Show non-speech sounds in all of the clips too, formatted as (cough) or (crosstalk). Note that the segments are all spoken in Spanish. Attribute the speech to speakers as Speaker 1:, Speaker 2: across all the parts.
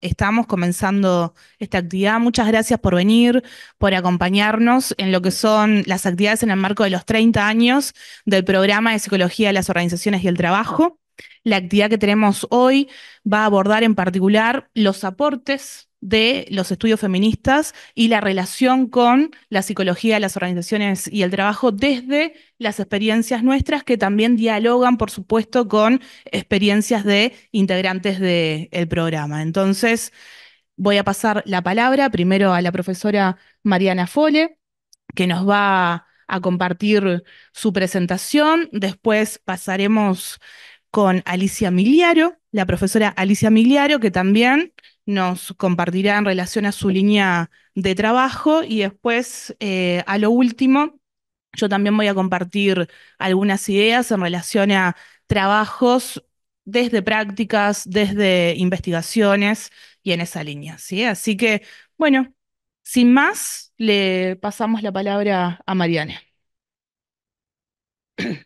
Speaker 1: estamos comenzando esta actividad. Muchas gracias por venir, por acompañarnos en lo que son las actividades en el marco de los 30 años del programa de Psicología de las Organizaciones y el Trabajo. La actividad que tenemos hoy va a abordar en particular los aportes de los estudios feministas y la relación con la psicología, las organizaciones y el trabajo desde las experiencias nuestras que también dialogan, por supuesto, con experiencias de integrantes del programa. Entonces, voy a pasar la palabra primero a la profesora Mariana Fole, que nos va a compartir su presentación. Después pasaremos con Alicia Miliaro, la profesora Alicia Miliaro, que también nos compartirá en relación a su línea de trabajo y después, eh, a lo último, yo también voy a compartir algunas ideas en relación a trabajos desde prácticas, desde investigaciones y en esa línea, ¿sí? Así que, bueno, sin más, le pasamos la
Speaker 2: palabra a Mariana. (coughs)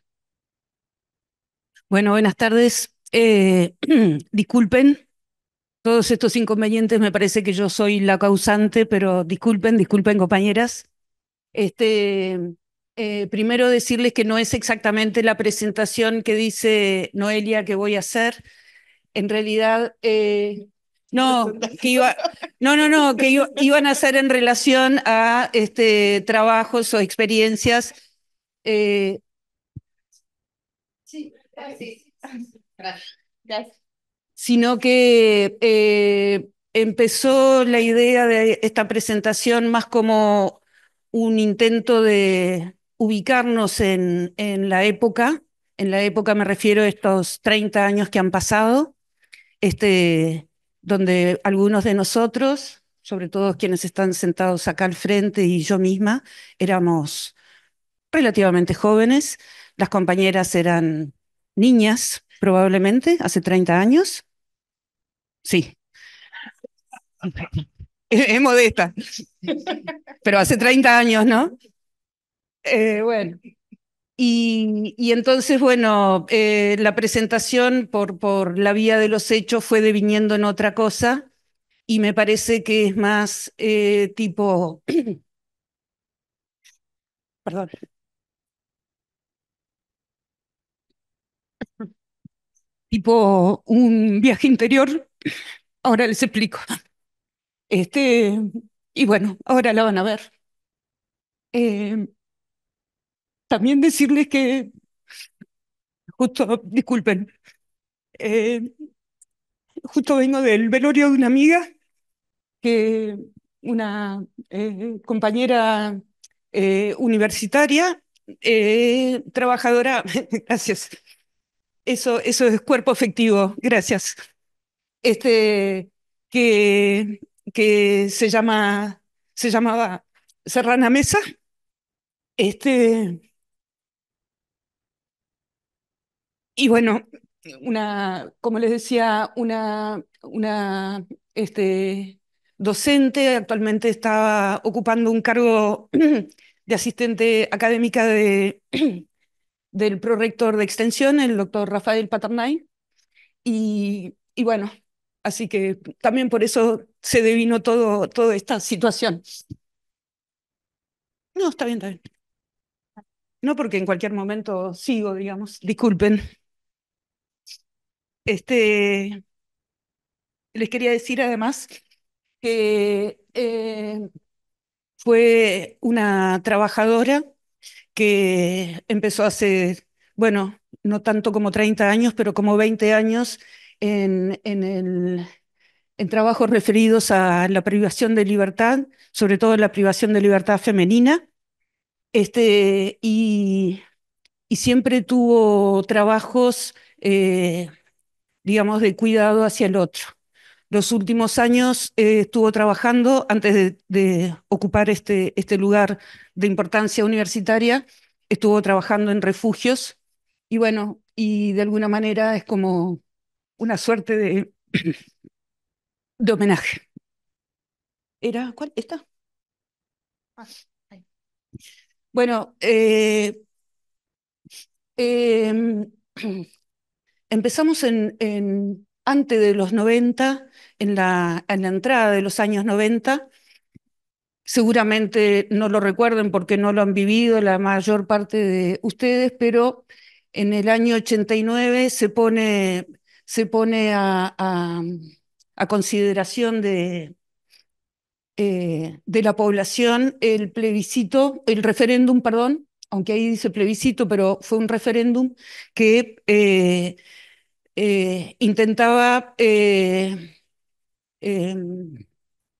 Speaker 2: Bueno, buenas tardes. Eh, (clears throat) disculpen todos estos inconvenientes, me parece que yo soy la causante, pero disculpen, disculpen compañeras. Este, eh, primero decirles que no es exactamente la presentación que dice Noelia que voy a hacer. En realidad, eh, no, que iba, no, no, no, que iban a hacer en relación a este, trabajos o experiencias
Speaker 3: Ah,
Speaker 2: Sino que eh, empezó la idea de esta presentación más como un intento de ubicarnos en, en la época, en la época me refiero a estos 30 años que han pasado, este, donde algunos de nosotros, sobre todo quienes están sentados acá al frente y yo misma, éramos relativamente jóvenes, las compañeras eran niñas, probablemente, hace 30 años. Sí. (laughs) Es modesta. Pero hace 30 años, ¿no? Eh, bueno. Y, entonces, bueno, eh, la presentación por, por la vía de los hechos fue deviniendo en otra cosa y me parece que es más eh, tipo... (clears throat) Perdón. tipo un viaje interior. Ahora les explico. Este, y bueno, ahora la van a ver. Eh, también decirles que, justo, disculpen, eh, justo vengo del velorio de una amiga, que una eh, compañera universitaria, trabajadora, (laughs) gracias, eso, es cuerpo efectivo, gracias. Este, que, que se, llama, se llamaba Serrana Mesa. Este, y bueno, una, como les decía, una, una este, docente, actualmente estaba ocupando un cargo (clears throat) de asistente académica de, (clears throat) del prorector de extensión, el doctor Rafael Paternay. Y, bueno, así que también por eso se devino todo, toda esta situación. No, está bien, está bien. No, porque en cualquier momento sigo, digamos, disculpen. Este, les quería decir además que eh, fue una trabajadora que empezó hace, bueno, no tanto como 30 años, pero como 20 años en, en, trabajos referidos a la privación de libertad, sobre todo la privación de libertad femenina. Este, y, siempre tuvo trabajos, eh, digamos, de cuidado hacia el otro los últimos años eh, estuvo trabajando antes de, ocupar este, este lugar de importancia universitaria, estuvo trabajando en refugios y bueno, y de alguna manera es como una suerte de, (clears throat) homenaje. ¿Era cuál? ¿Esta? Ah, bueno, eh, em, (clears throat) empezamos en, en, antes de los 90 en la, en la entrada de los años 90. Seguramente no lo recuerden porque no lo han vivido la mayor parte de ustedes, pero en el año 89 se pone, se pone a, consideración de, eh, de la población el plebiscito, el referéndum, perdón, aunque ahí dice plebiscito, pero fue un referéndum que eh, eh, intentaba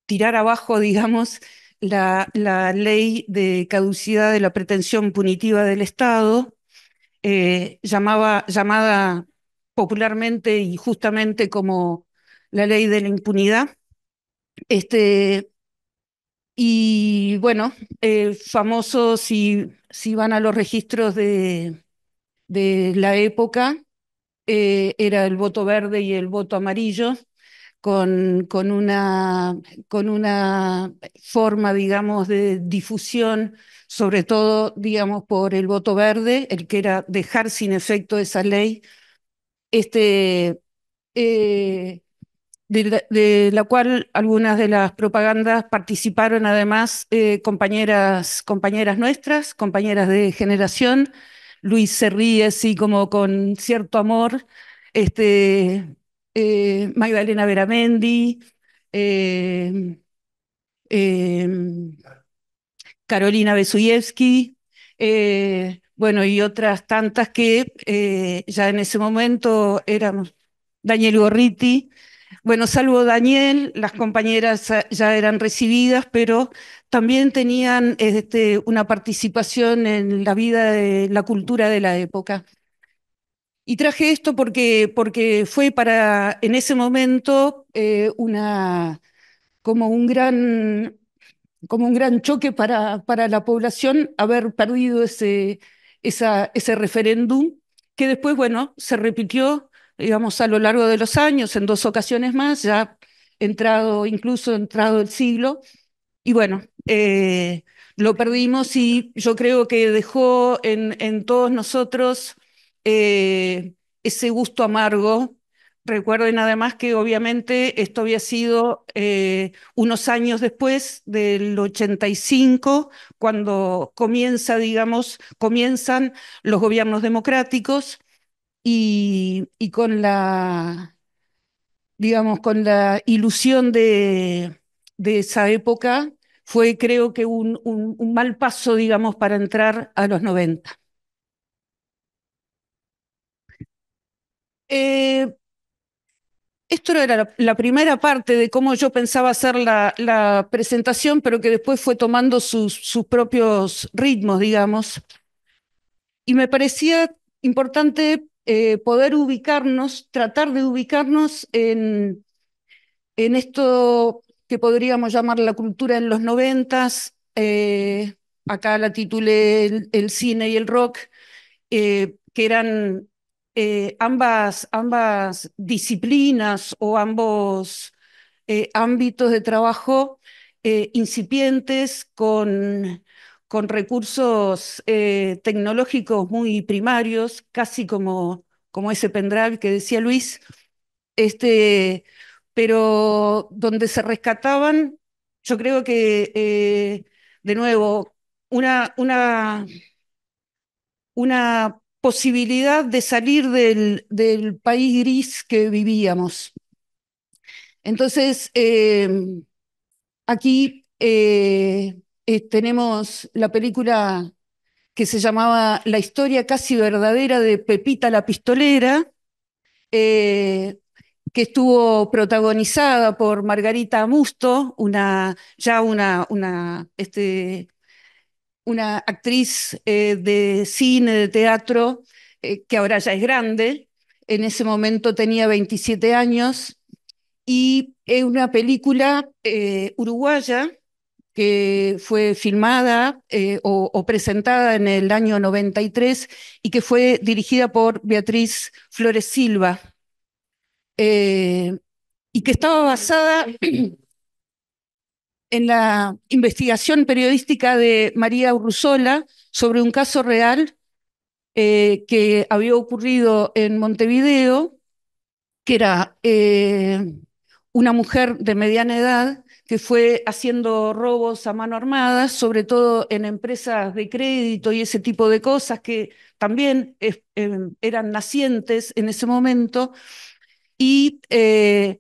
Speaker 2: tirar abajo, digamos, la, la, ley de caducidad de la pretensión punitiva del Estado, eh, llamaba, llamada popularmente y justamente como la ley de la impunidad. Este, y bueno, eh, famoso si, si, van a los registros de, la época, eh, era el voto verde y el voto amarillo, con, con, una, con una forma, digamos, de difusión, sobre todo, digamos, por el voto verde, el que era dejar sin efecto esa ley, este, eh, de, la, cual algunas de las propagandas participaron además eh, compañeras, compañeras nuestras, compañeras de generación. Luis se ríe así como con cierto amor, este, eh, Magdalena Veramendi, eh, em, Carolina Besuyevsky, eh, bueno, y otras tantas que ya en ese momento éramos Daniel Gorriti. Bueno, salvo Daniel, las compañeras ya eran recibidas, pero también tenían este, una participación en la vida de la cultura de la época. Y traje esto porque, porque fue para, en ese momento, eh, una, como, un gran, como un gran choque para, para la población haber perdido ese, ese referéndum, que después, bueno, se repitió, digamos, a lo largo de los años, en dos ocasiones más, ya entrado, incluso entrado el siglo, y bueno, eh, lo perdimos y yo creo que dejó en, en todos nosotros eh, ese gusto amargo. Recuerden además que obviamente esto había sido eh, unos años después del 85, cuando comienza, digamos, comienzan los gobiernos democráticos y, con la, digamos, con la ilusión de, esa época fue creo que un, un, mal paso, digamos, para entrar a los 90. Eh, esto era la, primera parte de cómo yo pensaba hacer la, presentación, pero que después fue tomando sus, propios ritmos, digamos. Y me parecía importante eh, poder ubicarnos, tratar de ubicarnos en, esto que podríamos llamar la cultura en los noventas. Eh, acá la titulé el, cine y el rock, que eran eh, ambas, ambas disciplinas o ambos eh, ámbitos de trabajo eh, incipientes con, con recursos tecnológicos muy primarios, casi como, como ese pendrive que decía Luis, este, pero donde se rescataban, yo creo que, de nuevo, una, una, una posibilidad de salir del, país gris que vivíamos. Entonces, em, aquí eh, eh, tenemos la película que se llamaba La historia casi verdadera de Pepita la Pistolera, eh, que estuvo protagonizada por Margarita Musto, una, ya una, una este, una actriz eh, de cine, de teatro, eh, que ahora ya es grande, en ese momento tenía 27 años, y es una película eh, uruguaya que fue filmada o, o, presentada en el año 93 y que fue dirigida por Beatriz Flores Silva, y que estaba basada (clears throat) en la investigación periodística de María Urruzola sobre un caso real eh, que había ocurrido en Montevideo, que era eh, una mujer de mediana edad que fue haciendo robos a mano armada, sobre todo en empresas de crédito y ese tipo de cosas que también em, eran nacientes en ese momento, y eh,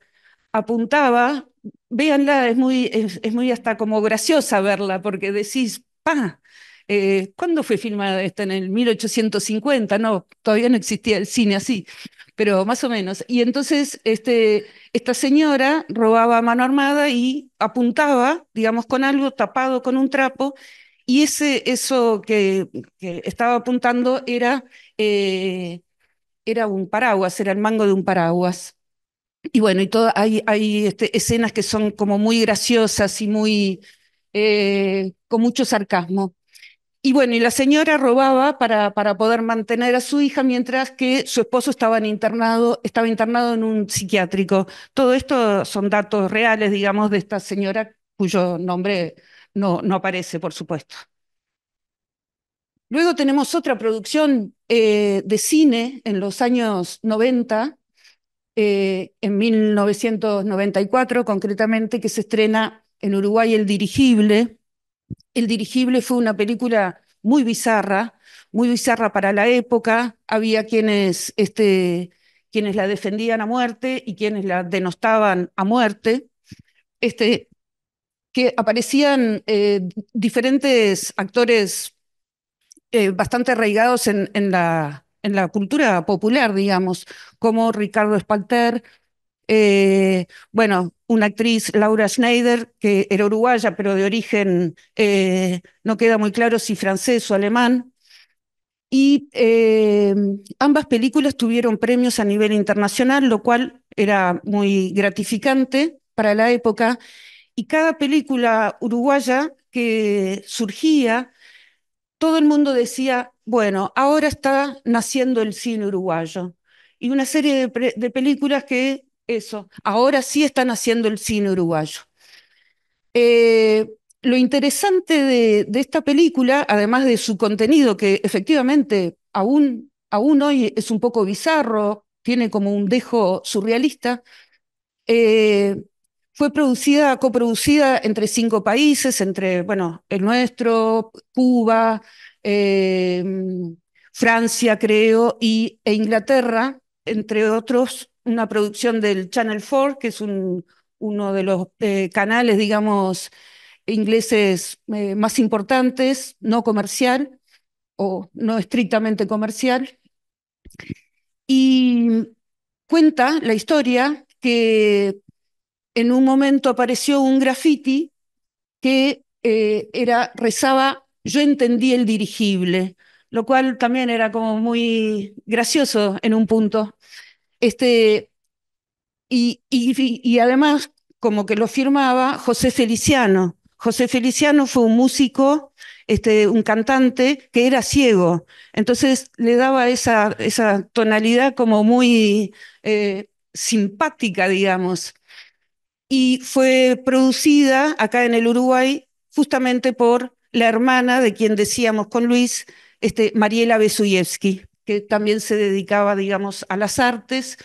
Speaker 2: apuntaba véanla, es muy, muy hasta como graciosa verla, porque decís, pa, eh, ¿cuándo fue filmada esta? En el 1850, no, todavía no existía el cine así, pero más o menos. Y entonces este, esta señora robaba mano armada y apuntaba, digamos, con algo tapado con un trapo, y ese, eso que, estaba apuntando era, eh, era un paraguas, era el mango de un paraguas. Y bueno, y todo, hay, hay este, escenas que son como muy graciosas y muy eh, con mucho sarcasmo. Y bueno, y la señora robaba para, para poder mantener a su hija mientras que su esposo estaba internado, estaba internado en un psiquiátrico. Todo esto son datos reales, digamos, de esta señora cuyo nombre no, no aparece, por supuesto. Luego tenemos otra producción eh, de cine en los años 90, eh, en 1994 concretamente, que se estrena en Uruguay El Dirigible. El Dirigible fue una película muy bizarra, muy bizarra para la época. Había quienes, este, quienes la defendían a muerte y quienes la denostaban a muerte. Este, que aparecían eh, diferentes actores eh, bastante arraigados en, en, la, en la cultura popular, digamos, como Ricardo Espalter, eh, bueno, una actriz, Laura Schneider, que era uruguaya, pero de origen eh, no queda muy claro si francés o alemán. Y eh, ambas películas tuvieron premios a nivel internacional, lo cual era muy gratificante para la época. Y cada película uruguaya que surgía, todo el mundo decía, bueno, ahora está naciendo el cine uruguayo y una serie de, películas que, eso, ahora sí está naciendo el cine uruguayo. Eh, lo interesante de, esta película, además de su contenido, que efectivamente aún, aún hoy es un poco bizarro, tiene como un dejo surrealista, eh, fue producida, coproducida entre cinco países, entre, bueno, el nuestro, Cuba, eh, Francia, creo, y, e Inglaterra, entre otros, una producción del Channel 4, que es uno de los eh, canales, digamos, ingleses eh, más importantes, no comercial o no estrictamente comercial. Y cuenta la historia que en un momento apareció un graffiti que eh, era, rezaba, yo entendí el dirigible, lo cual también era como muy gracioso en un punto. Este, y, además, como que lo firmaba José Feliciano. José Feliciano fue un músico, este, un cantante que era ciego. Entonces le daba esa, esa tonalidad como muy eh, simpática, digamos y fue producida acá en el Uruguay justamente por la hermana de quien decíamos con Luis, este, Mariela Besuyevsky, que también se dedicaba, digamos, a las artes,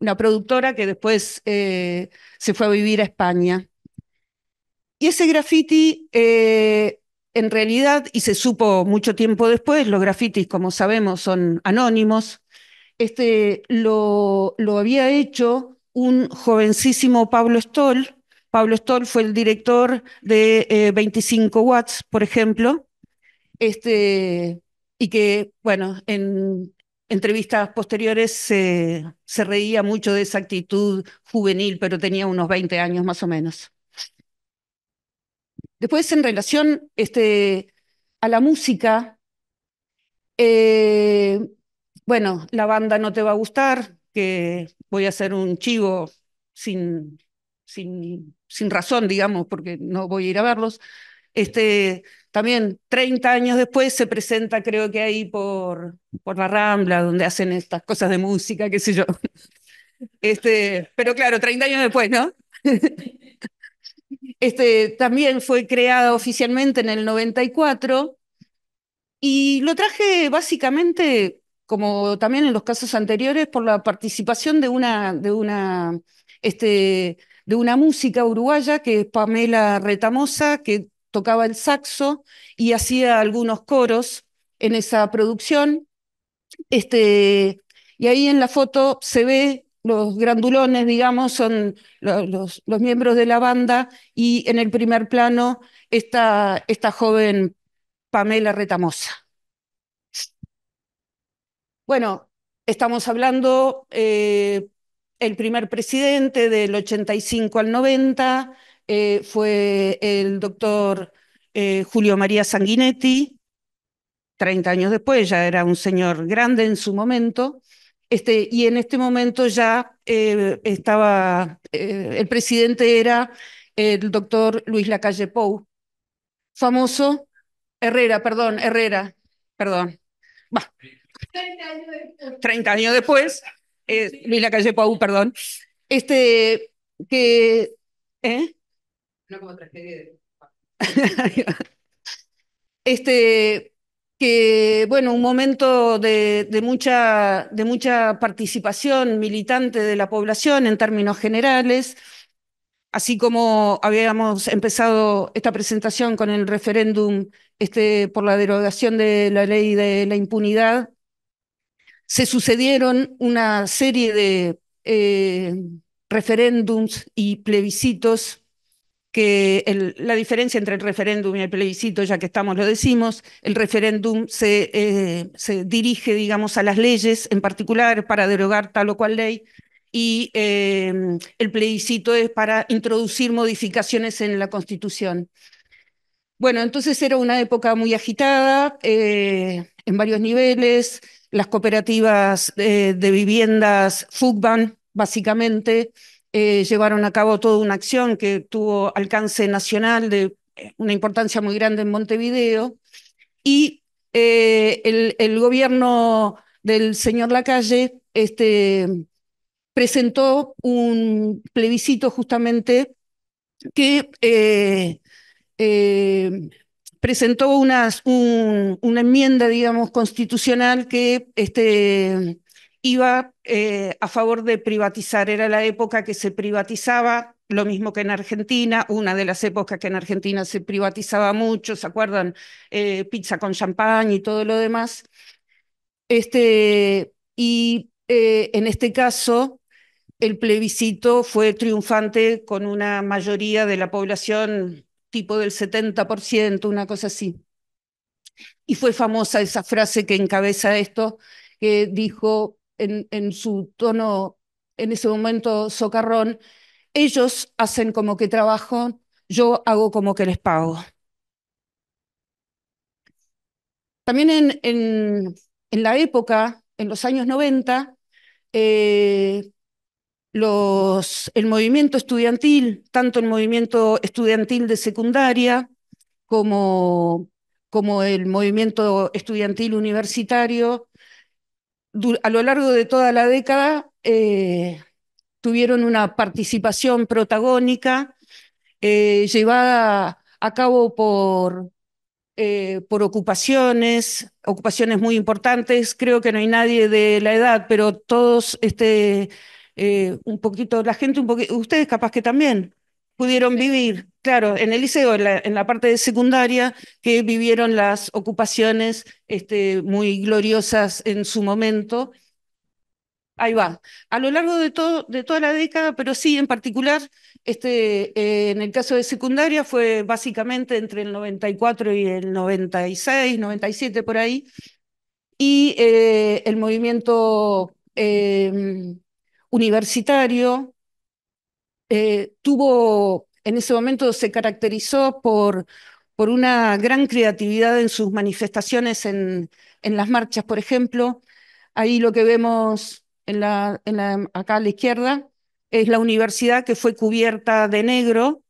Speaker 2: una productora que después eh, se fue a vivir a España. Y ese graffiti, eh, en realidad, y se supo mucho tiempo después, los grafitis, como sabemos, son anónimos, este, lo, lo había hecho un jovencísimo Pablo Stoll. Pablo Stoll fue el director de 25 eh, Watts, por ejemplo, este, y que, bueno, en entrevistas posteriores se reía mucho de esa actitud juvenil, pero tenía unos 20 años más o menos. Después, en relación este, a la música, eh, bueno, la banda no te va a gustar, que voy a hacer un chivo sin, sin, sin razón, digamos, porque no voy a ir a verlos. Este, también 30 años después se presenta, creo que ahí por, por la Rambla, donde hacen estas cosas de música, qué sé yo. (laughs) Este, pero claro, 30 años después, ¿no? (laughs) Este, también fue creada oficialmente en el 94 y lo traje básicamente como también en los casos anteriores, por la participación de una, de una, este, de una música uruguaya que es Pamela Retamosa, que tocaba el saxo y hacía algunos coros en esa producción. Este, y ahí en la foto se ve los grandulones, digamos, son los, los, los miembros de la banda y en el primer plano está esta joven Pamela Retamosa. Bueno, estamos hablando eh, el primer presidente del 85 al 90 eh, fue el doctor eh, Julio María Sanguinetti, 30 años después, ya era un señor grande en su momento, este, y en este momento ya estaba, el presidente era el doctor Luis Lacalle Pou, famoso, Herrera, perdón, Herrera, perdón. Bah
Speaker 4: 30 años después,
Speaker 2: 30 eh, calle Pau, perdón, este, que... ¿eh? como tragedia (laughs) este, que, bueno, un momento de, mucha, de mucha participación militante de la población en términos generales, así como habíamos empezado esta presentación con el referéndum este, por la derogación de la ley de la impunidad, se sucedieron una serie de eh, referéndums y plebiscitos que la diferencia entre el referéndum y el plebiscito, ya que estamos lo decimos, el referéndum se, eh, dirige, digamos, a las leyes en particular para derogar tal o cual ley y eh, el plebiscito es para introducir modificaciones en la Constitución. Bueno, entonces era una época muy agitada en varios niveles, las cooperativas eh, de viviendas FUCBAN, básicamente, eh, llevaron a cabo toda una acción que tuvo alcance nacional de eh, una importancia muy grande en Montevideo. Y el, gobierno del señor Lacalle este, presentó un plebiscito justamente que presentó una enmienda, digamos, constitucional que este, iba eh, a favor de privatizar. Era la época que se privatizaba, lo mismo que en Argentina, una de las épocas que en Argentina se privatizaba mucho, ¿se acuerdan? Eh, pizza con champán y todo lo demás. Este, y eh, en este caso, el plebiscito fue triunfante con una mayoría de la población tipo del 70%, una cosa así. Y fue famosa esa frase que encabeza esto, que dijo en, en su tono, en ese momento socarrón, ellos hacen como que trabajo, yo hago como que les pago. También en, en, la época, en los años 90, el movimiento estudiantil, tanto el movimiento estudiantil de secundaria como, como el movimiento estudiantil universitario, a lo largo de toda la década eh, tuvieron una participación protagónica eh, llevada a cabo por, eh, por ocupaciones, ocupaciones muy importantes. Creo que no hay nadie de la edad, pero todos este, eh, un poquito, la gente, un ustedes capaz que también pudieron vivir, claro, en el liceo, en la, parte de secundaria, que vivieron las ocupaciones este, muy gloriosas en su momento. Ahí va. A lo largo de, todo, de toda la década, pero sí, en particular, este, eh, en el caso de secundaria fue básicamente entre el 94 y el 96, 97 por ahí, y eh, el movimiento em, universitario, eh, tuvo, en ese momento se caracterizó por, por una gran creatividad en sus manifestaciones en, en las marchas, por ejemplo. Ahí lo que vemos en la, en acá a la izquierda es la universidad que fue cubierta de negro,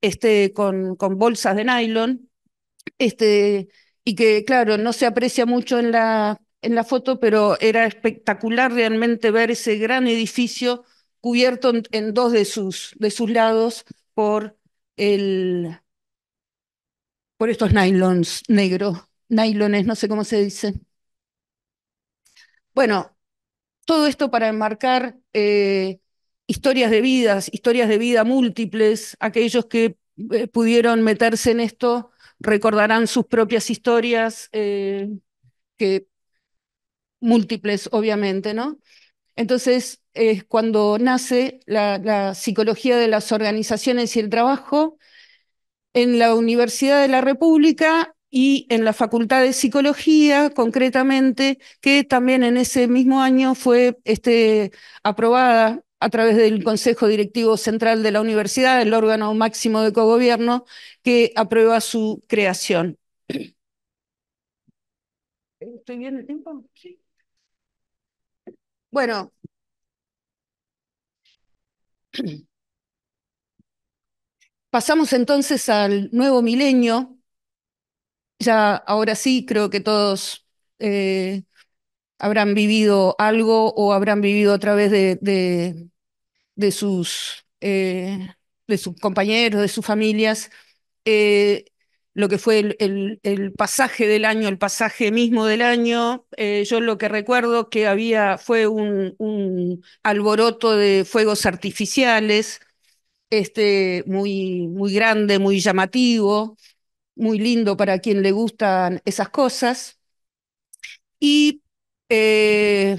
Speaker 2: este, con, con bolsas de nylon, este, y que, claro, no se aprecia mucho en la en la foto, pero era espectacular realmente ver ese gran edificio cubierto en, dos de sus, de sus lados por, el, por estos nylons negros, nylones, no sé cómo se dice. Bueno, todo esto para enmarcar eh, historias de vidas, historias de vida múltiples, aquellos que eh, pudieron meterse en esto recordarán sus propias historias, eh, que múltiples, obviamente, ¿no? Entonces, es cuando nace la, psicología de las organizaciones y el trabajo en la Universidad de la República y en la Facultad de Psicología, concretamente, que también en ese mismo año fue este, aprobada a través del Consejo Directivo Central de la Universidad, el órgano máximo de cogobierno, que aprueba su creación. ¿Estoy bien el tiempo? Sí. Bueno. Pasamos entonces al nuevo milenio. Ya ahora sí creo que todos eh, habrán vivido algo o habrán vivido a través de, de, sus, eh, de sus compañeros, de sus familias, eh, lo que fue el, pasaje del año, el pasaje mismo del año. Eh, yo lo que recuerdo que había fue un, alboroto de fuegos artificiales, este, muy, muy grande, muy llamativo, muy lindo para quien le gustan esas cosas. Y eh,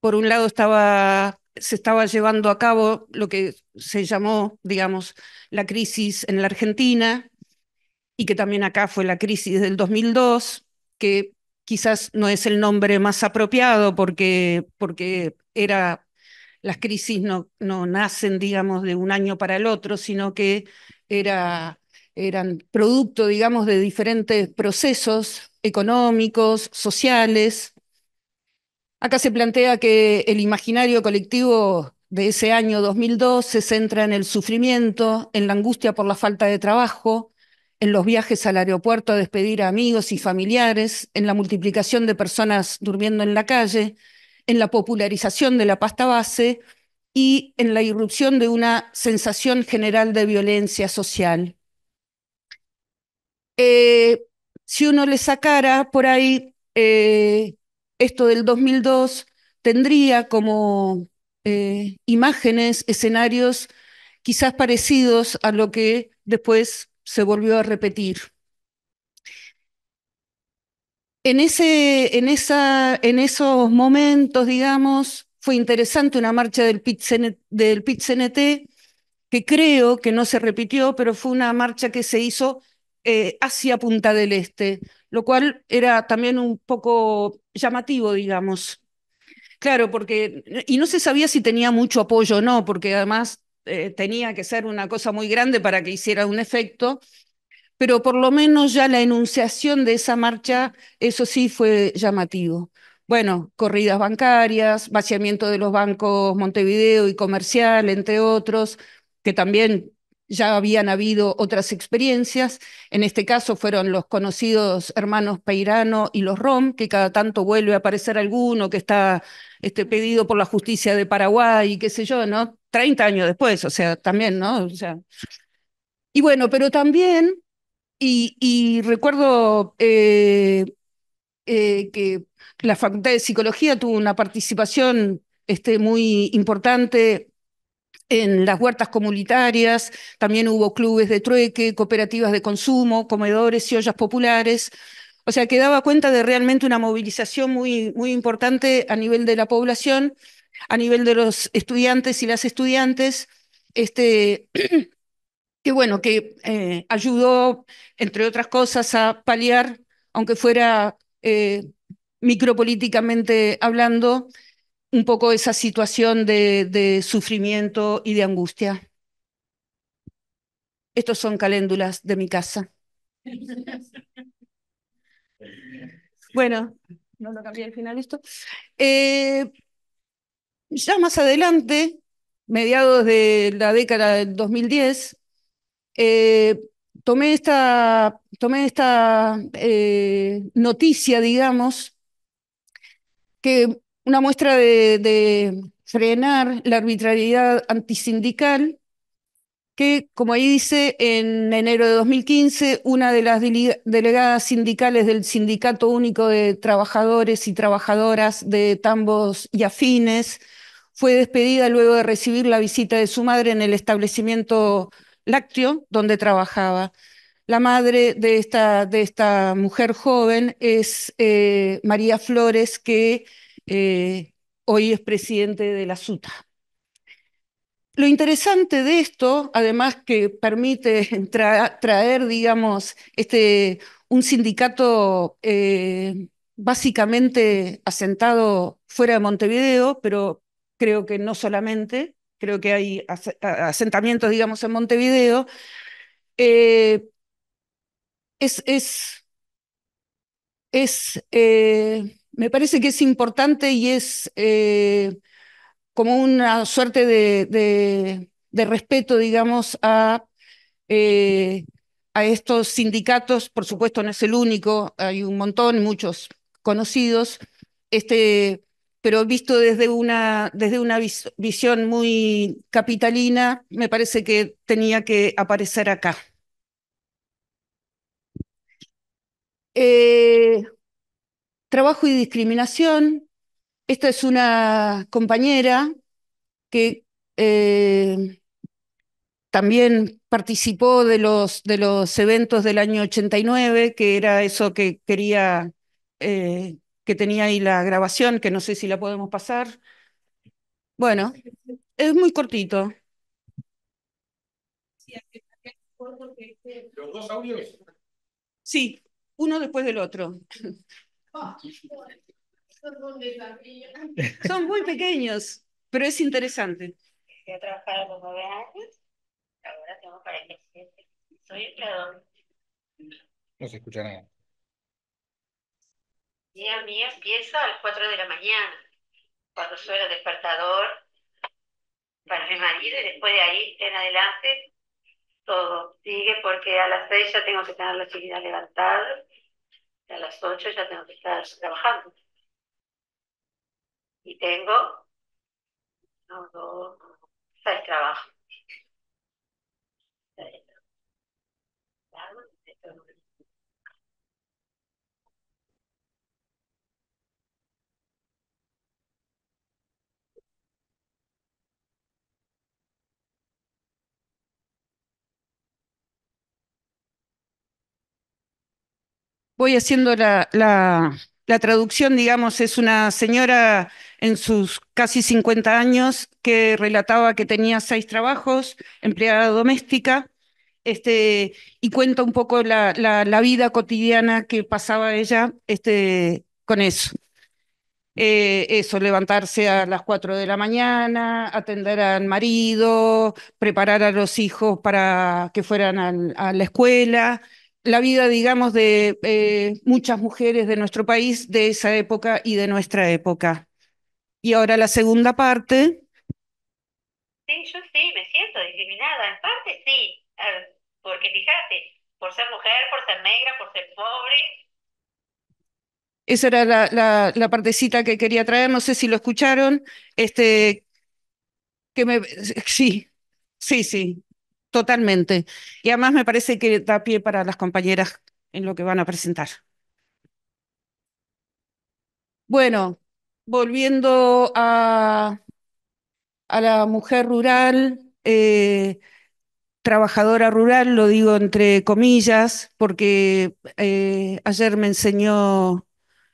Speaker 2: por un lado estaba se estaba llevando a cabo lo que se llamó, digamos, la crisis en la Argentina, y que también acá fue la crisis del 2002, que quizás no es el nombre más apropiado porque, porque era, las crisis no, no nacen, digamos, de un año para el otro, sino que era, eran producto, digamos, de diferentes procesos económicos, sociales. Acá se plantea que el imaginario colectivo de ese año 2002 se centra en el sufrimiento, en la angustia por la falta de trabajo, en los viajes al aeropuerto a despedir a amigos y familiares, en la multiplicación de personas durmiendo en la calle, en la popularización de la pasta base y en la irrupción de una sensación general de violencia social. Eh, si uno le sacara por ahí eh, esto del 2002, tendría como eh, imágenes, escenarios quizás parecidos a lo que después se volvió a repetir. En, ese, en, esa, en esos momentos, digamos, fue interesante una marcha del pit que creo que no se repitió, pero fue una marcha que se hizo eh, hacia Punta del Este, lo cual era también un poco llamativo, digamos. Claro, porque, y no se sabía si tenía mucho apoyo o no, porque además eh, tenía que ser una cosa muy grande para que hiciera un efecto, pero por lo menos ya la enunciación de esa marcha, eso sí fue llamativo. Bueno, corridas bancarias, vaciamiento de los bancos Montevideo y Comercial, entre otros, que también ya habían habido otras experiencias. En este caso fueron los conocidos hermanos Peirano y los Rom, que cada tanto vuelve a aparecer alguno que está este, pedido por la justicia de Paraguay, y qué sé yo, ¿no? 30 años después, o sea, también, ¿no? O sea, y bueno, pero también, y, recuerdo eh, eh, que la Facultad de Psicología tuvo una participación este, muy importante en las huertas comunitarias, también hubo clubes de trueque, cooperativas de consumo, comedores y ollas populares. O sea, que daba cuenta de realmente una movilización muy, muy importante a nivel de la población a nivel de los estudiantes y las estudiantes, este, (clears throat) que bueno, que eh, ayudó, entre otras cosas, a paliar, aunque fuera eh, micropolíticamente hablando, un poco esa situación de, sufrimiento y de angustia. Estos son caléndulas de mi casa.
Speaker 4: (laughs)
Speaker 2: Bueno, no lo cambié al final esto. Eh, ya más adelante, mediados de la década del 2010, eh, tomé esta, tomé esta eh, noticia, digamos, que una muestra de, de frenar la arbitrariedad antisindical que, como ahí dice, en enero de 2015, una de las delegadas sindicales del Sindicato Único de Trabajadores y Trabajadoras de Tambos y Afines fue despedida luego de recibir la visita de su madre en el establecimiento lácteo donde trabajaba. La madre de esta, de esta mujer joven es eh, María Flores, que eh, hoy es presidente de la SUTA. Lo interesante de esto, además que permite (laughs) traer, digamos, este, un sindicato eh, básicamente asentado fuera de Montevideo, pero creo que no solamente, creo que hay asentamientos, digamos, en Montevideo. Eh, es, es, eh, me parece que es importante y es eh, como una suerte de, respeto, digamos, a, a estos sindicatos. Por supuesto, no es el único, hay un montón, muchos conocidos. Este pero visto desde una, desde una visión muy capitalina, me parece que tenía que aparecer acá. Eh, trabajo y discriminación. Esta es una compañera que eh, también participó de los, de los eventos del año 89, que era eso que quería eh, que tenía ahí la grabación, que no sé si la podemos pasar. Bueno, es muy cortito.
Speaker 4: ¿Los
Speaker 3: dos audios? Sí,
Speaker 2: uno después del otro. Son muy pequeños, pero es interesante.
Speaker 4: ahora tengo Soy
Speaker 2: No se escucha nada
Speaker 4: día mía empieza a las 4 de la mañana, cuando suena el despertador
Speaker 5: para mi marido y después de ahí en adelante todo sigue
Speaker 2: porque a las 6 ya tengo que tener la chiquita levantada y a las 8 ya tengo que estar trabajando. Y tengo
Speaker 4: no, dos,
Speaker 2: seis trabajos. voy haciendo la, traducción, digamos, es una señora en sus casi 50 años que relataba que tenía seis trabajos, empleada doméstica, este, y cuenta un poco la, vida cotidiana que pasaba ella este, con eso. Eh, eso, levantarse a las 4 de la mañana, atender al marido, preparar a los hijos para que fueran a la escuela, la vida, digamos, de eh, muchas mujeres de nuestro país, de esa época y de nuestra época. Y ahora la segunda parte.
Speaker 4: Sí, yo sí, me siento discriminada. En parte sí,
Speaker 5: porque fíjate, por ser mujer, por ser negra, por ser
Speaker 2: pobre. Esa era la, la, la partecita que quería traer, no sé si lo escucharon. Este, que me, (laughs) sí, sí, sí, Totalmente. Y además me parece que da pie para las compañeras en lo que van a presentar. Bueno, volviendo a, la mujer rural, eh, trabajadora rural, lo digo entre comillas, porque eh, ayer me enseñó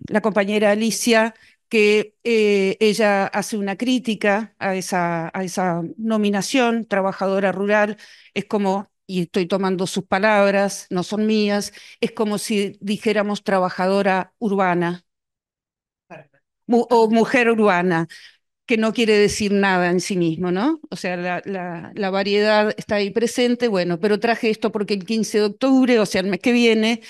Speaker 2: la compañera Alicia que eh, ella hace una crítica a esa, a esa nominación, trabajadora rural, es como, y estoy tomando sus palabras, no son mías, es como si dijéramos trabajadora urbana o mujer urbana, que no quiere decir nada en sí mismo, ¿no? O sea, la, la, variedad está ahí presente, bueno, pero traje esto porque el 15 de octubre, o sea, el mes que viene,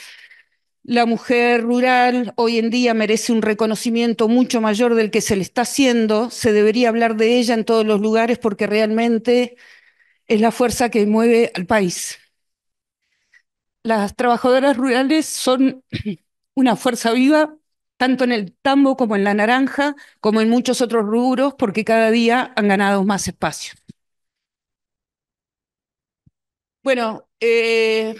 Speaker 2: la mujer rural hoy en día merece un reconocimiento mucho mayor del que se le está haciendo. Se debería hablar de ella en todos los lugares porque realmente es la fuerza que mueve al país. Las trabajadoras rurales son (clears throat) una fuerza viva tanto en el tambo como en la naranja, como en muchos otros rubros, porque cada día han ganado más espacio. Bueno, eh,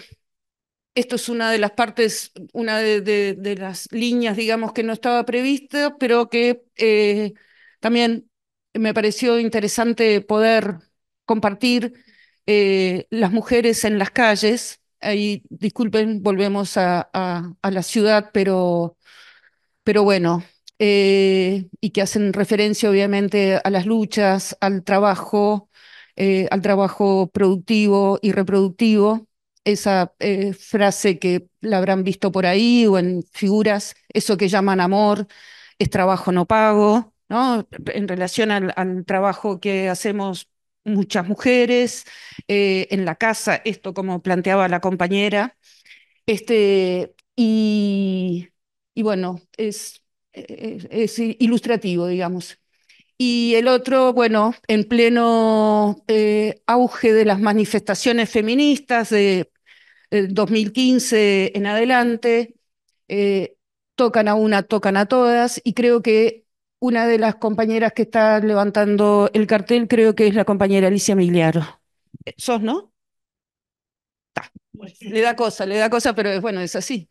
Speaker 2: esto es una de las partes, una de, las líneas, digamos, que no estaba prevista, pero que eh, también me pareció interesante poder compartir eh, las mujeres en las calles. Ahí, disculpen, volvemos a, la ciudad, pero, pero bueno, eh, y que hacen referencia obviamente a las luchas, al trabajo, al trabajo productivo y reproductivo esa eh, frase que la habrán visto por ahí o en figuras, eso que llaman amor, es trabajo no pago, ¿no? En relación al, trabajo que hacemos muchas mujeres, eh, en la casa, esto como planteaba la compañera. Este, y, bueno, eh, es, es ilustrativo, digamos. Y el otro, bueno, en pleno eh, auge de las manifestaciones feministas de 2015 eh, en adelante, eh, tocan a una, tocan a todas, y creo que una de las compañeras que está levantando el cartel, creo que es la compañera Alicia Migliaro. ¿Sos, no? Le da cosa, le da cosa, pero bueno, es así.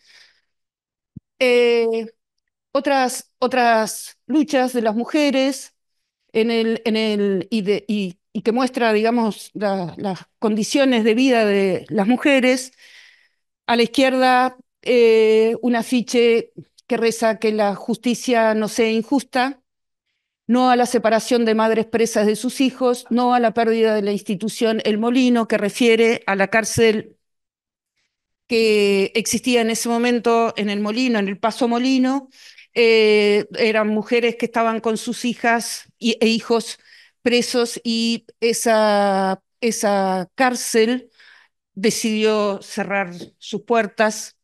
Speaker 2: otras, otras luchas de las mujeres, el, en el, y, y, que muestra, digamos, las condiciones de vida de las mujeres. A la izquierda, eh, un afiche que reza que la justicia no sea injusta, no a la separación de madres presas de sus hijos, no a la pérdida de la institución El Molino, que refiere a la cárcel que existía en ese momento en El Molino, en el Paso Molino, eh, eran mujeres que estaban con sus hijas e hijos presos y esa, esa cárcel decidió cerrar sus puertas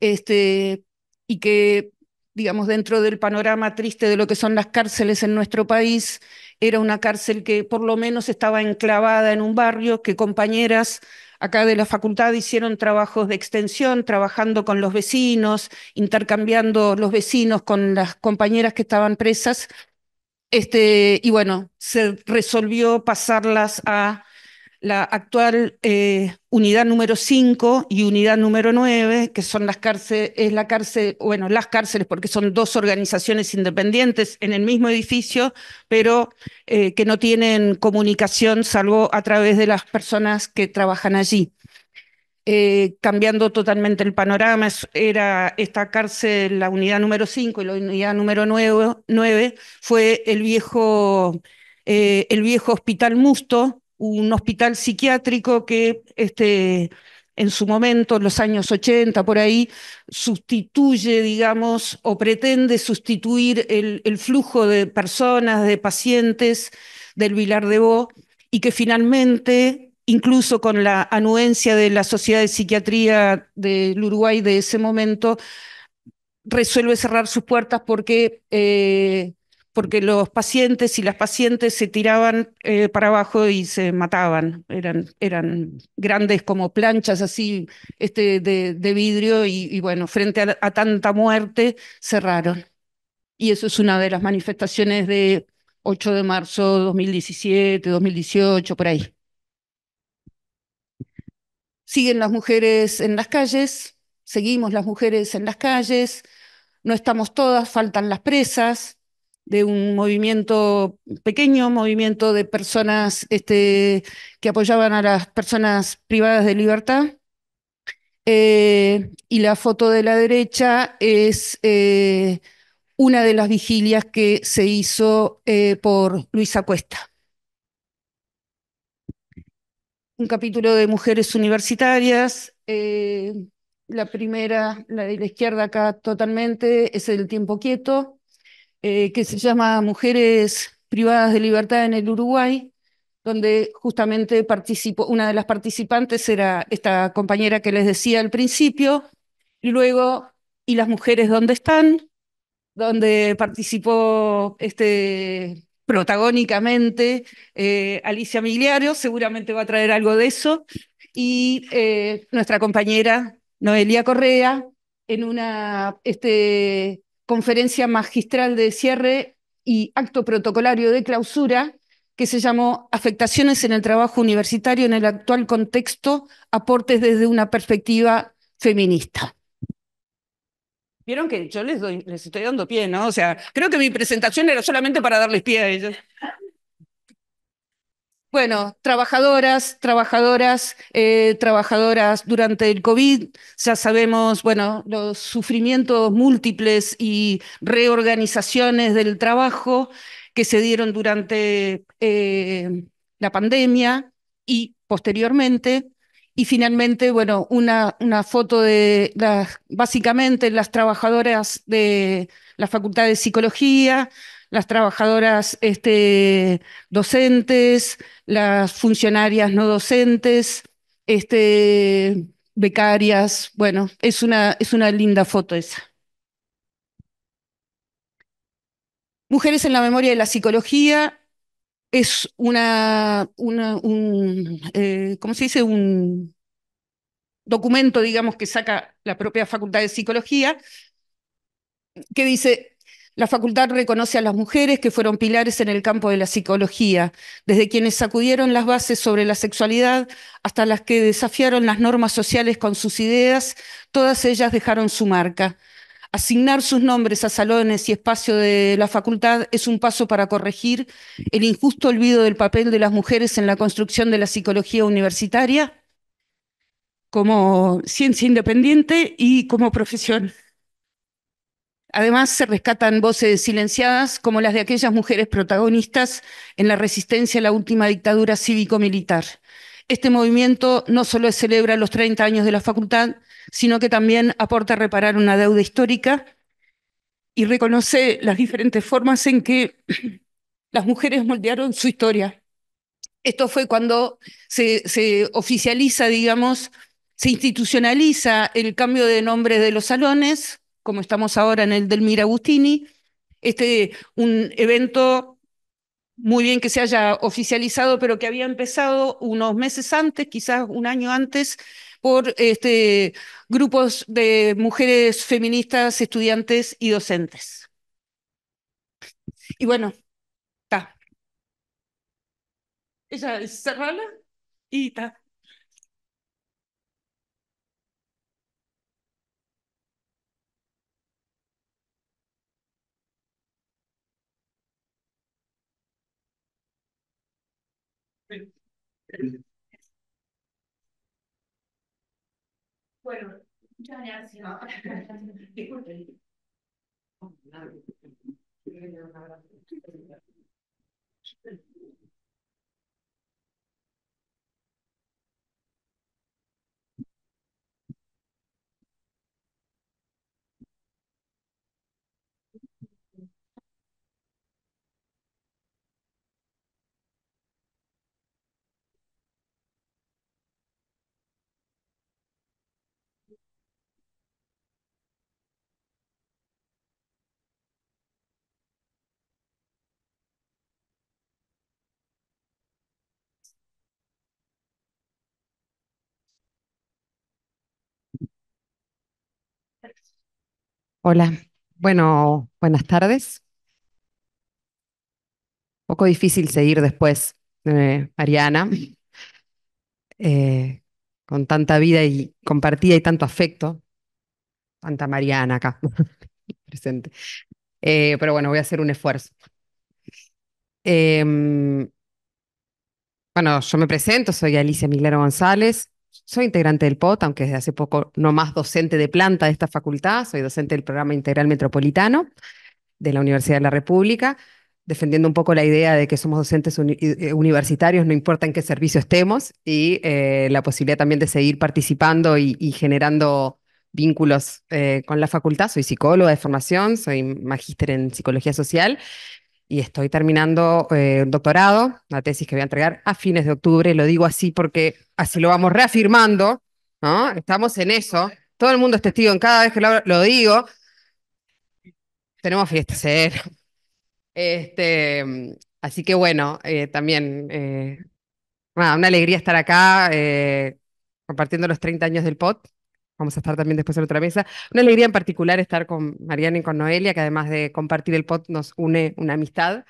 Speaker 2: este, y que, digamos, dentro del panorama triste de lo que son las cárceles en nuestro país, era una cárcel que por lo menos estaba enclavada en un barrio, que compañeras acá de la facultad hicieron trabajos de extensión, trabajando con los vecinos, intercambiando los vecinos con las compañeras que estaban presas. Este, y bueno, se resolvió pasarlas a la actual eh, unidad número 5 y unidad número 9, que son las cárceles, la cárcel, bueno, las cárceles porque son dos organizaciones independientes en el mismo edificio, pero eh, que no tienen comunicación salvo a través de las personas que trabajan allí. Eh, cambiando totalmente el panorama, era esta cárcel, la unidad número 5 y la unidad número 9, fue el viejo, el viejo hospital Musto, un hospital psiquiátrico que este, en su momento, en los años 80, por ahí, sustituye, digamos, o pretende sustituir el, flujo de personas, de pacientes del Vilar de Bo, y que finalmente, incluso con la anuencia de la Sociedad de Psiquiatría del Uruguay de ese momento, resuelve cerrar sus puertas porque eh, porque los pacientes y las pacientes se tiraban eh, para abajo y se mataban. Eran, eran grandes como planchas así este, de, vidrio y, bueno, frente a, tanta muerte cerraron. Y eso es una de las manifestaciones de 8 de marzo 2017, 2018, por ahí. Siguen las mujeres en las calles, seguimos las mujeres en las calles, no estamos todas, faltan las presas, de un movimiento, pequeño movimiento de personas este, que apoyaban a las personas privadas de libertad. Eh, y la foto de la derecha es eh, una de las vigilias que se hizo eh, por Luisa Cuesta. Un capítulo de mujeres universitarias. la primera, la de la izquierda acá totalmente, es el tiempo quieto. Eh, que se llama Mujeres Privadas de Libertad en el Uruguay, donde justamente participó, una de las participantes era esta compañera que les decía al principio, y luego, ¿y las mujeres dónde están? Donde participó este, protagónicamente eh, Alicia Migliario, seguramente va a traer algo de eso, y eh, nuestra compañera Noelia Correa en una este, conferencia magistral de cierre y acto protocolario de clausura que se llamó Afectaciones en el trabajo universitario en el actual contexto, aportes desde una perspectiva feminista. Vieron que yo les, les estoy dando pie, ¿no? O sea, creo que mi presentación era solamente para darles pie a ellos. Bueno, trabajadoras, trabajadoras, eh, trabajadoras durante el COVID, ya sabemos, bueno, los sufrimientos múltiples y reorganizaciones del trabajo que se dieron durante eh, la pandemia y posteriormente. Y finalmente, bueno, una, foto de las, básicamente las trabajadoras de la Facultad de Psicología, las trabajadoras este, docentes, las funcionarias no docentes, este, becarias. Bueno, es una, es una linda foto esa. Mujeres en la memoria de la psicología es una, un, eh, ¿cómo se dice? Un documento, digamos, que saca la propia Facultad de Psicología, que dice, la facultad reconoce a las mujeres que fueron pilares en el campo de la psicología, desde quienes sacudieron las bases sobre la sexualidad hasta las que desafiaron las normas sociales con sus ideas, todas ellas dejaron su marca. Asignar sus nombres a salones y espacio de la facultad es un paso para corregir el injusto olvido del papel de las mujeres en la construcción de la psicología universitaria como ciencia independiente y como profesión. Además, se rescatan voces silenciadas como las de aquellas mujeres protagonistas en la resistencia a la última dictadura cívico-militar. Este movimiento no solo celebra los 30 años de la facultad, sino que también aporta a reparar una deuda histórica y reconoce las diferentes formas en que (clears throat) las mujeres moldearon su historia. Esto fue cuando se, oficializa, digamos, se institucionaliza el cambio de nombre de los salones, como estamos ahora en el del Mira Agustini, este, un evento muy bien que se haya oficializado, pero que había empezado unos meses antes, quizás un año antes, por este, grupos de mujeres feministas, estudiantes y docentes. Y bueno, está. Ella cerrala y está.
Speaker 1: Bueno, muchas gracias. No. (laughs) Disculpen.
Speaker 5: Hola, bueno, buenas tardes. Un poco difícil seguir después, de eh, Ariana, eh, con tanta vida y compartida y tanto afecto, tanta Mariana acá (laughs) presente. Eh, pero bueno, voy a hacer un esfuerzo. Em, bueno, yo me presento, soy Alicia Miglero González, soy integrante del POT, aunque desde hace poco no más docente de planta de esta facultad, soy docente del programa integral metropolitano de la Universidad de la República, defendiendo un poco la idea de que somos docentes eh, universitarios, no importa en qué servicio estemos, y eh, la posibilidad también de seguir participando y, generando vínculos eh, con la facultad. Soy psicóloga de formación, soy magíster en psicología social y estoy terminando eh, un doctorado, la tesis que voy a entregar a fines de octubre, lo digo así porque así lo vamos reafirmando, ¿no? Estamos en eso, todo el mundo es testigo, en cada vez que lo, digo, tenemos fiesta ¿eh? Este, así que bueno, eh, también, eh, una alegría estar acá compartiendo los 30 años del POT vamos a estar también después en otra mesa. Una alegría en particular estar con Mariana y con Noelia, que además de compartir el pod nos une una amistad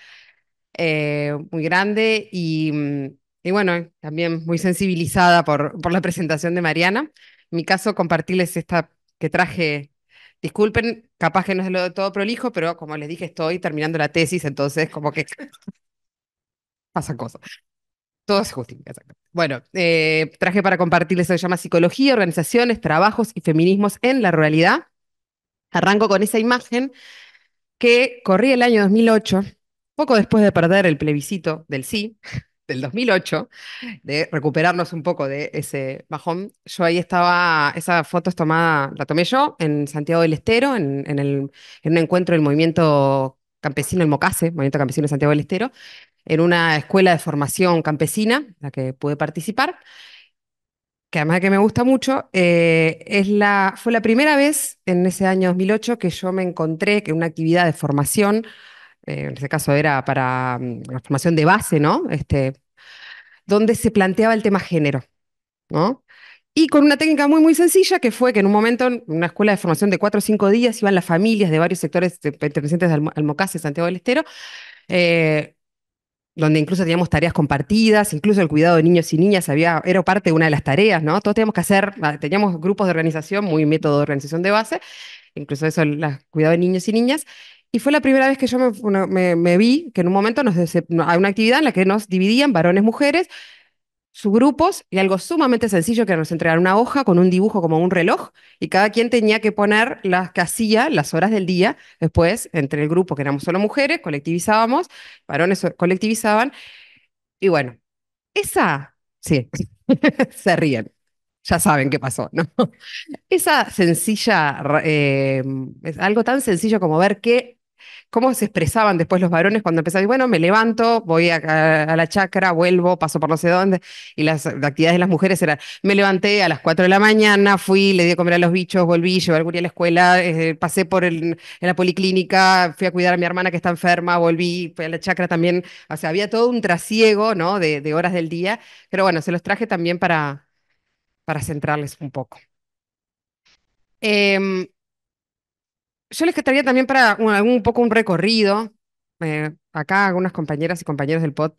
Speaker 5: eh, muy grande mm, y, bueno, también muy sensibilizada por, por la presentación de Mariana. En mi caso, compartirles esta que traje Disculpen, capaz que no es lo de todo prolijo, pero como les dije, estoy terminando la tesis, entonces como que (laughs) pasa cosas. Todo es justicia. Bueno, eh, traje para compartirles, se llama Psicología, Organizaciones, Trabajos y Feminismos en la Realidad. Arranco con esa imagen que corría el año 2008, poco después de perder el plebiscito del sí, (laughs) del 2008, de recuperarnos un poco de ese bajón. Yo ahí estaba, esa foto es tomada, la tomé yo en Santiago del Estero, en, el, un encuentro del movimiento campesino, el MOCASE, Movimiento Campesino de Santiago del Estero, en una escuela de formación campesina, la que pude participar, que además de que me gusta mucho, eh, es la, fue la primera vez en ese año 2008 que yo me encontré que una actividad de formación, eh, en este caso era para mm, la formación de base, ¿no? Este, donde se planteaba el tema género, ¿no? Y con una técnica muy, muy sencilla, que fue que en un momento, en una escuela de formación de cuatro o cinco días, iban las familias de varios sectores pertenecientes al, al Mocase, Santiago del Estero, eh, donde incluso teníamos tareas compartidas, incluso el cuidado de niños y niñas había, era parte de una de las tareas, ¿no? Todos teníamos que hacer, ah, teníamos grupos de organización, muy método de organización de base, incluso eso, el cuidado de niños y niñas. Y fue la primera vez que yo me, vi que en un momento nos, hay una actividad en la que nos dividían varones, mujeres, grupos, y algo sumamente sencillo que nos entregaron una hoja con un dibujo como un reloj y cada quien tenía que poner las casillas, las horas del día. Después, entre el grupo que éramos solo mujeres, colectivizábamos, varones colectivizaban. Y bueno, esa, sí, (laughs) se ríen. Ya saben qué pasó, ¿no? (laughs) Esa sencilla, eh, es algo tan sencillo como ver qué cómo se expresaban después los varones cuando empezaban, bueno, me levanto, voy a, la chacra, vuelvo, paso por no sé dónde, y las actividades de las mujeres eran, me levanté a las 4 de la mañana, fui, le di a comer a los bichos, volví, llevé a a la escuela, eh, pasé por en la policlínica, fui a cuidar a mi hermana que está enferma, volví, fui a la chacra también, o sea, había todo un trasiego, ¿no? De, horas del día, pero bueno, se los traje también para, para centrarles un poco. Eh, yo les quedaría también para un, poco un recorrido. Eh, acá algunas compañeras y compañeros del pod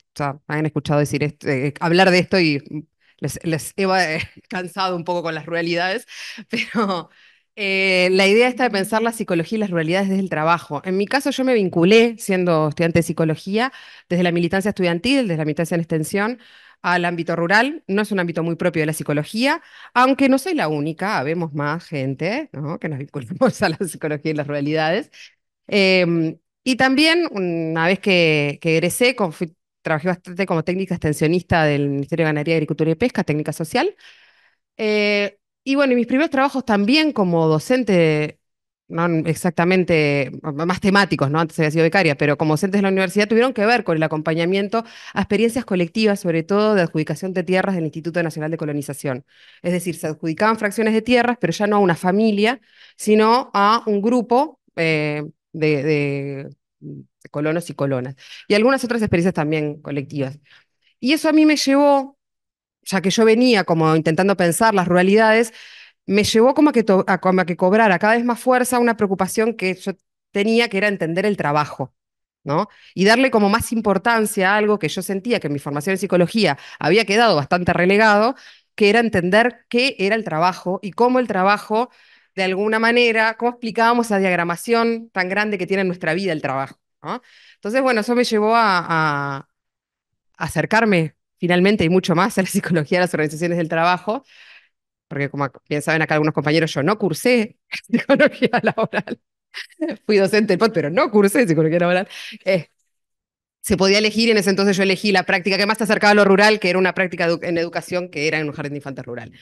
Speaker 5: han escuchado decir eh, hablar de esto y les, he eh, (laughs) cansado un poco con las realidades, (laughs) pero la idea está de pensar la psicología y las realidades desde el trabajo. En mi caso yo me vinculé siendo estudiante de psicología desde la militancia estudiantil, desde la militancia en extensión, al ámbito rural, no es un ámbito muy propio de la psicología, aunque no soy la única, vemos más gente que nos vinculamos a la psicología y las realidades. Em, y también, una vez que, egresé, trabajé bastante como técnica extensionista del Ministerio de Ganadería, Agricultura y Pesca, técnica social. Eh, y bueno, mis primeros trabajos también como docente no exactamente más temáticos, ¿no? Antes había sido becaria, pero como docentes de la universidad tuvieron que ver con el acompañamiento a experiencias colectivas, sobre todo de adjudicación de tierras del Instituto Nacional de Colonización. Es decir, se adjudicaban fracciones de tierras, pero ya no a una familia, sino a un grupo eh, de, colonos y colonas. Y algunas otras experiencias también colectivas. Y eso a mí me llevó, ya que yo venía como intentando pensar las ruralidades, me llevó como a que, a, cobrara cada vez más fuerza una preocupación que yo tenía, que era entender el trabajo. ¿no? Y darle como más importancia a algo que yo sentía que en mi formación en psicología había quedado bastante relegado, que era entender qué era el trabajo y cómo el trabajo, de alguna manera, cómo explicábamos la diagramación tan grande que tiene en nuestra vida el trabajo. ¿no? Entonces, bueno, eso me llevó a, a acercarme finalmente y mucho más a la (laughs) psicología de las organizaciones del trabajo, porque como bien saben acá algunos compañeros, yo no cursé (laughs) psicología laboral, fui docente pues, pero no cursé psicología laboral. Eh, se podía elegir, y en ese entonces yo elegí la práctica que más se acercaba a lo rural, que era una práctica en educación que era en un jardín de infantes rural.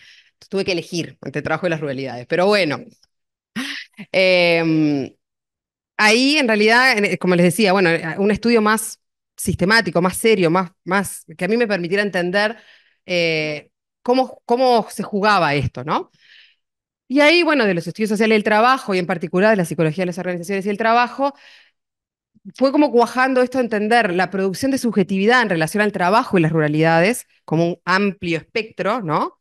Speaker 5: tuve que elegir entre trabajo y las ruralidades, pero bueno. Em, ahí, en realidad, eh, como les decía, bueno, eh, un estudio más sistemático, más serio, más, más que a mí me permitiera entender cómo, se jugaba esto, ¿no? Y ahí, bueno, de los estudios sociales del trabajo y en particular de la psicología de las organizaciones y el trabajo, fue como cuajando esto a entender la producción de subjetividad en relación al trabajo y las ruralidades como un amplio espectro, ¿no?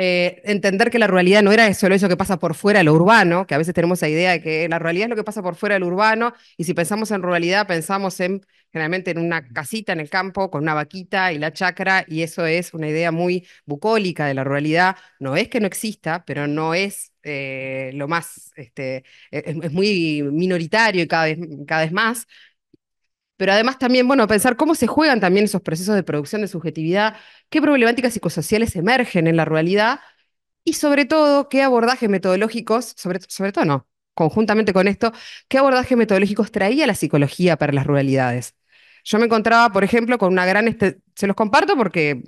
Speaker 5: Eh, entender que la ruralidad no era solo eso que pasa por fuera de lo urbano, que a veces tenemos la idea de que la realidad es lo que pasa por fuera del urbano, y si pensamos en ruralidad, pensamos en generalmente en una casita en el campo con una vaquita y la chacra, y eso es una idea muy bucólica de la ruralidad. No es que no exista, pero no es eh, lo más, este, e, e, es, muy minoritario y cada vez, cada vez más, pero además también, bueno, pensar cómo se juegan también esos procesos de producción de subjetividad, qué problemáticas psicosociales emergen en la ruralidad, y sobre todo qué abordajes metodológicos, sobre, sobre todo no, conjuntamente con esto, qué abordajes metodológicos traía la psicología para las ruralidades. Yo me encontraba, por ejemplo, con una gran, este, se los comparto porque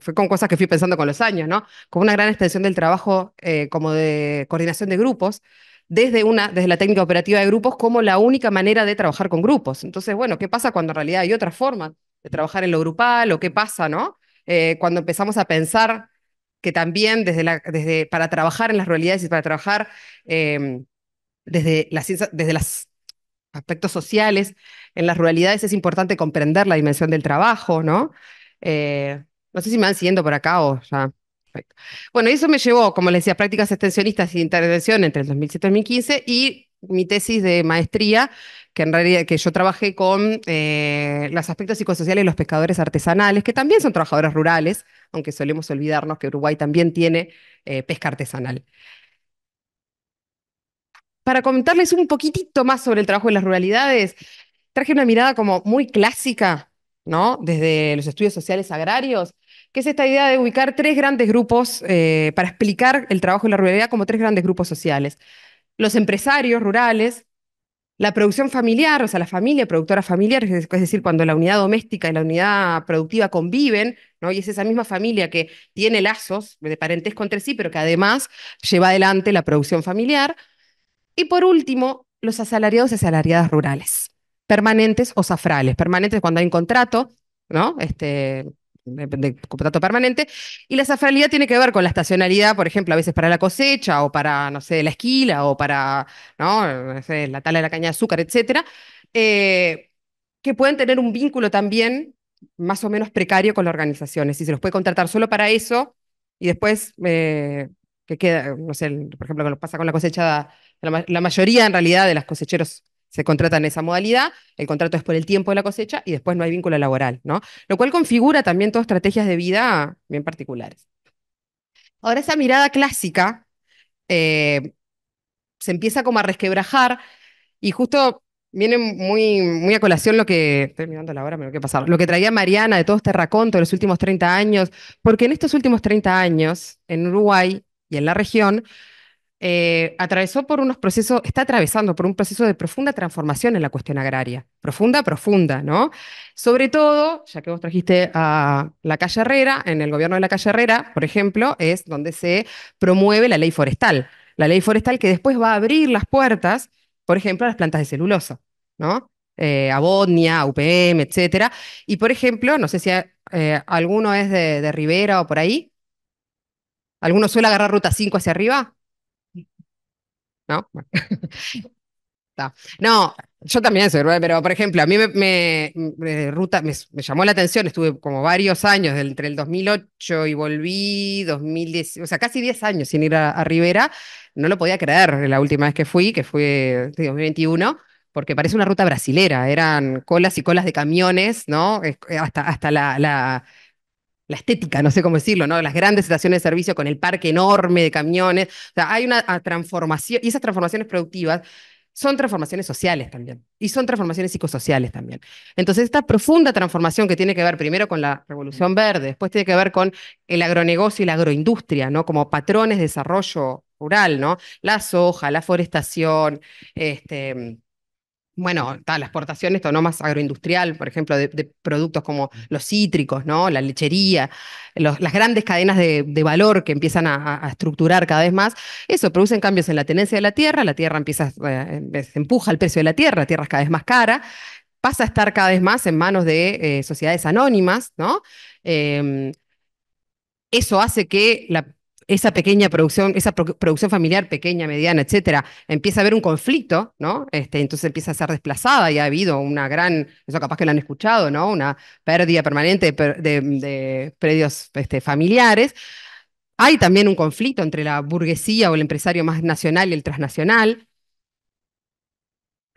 Speaker 5: fue con cosas que fui pensando con los años, ¿no? Con una gran extensión del trabajo eh, como de coordinación de grupos, desde, una, desde la técnica operativa de grupos como la única manera de trabajar con grupos. Entonces, bueno, ¿qué pasa cuando en realidad hay otra forma de trabajar en lo grupal o qué pasa, no? Eh, cuando empezamos a pensar que también desde la, desde, para trabajar en las realidades y para trabajar em, desde, las, desde los aspectos sociales, en las realidades es importante comprender la dimensión del trabajo, ¿no? Eh, no sé si me van siguiendo por acá o ya. Bueno, eso me llevó, como les decía, prácticas extensionistas y intervención entre el 2007 y 2015 y mi tesis de maestría, que en realidad que yo trabajé con eh, los aspectos psicosociales de los pescadores artesanales, que también son trabajadores rurales, aunque solemos olvidarnos que Uruguay también tiene eh, pesca artesanal. Para comentarles un poquitito más sobre el trabajo de las ruralidades, traje una mirada como muy clásica, ¿no? Desde los estudios sociales agrarios, que es esta idea de ubicar tres grandes grupos eh, para explicar el trabajo en la ruralidad como tres grandes grupos sociales. Los empresarios rurales, la producción familiar, o sea, la familia productora familiar, es decir, cuando la unidad doméstica y la unidad productiva conviven, Y es esa misma familia que tiene lazos de parentesco entre sí, pero que además lleva adelante la producción familiar. Y por último, los asalariados y asalariadas rurales, permanentes o safrales, Permanentes cuando hay un contrato, ¿no? Este, de, contrato permanente. Y la zafralidad tiene que ver con la estacionalidad, por ejemplo, a veces para la cosecha o para, no sé, la esquila o para, ¿no? Eh, sé, la tala de la caña de azúcar, etcétera, eh, que pueden tener un vínculo también más o menos precario con las organizaciones. Si se los puede contratar solo para eso y después eh, que queda, no sé, por ejemplo, lo que pasa con la cosecha, la, la mayoría en realidad de los cosecheros se contrata en esa modalidad, el contrato es por el tiempo de la cosecha y después no hay vínculo laboral, ¿no? Lo cual configura también todas estrategias de vida bien particulares. Ahora esa mirada clásica eh, se empieza como a resquebrajar y justo viene muy, muy a colación lo que, terminando la hora, lo que pasar, lo que traía Mariana de todo este raconto de los últimos 30 años, porque en estos últimos 30 años, en Uruguay y en la región, eh, atravesó por unos procesos, está atravesando por un proceso de profunda transformación en la cuestión agraria. Profunda, profunda, ¿no? Sobre todo, ya que vos trajiste a la calle Herrera, en el gobierno de la calle Herrera, por ejemplo, es donde se promueve la ley forestal. La ley forestal que después va a abrir las puertas, por ejemplo, a las plantas de celulosa, ¿no? Eh, a Bodnia, a UPM, etc Y por ejemplo, no sé si eh, alguno es de, de Rivera o por ahí. ¿Alguno suele agarrar ruta 5 hacia arriba? ¿no? (laughs) no, yo también soy pero por ejemplo, a mí me, ruta, me, llamó la atención, estuve como varios años, entre el 2008 y volví, 2010, o sea, casi 10 años sin ir a, Rivera, no lo podía creer la última vez que fui, que fue 2021 porque parece una ruta brasilera, eran colas y colas de camiones, ¿no? Eh, hasta, hasta la la estética, no sé cómo decirlo, ¿no? Las grandes estaciones de servicio con el parque enorme de camiones. O sea, hay una ah, transformación, y esas transformaciones productivas son transformaciones sociales también, y son transformaciones psicosociales también. Entonces, esta profunda transformación que tiene que ver primero con la revolución verde, después tiene que ver con el agronegocio y la agroindustria, ¿no? Como patrones de desarrollo rural, ¿no? La soja, la forestación, este, bueno, está la exportación, esto no más agroindustrial, por ejemplo, de, productos como los cítricos, ¿no? La lechería, las grandes cadenas de, valor que empiezan a, estructurar cada vez más, eso producen cambios en la tenencia de la tierra, la tierra empieza, eh, empuja el precio de la tierra, la tierra es cada vez más cara, pasa a estar cada vez más en manos de eh, sociedades anónimas, ¿no? Em, eso hace que la esa pequeña producción, esa producción familiar pequeña, mediana, etcétera, empieza a haber un conflicto, ¿no? Este, entonces empieza a ser desplazada y ha habido una gran, eso capaz que lo han escuchado, ¿no? Una pérdida permanente de, predios este, familiares. Hay también un conflicto entre la burguesía o el empresario más nacional y el transnacional.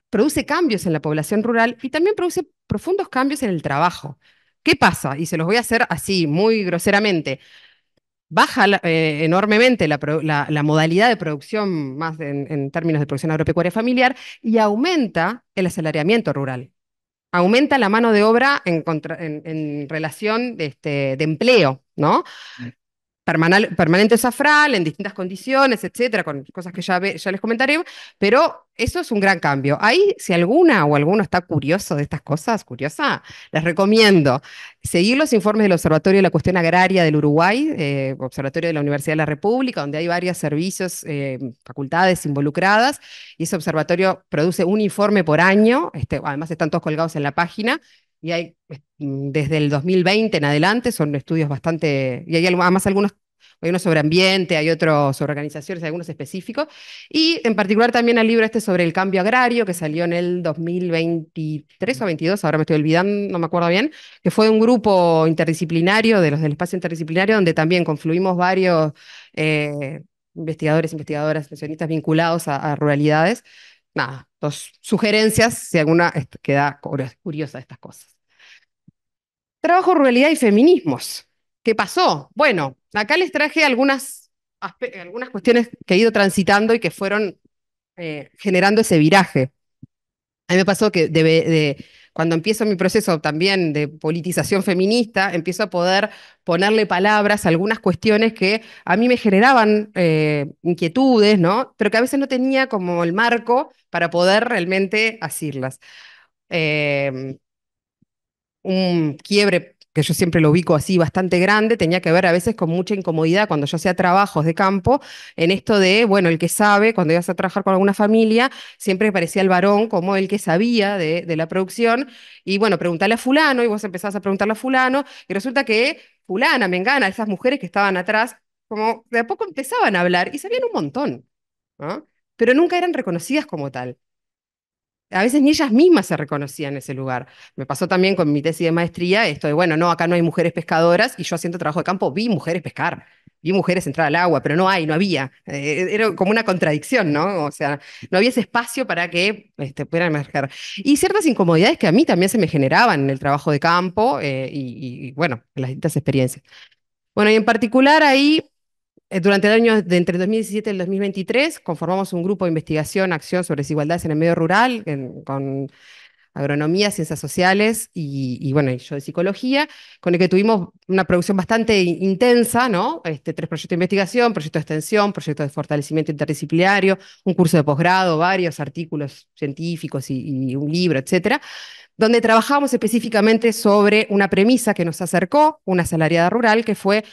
Speaker 5: Produce cambios en la población rural y también produce profundos cambios en el trabajo. ¿Qué pasa? Y se los voy a hacer así, muy groseramente baja eh, enormemente la, modalidad de producción, más en, términos de producción agropecuaria familiar, y aumenta el asalariamiento rural. Aumenta la mano de obra en, relación de, este, de empleo, ¿no? Mm permanente safral, en distintas condiciones, etcétera, con cosas que ya, les comentaré, pero eso es un gran cambio. Ahí, si alguna o alguno está curioso de estas cosas, curiosa, les recomiendo seguir los informes del Observatorio de la Cuestión Agraria del Uruguay, eh, Observatorio de la Universidad de la República, donde hay varios servicios, eh, facultades involucradas, y ese observatorio produce un informe por año, este, además están todos colgados en la página, y hay pues, desde el 2020 en adelante, son estudios bastante, y hay además algunos, hay uno sobre ambiente, hay otros sobre organizaciones, hay algunos específicos, y en particular también el libro este sobre el cambio agrario que salió en el 2023 o 22, ahora me estoy olvidando, no me acuerdo bien, que fue un grupo interdisciplinario de los del espacio interdisciplinario donde también confluimos varios... Eh, investigadores, investigadoras, pensionistas vinculados a, a ruralidades, nada, dos sugerencias si alguna queda curiosa de estas cosas. Trabajo, ruralidad y feminismos. ¿Qué pasó? Bueno, acá les traje algunas, algunas cuestiones que he ido transitando y que fueron eh, generando ese viraje. A mí me pasó que debe de cuando empiezo mi proceso también de politización feminista, empiezo a poder ponerle palabras a algunas cuestiones que a mí me generaban eh, inquietudes, ¿no? Pero que a veces no tenía como el marco para poder realmente asirlas. Eh, un quiebre que yo siempre lo ubico así bastante grande, tenía que ver a veces con mucha incomodidad cuando yo hacía trabajos de campo, en esto de, bueno, el que sabe, cuando ibas a trabajar con alguna familia, siempre parecía el varón como el que sabía de, la producción, y bueno, preguntarle a fulano, y vos empezás a preguntarle a fulano, y resulta que fulana, mengana, esas mujeres que estaban atrás, como de a poco empezaban a hablar y sabían un montón, pero nunca eran reconocidas como tal a veces ni ellas mismas se reconocían en ese lugar. Me pasó también con mi tesis de maestría esto de, bueno, no, acá no hay mujeres pescadoras y yo haciendo trabajo de campo vi mujeres pescar, vi mujeres entrar al agua, pero no hay, no había. Eh, eh, era como una contradicción, ¿no? O sea, no había ese espacio para que este, pudieran emerger. Y ciertas incomodidades que a mí también se me generaban en el trabajo de campo eh, y, y, bueno, en las distintas experiencias. Bueno, y en particular ahí eh, durante el año de entre 2017 y el 2023 conformamos un grupo de investigación, acción sobre desigualdades en el medio rural, con agronomía, ciencias sociales y, y, bueno, yo de psicología, con el que tuvimos una producción bastante intensa, ¿no? Este, tres proyectos de investigación, proyectos de extensión, proyectos de fortalecimiento interdisciplinario, un curso de posgrado, varios artículos científicos y, un libro, etcétera, donde trabajamos específicamente sobre una premisa que nos acercó una asalariada rural, que fue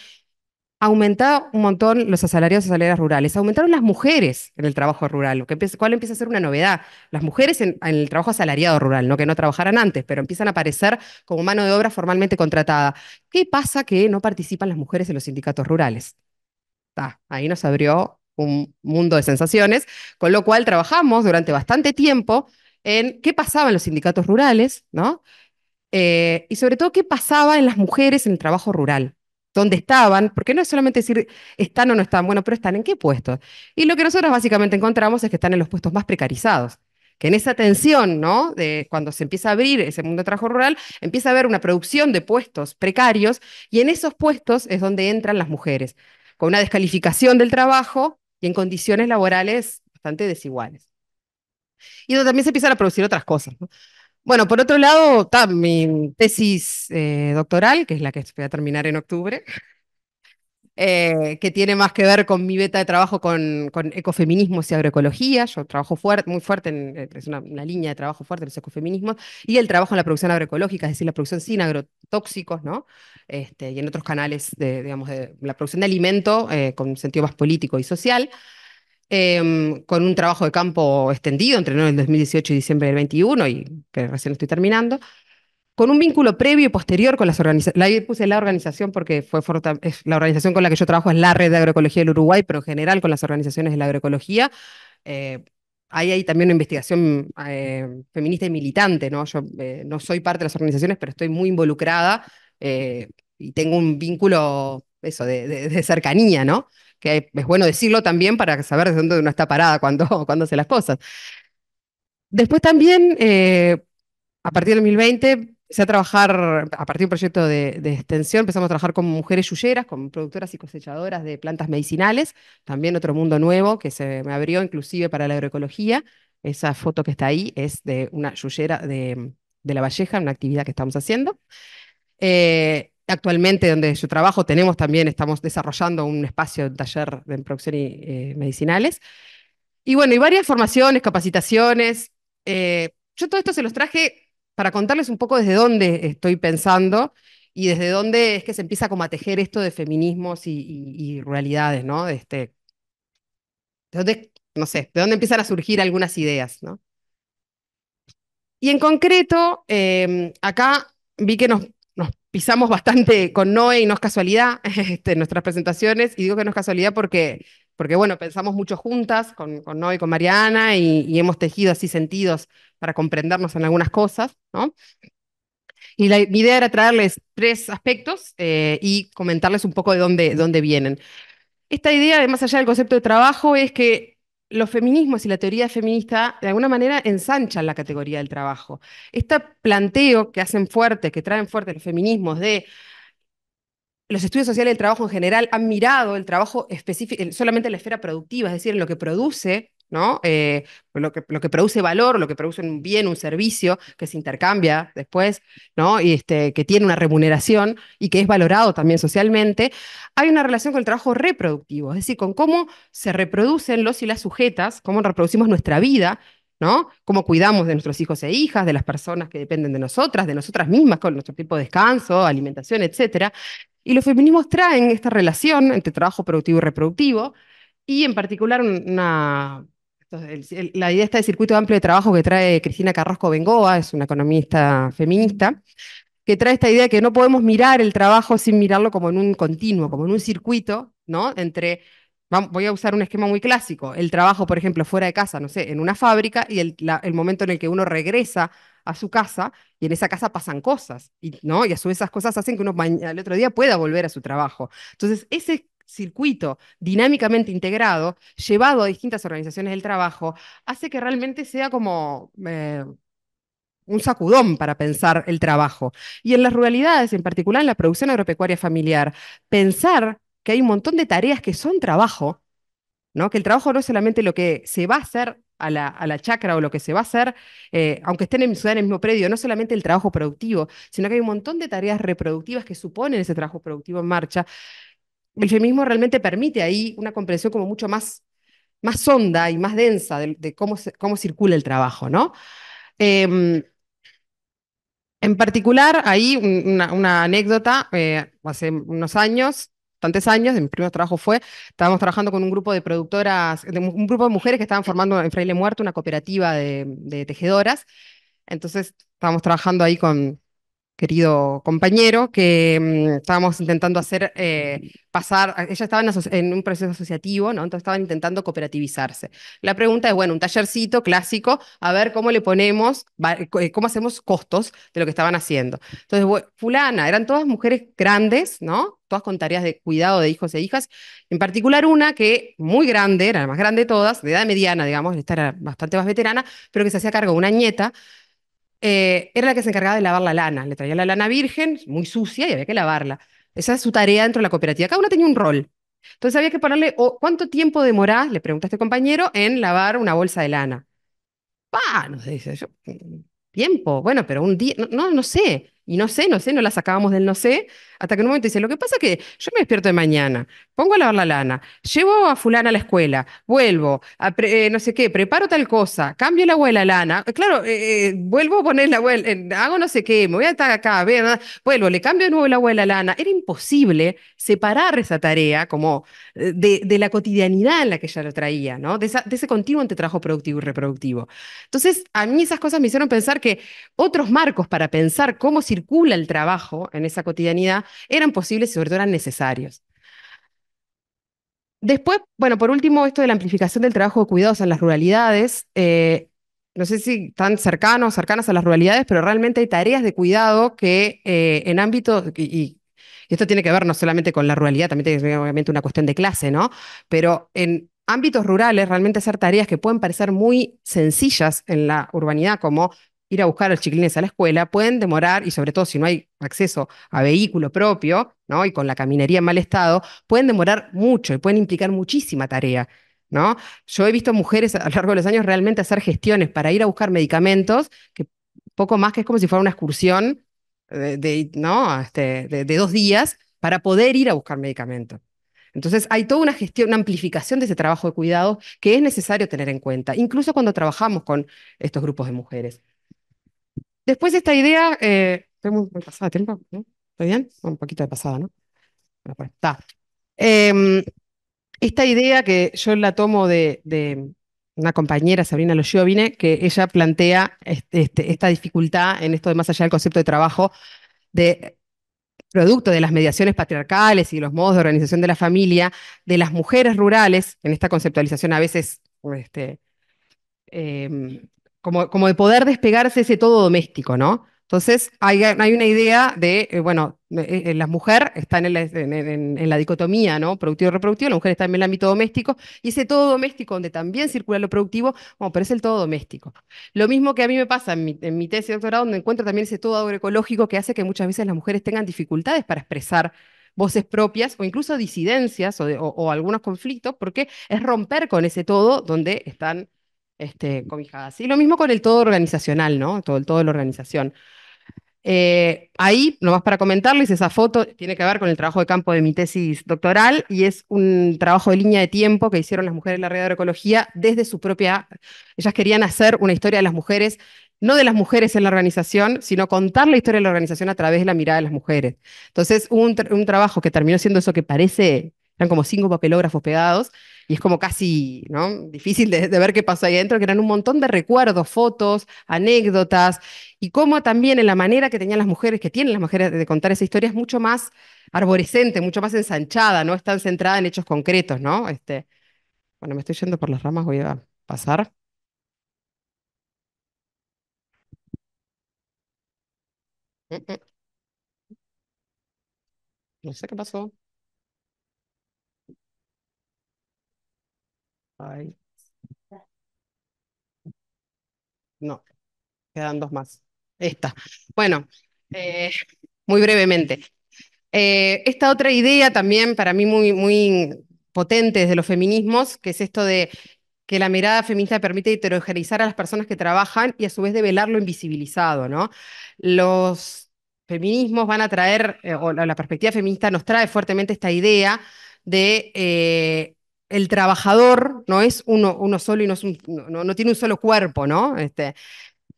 Speaker 5: Aumenta un montón los asalariados y asalariadas rurales, aumentaron las mujeres en el trabajo rural, lo que empieza, empieza a ser una novedad. Las mujeres en, el trabajo asalariado rural, no que no trabajaran antes, pero empiezan a aparecer como mano de obra formalmente contratada. ¿Qué pasa que no participan las mujeres en los sindicatos rurales? ahí nos abrió un mundo de sensaciones, con lo cual trabajamos durante bastante tiempo en qué pasaba en los sindicatos rurales, ¿no? Eh, y sobre todo qué pasaba en las mujeres en el trabajo rural dónde estaban, porque no es solamente decir están o no están, bueno, pero están en qué puestos. Y lo que nosotros básicamente encontramos es que están en los puestos más precarizados que en esa tensión, ¿no? De cuando se empieza a abrir ese mundo de trabajo rural, empieza a haber una producción de puestos precarios y en esos puestos es donde entran las mujeres, con una descalificación del trabajo y en condiciones laborales bastante desiguales. Y donde también se empiezan a producir otras cosas, ¿no? Bueno, por otro lado, mi tesis eh, doctoral, que es la que voy a terminar en octubre, eh, que tiene más que ver con mi beta de trabajo con, con ecofeminismos y agroecología. Yo trabajo fuerte, muy fuerte, en, eh, es una, línea de trabajo fuerte en los ecofeminismos, y el trabajo en la producción agroecológica, es decir, la producción sin agrotóxicos, ¿no? Este, y en otros canales, de, digamos, de la producción de alimento eh, con sentido más político y social. Em, con un trabajo de campo extendido, entre el 2018 y diciembre del 21, y que recién estoy terminando, con un vínculo previo y posterior con las organizaciones, la, puse la organización porque fue la organización con la que yo trabajo es la Red de Agroecología del Uruguay, pero en general con las organizaciones de la agroecología. Eh, ahí hay también una investigación eh, feminista y militante, ¿no? Yo eh, no soy parte de las organizaciones, pero estoy muy involucrada eh, y tengo un vínculo, eso, de, de cercanía, ¿no? que es bueno decirlo también para saber de dónde uno está parada cuando, (laughs) cuando hace las cosas. Después también, eh, a partir del 2020, empecé a trabajar, a partir de un proyecto de, extensión, empezamos a trabajar con mujeres yuyeras, con productoras y cosechadoras de plantas medicinales, también otro mundo nuevo que se me abrió inclusive para la agroecología. Esa foto que está ahí es de una yuyera de, La Valleja, una actividad que estamos haciendo. Eh, actualmente donde yo trabajo tenemos también, estamos desarrollando un espacio, de taller de producción y, eh, medicinales. Y bueno, y varias formaciones, capacitaciones. Eh, yo todo esto se los traje para contarles un poco desde dónde estoy pensando y desde dónde es que se empieza como a tejer esto de feminismos y, realidades, ¿no? De este, dónde, no sé, de dónde empiezan a surgir algunas ideas, ¿no? Y en concreto, eh, acá vi que nos pisamos bastante con Noé y no es casualidad (laughs) este, nuestras presentaciones, y digo que no es casualidad porque, porque bueno, pensamos mucho juntas con, con Noé y con Mariana y, hemos tejido así sentidos para comprendernos en algunas cosas, ¿no? Y mi idea era traerles tres aspectos eh, y comentarles un poco de dónde, dónde vienen. Esta idea, más allá del concepto de trabajo, es que los feminismos y la teoría feminista de alguna manera ensanchan la categoría del trabajo. Este planteo que hacen fuerte, que traen fuerte los feminismos de los estudios sociales del trabajo en general han mirado el trabajo solamente en la esfera productiva, es decir, en lo que produce eh, lo, que, lo que produce valor, lo que produce un bien, un servicio, que se intercambia después, ¿no? Y este, que tiene una remuneración y que es valorado también socialmente, hay una relación con el trabajo reproductivo, es decir, con cómo se reproducen los y las sujetas, cómo reproducimos nuestra vida ¿no? Cómo cuidamos de nuestros hijos e hijas, de las personas que dependen de nosotras, de nosotras mismas, con nuestro tipo de descanso, alimentación, etc. Y los feminismos traen esta relación entre trabajo productivo y reproductivo, y en particular una, la idea está de circuito amplio de trabajo que trae Cristina Carrasco Bengoa, es una economista feminista, que trae esta idea de que no podemos mirar el trabajo sin mirarlo como en un continuo, como en un circuito, ¿no? Entre voy a usar un esquema muy clásico, el trabajo, por ejemplo, fuera de casa, no sé, en una fábrica y el, momento en el que uno regresa a su casa y en esa casa pasan cosas, y, ¿no? Y a su vez esas cosas hacen que uno al otro día pueda volver a su trabajo. Entonces, ese circuito dinámicamente integrado, llevado a distintas organizaciones del trabajo, hace que realmente sea como... Eh, un sacudón para pensar el trabajo. Y en las ruralidades, en particular en la producción agropecuaria familiar, pensar que hay un montón de tareas que son trabajo, ¿no? que el trabajo no es solamente lo que se va a hacer a la, chacra o lo que se va a hacer, eh, aunque estén en, en el mismo predio, no solamente el trabajo productivo, sino que hay un montón de tareas reproductivas que suponen ese trabajo productivo en marcha, el feminismo realmente permite ahí una comprensión como mucho más, más honda y más densa de, cómo, cómo circula el trabajo, ¿no? Em, en particular, ahí una, anécdota, eh, hace unos años, tantos años, mi primer trabajo fue, estábamos trabajando con un grupo de productoras, un grupo de mujeres que estaban formando en Fraile Muerto una cooperativa de, de tejedoras, entonces estábamos trabajando ahí con, querido compañero, que mm, estábamos intentando hacer eh, pasar, ah, ella estaba en, un proceso asociativo, ¿no? Entonces estaban intentando cooperativizarse. La pregunta es, bueno, un tallercito clásico, a ver cómo le ponemos, eh, cómo hacemos costos de lo que estaban haciendo. Entonces, fulana, eran todas mujeres grandes, ¿no? Todas con tareas de cuidado de hijos e hijas, en particular una que muy grande, era la más grande de todas, de edad mediana, digamos, esta era bastante más veterana, pero que se hacía cargo de una nieta, eh, era la que se encargaba de lavar la lana. Le traía la lana virgen, muy sucia, y había que lavarla. Esa es su tarea dentro de la cooperativa. Cada una tenía un rol. Entonces había que ponerle, ¿cuánto tiempo demorás, le pregunta a este compañero, en lavar una bolsa de lana? ¡Pah! nos dice, yo, mm, tiempo, bueno, pero un día, no, no sé. Y no sé, no sé, no la sacábamos del no sé, hasta que en un momento dice, lo que pasa es que yo me despierto de mañana, pongo a lavar la lana, llevo a fulana a la escuela, vuelvo, eh, no sé qué, preparo tal cosa, cambio el agua de la lana, eh, claro, eh, vuelvo a poner la agua, hago no sé qué, me voy a estar acá, vuelvo, le cambio de nuevo el agua de la lana. Era imposible separar esa tarea como de, la cotidianidad en la que ella lo traía, ¿no? De, ese continuo entre trabajo productivo y reproductivo. Entonces, a mí esas cosas me hicieron pensar que otros marcos para pensar cómo si circula el trabajo en esa cotidianidad eran posibles y sobre todo eran necesarios. Después, bueno, por último, esto de la amplificación del trabajo de cuidados en las ruralidades. Eh, no sé si tan cercanos, cercanas a las ruralidades, pero realmente hay tareas de cuidado que eh, en ámbitos, y, esto tiene que ver no solamente con la ruralidad, también tiene que obviamente una cuestión de clase, ¿no? Pero en ámbitos rurales, realmente hacer tareas que pueden parecer muy sencillas en la urbanidad, como ir a buscar al los chiquilines a la escuela, pueden demorar, y sobre todo si no hay acceso a vehículo propio, ¿no? Y con la caminería en mal estado, pueden demorar mucho y pueden implicar muchísima tarea. ¿No? Yo he visto mujeres a lo largo de los años realmente hacer gestiones para ir a buscar medicamentos, que poco más que es como si fuera una excursión eh, de, ¿no? Este, de, de dos días para poder ir a buscar medicamentos. Entonces hay toda una gestión, una amplificación de ese trabajo de cuidado que es necesario tener en cuenta, incluso cuando trabajamos con estos grupos de mujeres. Después esta idea, pasada eh, de tiempo, ¿no? bien? Un poquito de pasada, ¿no? Pues, está. Em, esta idea que yo la tomo de, una compañera, Sabrina Logiovine, que ella plantea este, esta dificultad en esto de más allá del concepto de trabajo, de producto de las mediaciones patriarcales y los modos de organización de la familia, de las mujeres rurales, en esta conceptualización a veces este, em, como, como de poder despegarse ese todo doméstico, ¿no? Entonces, hay, una idea de, eh, bueno, eh, eh, las mujeres están en, la dicotomía, ¿no? Productivo reproductivo, la mujer está en el ámbito doméstico, y ese todo doméstico donde también circula lo productivo, bueno, pero es el todo doméstico. Lo mismo que a mí me pasa en mi, tesis de doctorado, donde encuentro también ese todo agroecológico que hace que muchas veces las mujeres tengan dificultades para expresar voces propias o incluso disidencias o algunos conflictos, porque es romper con ese todo donde están este, Y lo mismo con el todo organizacional, ¿no? Todo, todo de la organización. Eh, ahí, nomás para comentarles, esa foto tiene que ver con el trabajo de campo de mi tesis doctoral y es un trabajo de línea de tiempo que hicieron las mujeres en la red de ecología desde su propia... Ellas querían hacer una historia de las mujeres, no de las mujeres en la organización, sino contar la historia de la organización a través de la mirada de las mujeres. Entonces, un, un trabajo que terminó siendo eso que parece eran como cinco papelógrafos pegados y es como casi ¿no? difícil de, ver qué pasó ahí adentro, que eran un montón de recuerdos, fotos, anécdotas, y cómo también en la manera que tenían las mujeres, que tienen las mujeres de contar esa historia, es mucho más arborescente, mucho más ensanchada, no es tan centrada en hechos concretos, ¿no? Este, bueno, me estoy yendo por las ramas, voy a pasar.
Speaker 4: Mm, mm. No sé qué
Speaker 5: pasó. No, quedan dos más. Esta. Bueno, eh, muy brevemente. Eh, esta otra idea también para mí muy, muy potente desde los feminismos, que es esto de que la mirada feminista permite heterogeneizar a las personas que trabajan y a su vez velar lo invisibilizado, ¿no? Los feminismos van a traer, eh, o la perspectiva feminista nos trae fuertemente esta idea de el trabajador no es uno, solo y no, tiene un solo cuerpo, ¿no? Este,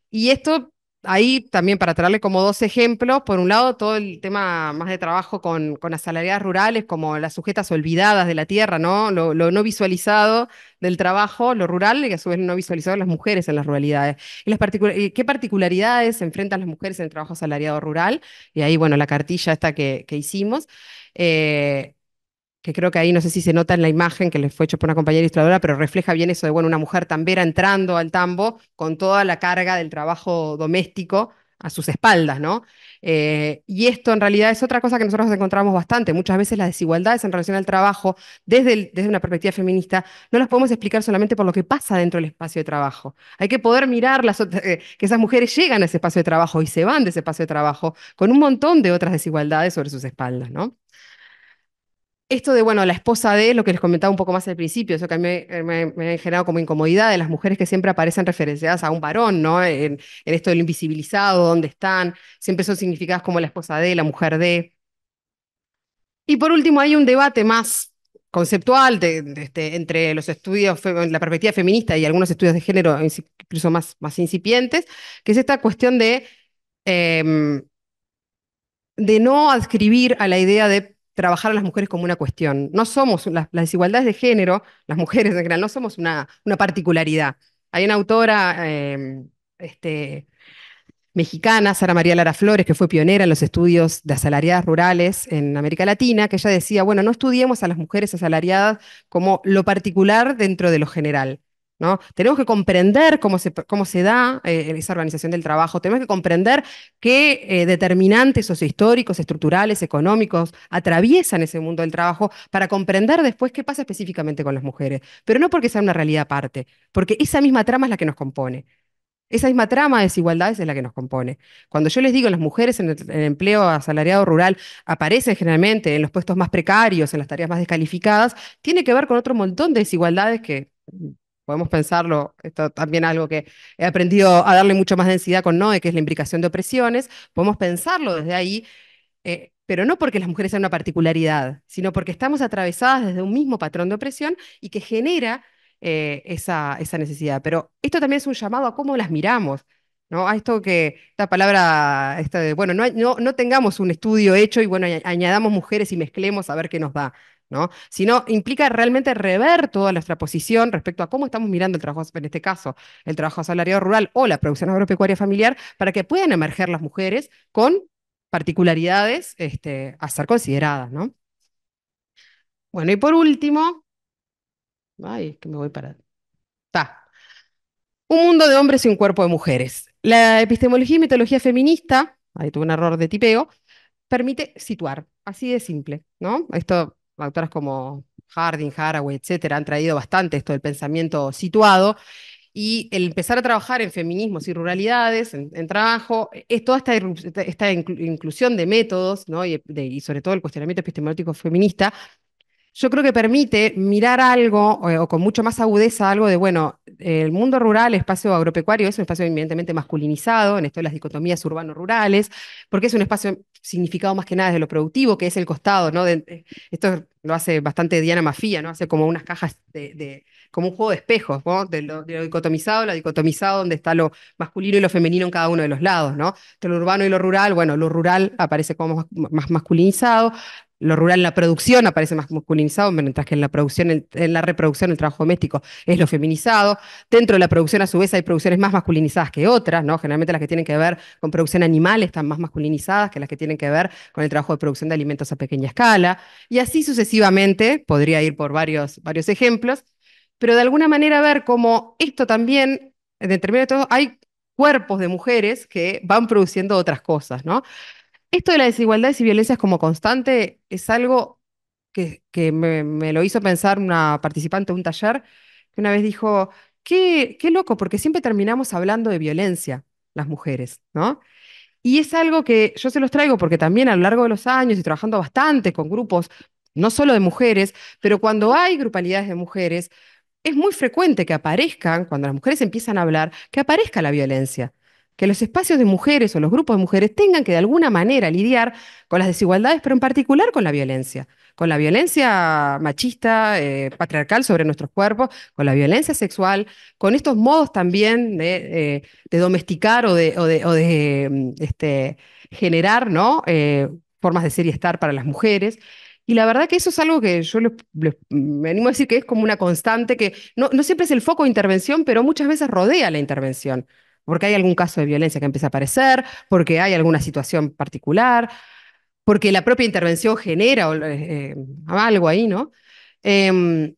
Speaker 5: y esto, ahí también para traerle como dos ejemplos, por un lado todo el tema más de trabajo con, con asalariadas rurales, como las sujetas olvidadas de la tierra, ¿no? Lo, no visualizado del trabajo, lo rural, y a su vez no visualizado las mujeres en las ruralidades. Y las eh, ¿Qué particularidades enfrentan las mujeres en el trabajo asalariado rural? Y ahí, bueno, la cartilla esta que, hicimos. Eh, que creo que ahí no sé si se nota en la imagen que les fue hecho por una compañera ilustradora, pero refleja bien eso de, bueno, una mujer tambera entrando al tambo con toda la carga del trabajo doméstico a sus espaldas, ¿no? Eh, y esto en realidad es otra cosa que nosotros encontramos bastante. Muchas veces las desigualdades en relación al trabajo, desde, desde una perspectiva feminista, no las podemos explicar solamente por lo que pasa dentro del espacio de trabajo. Hay que poder mirar las, eh, que esas mujeres llegan a ese espacio de trabajo y se van de ese espacio de trabajo con un montón de otras desigualdades sobre sus espaldas, ¿no? esto de, bueno, la esposa de, lo que les comentaba un poco más al principio, eso que a mí me, ha generado como incomodidad de las mujeres que siempre aparecen referenciadas a un varón, ¿no? En, esto del invisibilizado, dónde están, siempre son significadas como la esposa de, la mujer de. Y por último, hay un debate más conceptual este, entre los estudios, la perspectiva feminista y algunos estudios de género, incluso más, más incipientes, que es esta cuestión de, em, de no adscribir a la idea de trabajar a las mujeres como una cuestión. No somos, las, desigualdades de género, las mujeres en general, no somos una, particularidad. Hay una autora em, este, mexicana, Sara María Lara Flores, que fue pionera en los estudios de asalariadas rurales en América Latina, que ella decía, bueno, no estudiemos a las mujeres asalariadas como lo particular dentro de lo general, tenemos que comprender cómo se, cómo se da eh, esa organización del trabajo, tenemos que comprender qué eh, determinantes sociohistóricos, estructurales, económicos atraviesan ese mundo del trabajo para comprender después qué pasa específicamente con las mujeres, pero no porque sea una realidad aparte, porque esa misma trama es la que nos compone. Esa misma trama de desigualdades es la que nos compone. Cuando yo les digo, las mujeres el, en el, empleo asalariado rural aparecen generalmente en los puestos más precarios, en las tareas más descalificadas, tiene que ver con otro montón de desigualdades que podemos pensarlo, esto también algo que he aprendido a darle mucho más densidad con Noe, que es la implicación de opresiones, podemos pensarlo desde ahí, eh, pero no porque las mujeres sean una particularidad, sino porque estamos atravesadas desde un mismo patrón de opresión y que genera eh, esa, necesidad. Pero esto también es un llamado a cómo las miramos. ¿no? A esto que, esta palabra, esta de, bueno, no, no, no, tengamos un estudio hecho y bueno, añadamos mujeres y mezclemos a ver qué nos da. Sino implica realmente rever toda nuestra posición respecto a cómo estamos mirando el trabajo, en este caso, el trabajo asalariado rural o la producción agropecuaria familiar, para que puedan emerger las mujeres con particularidades este, a ser consideradas, ¿no? Bueno, y por último, que me voy para... Está. Un mundo de hombres y un cuerpo de mujeres. La epistemología y mitología feminista, ahí tuve un error de tipeo, permite situar, así de simple, ¿no? Esto autoras como Harding, Haraway, etcétera, han traído bastante esto del pensamiento situado. Y el empezar a trabajar en feminismos y ruralidades, en, trabajo, es toda esta, esta inclusión de métodos ¿no? y, y sobre todo el cuestionamiento epistemológico feminista, yo creo que permite mirar algo eh, o, con mucho más agudeza algo de, bueno, el mundo rural, el espacio agropecuario, es un espacio evidentemente masculinizado, en esto de las dicotomías urbano-rurales, porque es un espacio significado más que nada desde lo productivo, que es el costado, ¿no? Eh, esto lo hace bastante Diana Mafía, ¿no? Hace como unas cajas de, como un juego de espejos, ¿no? De lo, lo dicotomizado, la dicotomizado, donde está lo masculino y lo femenino en cada uno de los lados, ¿no? Entre lo urbano y lo rural, bueno, lo rural aparece como más masculinizado, lo rural, la producción aparece más masculinizado, mientras que en la, producción, en la reproducción el trabajo doméstico es lo feminizado. Dentro de la producción, a su vez, hay producciones más masculinizadas que otras, ¿no? Generalmente las que tienen que ver con producción animal están más masculinizadas que las que tienen que ver con el trabajo de producción de alimentos a pequeña escala. Y así sucesivamente, podría ir por varios, varios ejemplos, pero de alguna manera ver cómo esto también, en determinado todo, hay cuerpos de mujeres que van produciendo otras cosas, ¿no? Esto de las desigualdades y violencias como constante es algo que, me, lo hizo pensar una participante de un taller que una vez dijo, qué, qué loco, porque siempre terminamos hablando de violencia las mujeres, ¿no? Y es algo que yo se los traigo porque también a lo largo de los años y trabajando bastante con grupos, no solo de mujeres, pero cuando hay grupalidades de mujeres, es muy frecuente que aparezcan, cuando las mujeres empiezan a hablar, que aparezca la violencia que los espacios de mujeres o los grupos de mujeres tengan que de alguna manera lidiar con las desigualdades, pero en particular con la violencia, con la violencia machista, eh, patriarcal sobre nuestros cuerpos, con la violencia sexual, con estos modos también de, eh, domesticar o de, mm, este, generar ¿no? Eh, formas de ser y estar para las mujeres. Y la verdad que eso es algo que yo mm, me animo a decir que es como una constante, que no siempre es el foco de intervención, pero muchas veces rodea la intervención porque hay algún caso de violencia que empieza a aparecer, porque hay alguna situación particular, porque la propia intervención genera eh, eh, algo ahí, ¿no? Em,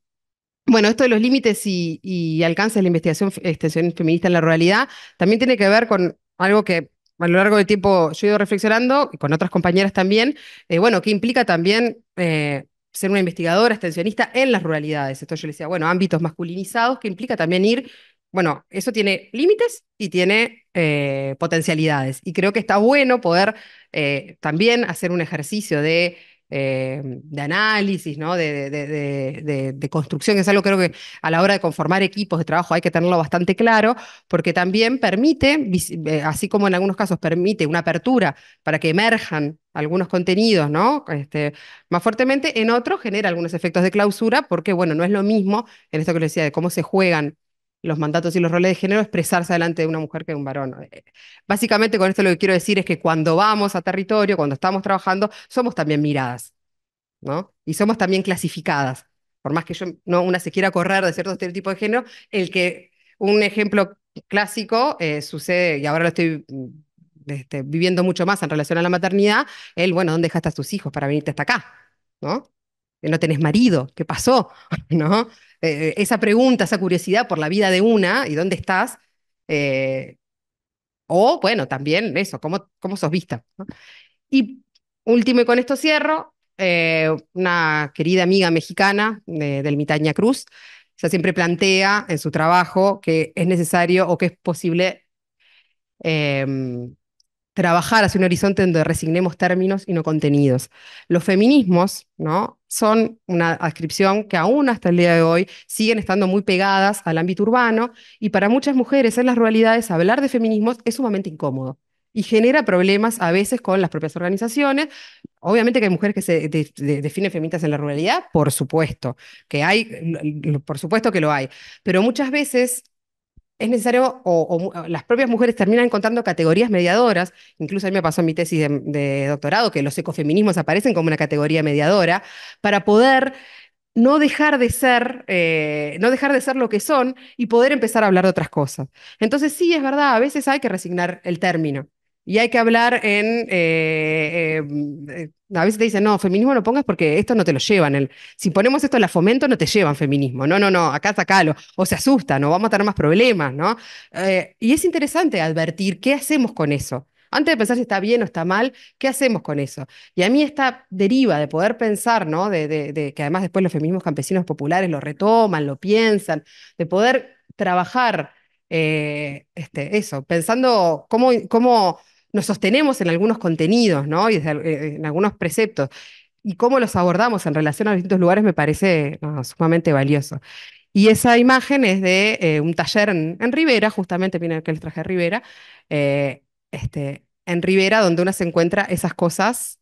Speaker 5: bueno, esto de los límites y, alcances de la investigación extensión feminista en la ruralidad también tiene que ver con algo que a lo largo del tiempo yo he ido reflexionando, y con otras compañeras también, eh, bueno, que implica también ser una investigadora extensionista en las ruralidades. Esto yo le decía, bueno, ámbitos masculinizados, que implica también ir bueno, eso tiene límites y tiene eh, potencialidades. Y creo que está bueno poder eh, también hacer un ejercicio de, eh, análisis, ¿no? De, de, construcción, es algo que creo que a la hora de conformar equipos de trabajo hay que tenerlo bastante claro, porque también permite, así como en algunos casos permite una apertura para que emerjan algunos contenidos, ¿no? Este, más fuertemente, en otros genera algunos efectos de clausura, porque bueno, no es lo mismo en esto que les decía de cómo se juegan los mandatos y los roles de género, expresarse delante de una mujer que es un varón. Eh, básicamente con esto lo que quiero decir es que cuando vamos a territorio, cuando estamos trabajando, somos también miradas, ¿no? Y somos también clasificadas. Por más que yo, no, una se quiera correr de cierto tipo de género, el que un ejemplo clásico eh, sucede, y ahora lo estoy mm, este, viviendo mucho más en relación a la maternidad, el, bueno, ¿dónde dejaste a tus hijos para venirte hasta acá? ¿No? No tenés marido, ¿qué pasó? (laughs) ¿No? Eh, esa pregunta, esa curiosidad por la vida de una y dónde estás. Eh, o bueno, también eso, cómo, cómo sos vista. Y último, y con esto cierro, eh, una querida amiga mexicana del Mitaña Cruz, ella siempre plantea en su trabajo que es necesario o que es posible em, trabajar hacia un horizonte donde resignemos términos y no contenidos. Los feminismos, ¿no? son una adscripción que aún hasta el día de hoy siguen estando muy pegadas al ámbito urbano y para muchas mujeres en las ruralidades hablar de feminismo es sumamente incómodo y genera problemas a veces con las propias organizaciones. Obviamente que hay mujeres que se definen feministas en la ruralidad, por supuesto, que hay, por supuesto que lo hay, pero muchas veces es necesario, o, las propias mujeres terminan encontrando categorías mediadoras, incluso a mí me pasó en mi tesis de, doctorado que los ecofeminismos aparecen como una categoría mediadora, para poder no dejar de ser, eh, no dejar de ser lo que son y poder empezar a hablar de otras cosas. Entonces sí, es verdad, a veces hay que resignar el término y hay que hablar en... Eh, eh, eh, a veces te dicen, no, feminismo no pongas porque esto no te lo llevan. si ponemos esto en la fomento, no te llevan feminismo. No, no, no, acá sacalo. O se asusta, o vamos a tener más problemas, ¿no? y es interesante advertir qué hacemos con eso. Antes de pensar si está bien o está mal, ¿qué hacemos con eso? Y a mí esta deriva de poder pensar, ¿no? De, que además después los feminismos campesinos populares lo retoman, lo piensan, de poder trabajar este, eso, pensando cómo, cómo nos sostenemos en algunos contenidos, ¿no? Y eh, en algunos preceptos. Y cómo los abordamos en relación a distintos lugares me parece sumamente valioso. Y esa imagen es de eh, un taller en, Rivera, justamente, viene que les traje Rivera, eh, este, en Rivera, donde uno se encuentra esas cosas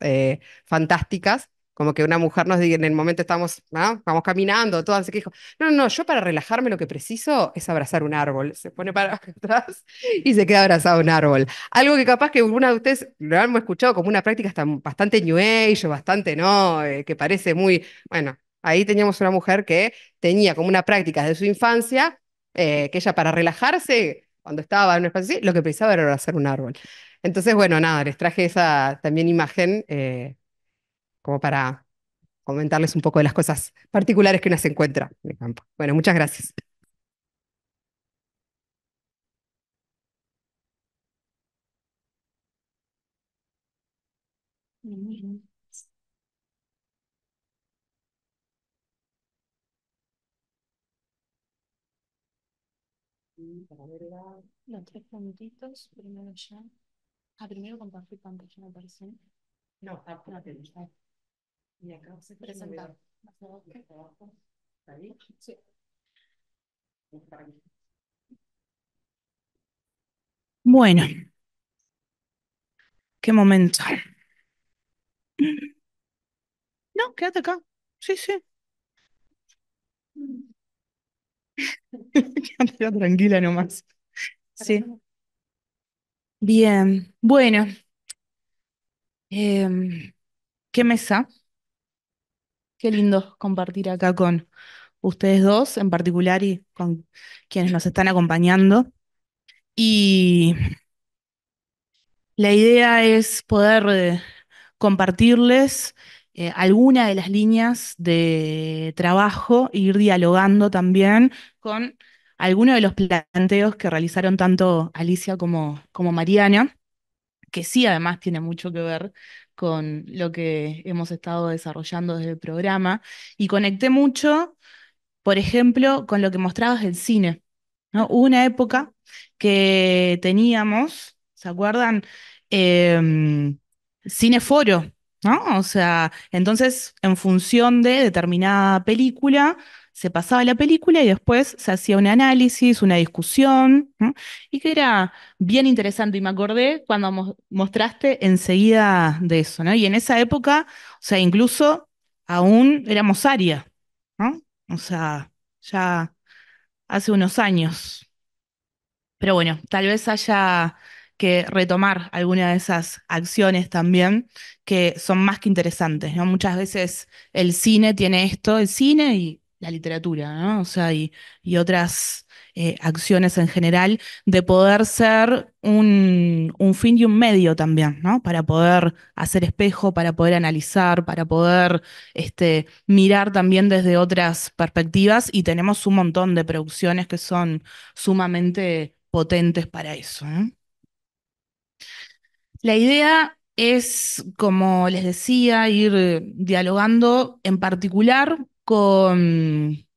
Speaker 5: fantásticas como que una mujer nos diga, en el momento estamos, ¿no? vamos caminando, todo, así que dijo, no, no, yo para relajarme lo que preciso es abrazar un árbol. Se pone para (laughs) atrás y se queda abrazado un árbol. Algo que capaz que alguna de ustedes lo han escuchado como una práctica bastante new age bastante, ¿no? Eh, que parece muy, bueno, ahí teníamos una mujer que tenía como una práctica de su infancia, eh, que ella para relajarse, cuando estaba en un espacio así, lo que precisaba era abrazar un árbol. Entonces, bueno, nada, les traje esa también imagen. Eh, como para comentarles un poco de las cosas particulares que nos se encuentra en el campo. Bueno, muchas gracias.
Speaker 2: Para ver los tres puntitos, primero ya. Ah, primero compartir pantalla, me parece.
Speaker 5: No, está, no, y acá se presenta.
Speaker 1: Bueno, qué momento. No, quédate acá. Sí, sí. (laughs) quédate tranquila nomás. Sí. Bien, bueno. Eh, ¿Qué mesa? Qué lindo compartir acá con ustedes dos en particular y con quienes nos están acompañando. Y la idea es poder eh, compartirles eh, alguna de las líneas de trabajo e ir dialogando también con algunos de los planteos que realizaron tanto Alicia como, como Mariana, que sí además tiene mucho que ver con lo que hemos estado desarrollando desde el programa y conecté mucho, por ejemplo, con lo que mostrabas del cine. Hubo una época que teníamos, ¿se acuerdan? Em, cineforo, ¿no? O sea, entonces, en función de determinada película, se pasaba la película y después se hacía un análisis, una discusión, y que era bien interesante. Y me acordé cuando mostraste enseguida de eso, ¿no? Y en esa época, o sea, incluso aún éramos área, ¿no? O sea, ya hace unos años. Pero bueno, tal vez haya que retomar alguna de esas acciones también que son más que interesantes, ¿no? Muchas veces el cine tiene esto, el cine y la literatura, ¿no? O sea, y, otras eh, acciones en general, de poder ser un, fin y un medio también, ¿no? Para poder hacer espejo, para poder analizar, para poder este, mirar también desde otras perspectivas, y tenemos un montón de producciones que son sumamente potentes para eso. ¿eh? La idea es, como les decía, ir eh, dialogando en particular con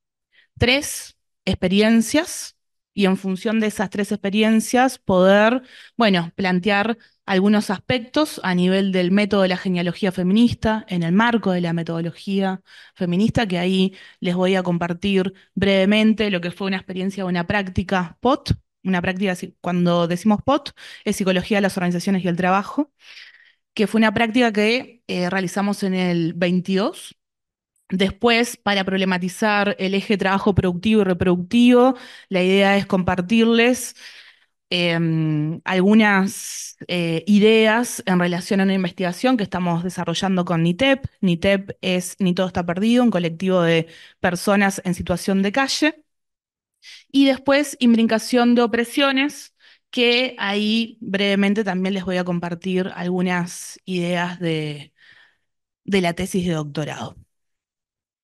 Speaker 1: tres experiencias y en función de esas tres experiencias poder, bueno, plantear algunos aspectos a nivel del método de la genealogía feminista, en el marco de la metodología feminista, que ahí les voy a compartir brevemente lo que fue una experiencia, una práctica POT, una práctica, cuando decimos POT, es Psicología de las Organizaciones y el Trabajo, que fue una práctica que eh, realizamos en el 22, Después, para problematizar el eje trabajo productivo y reproductivo, la idea es compartirles em, algunas eh, ideas en relación a una investigación que estamos desarrollando con NITEP. NITEP es Ni Todo Está Perdido, un colectivo de personas en situación de calle. Y después, imbricación de opresiones, que ahí brevemente también les voy a compartir algunas ideas de la tesis de doctorado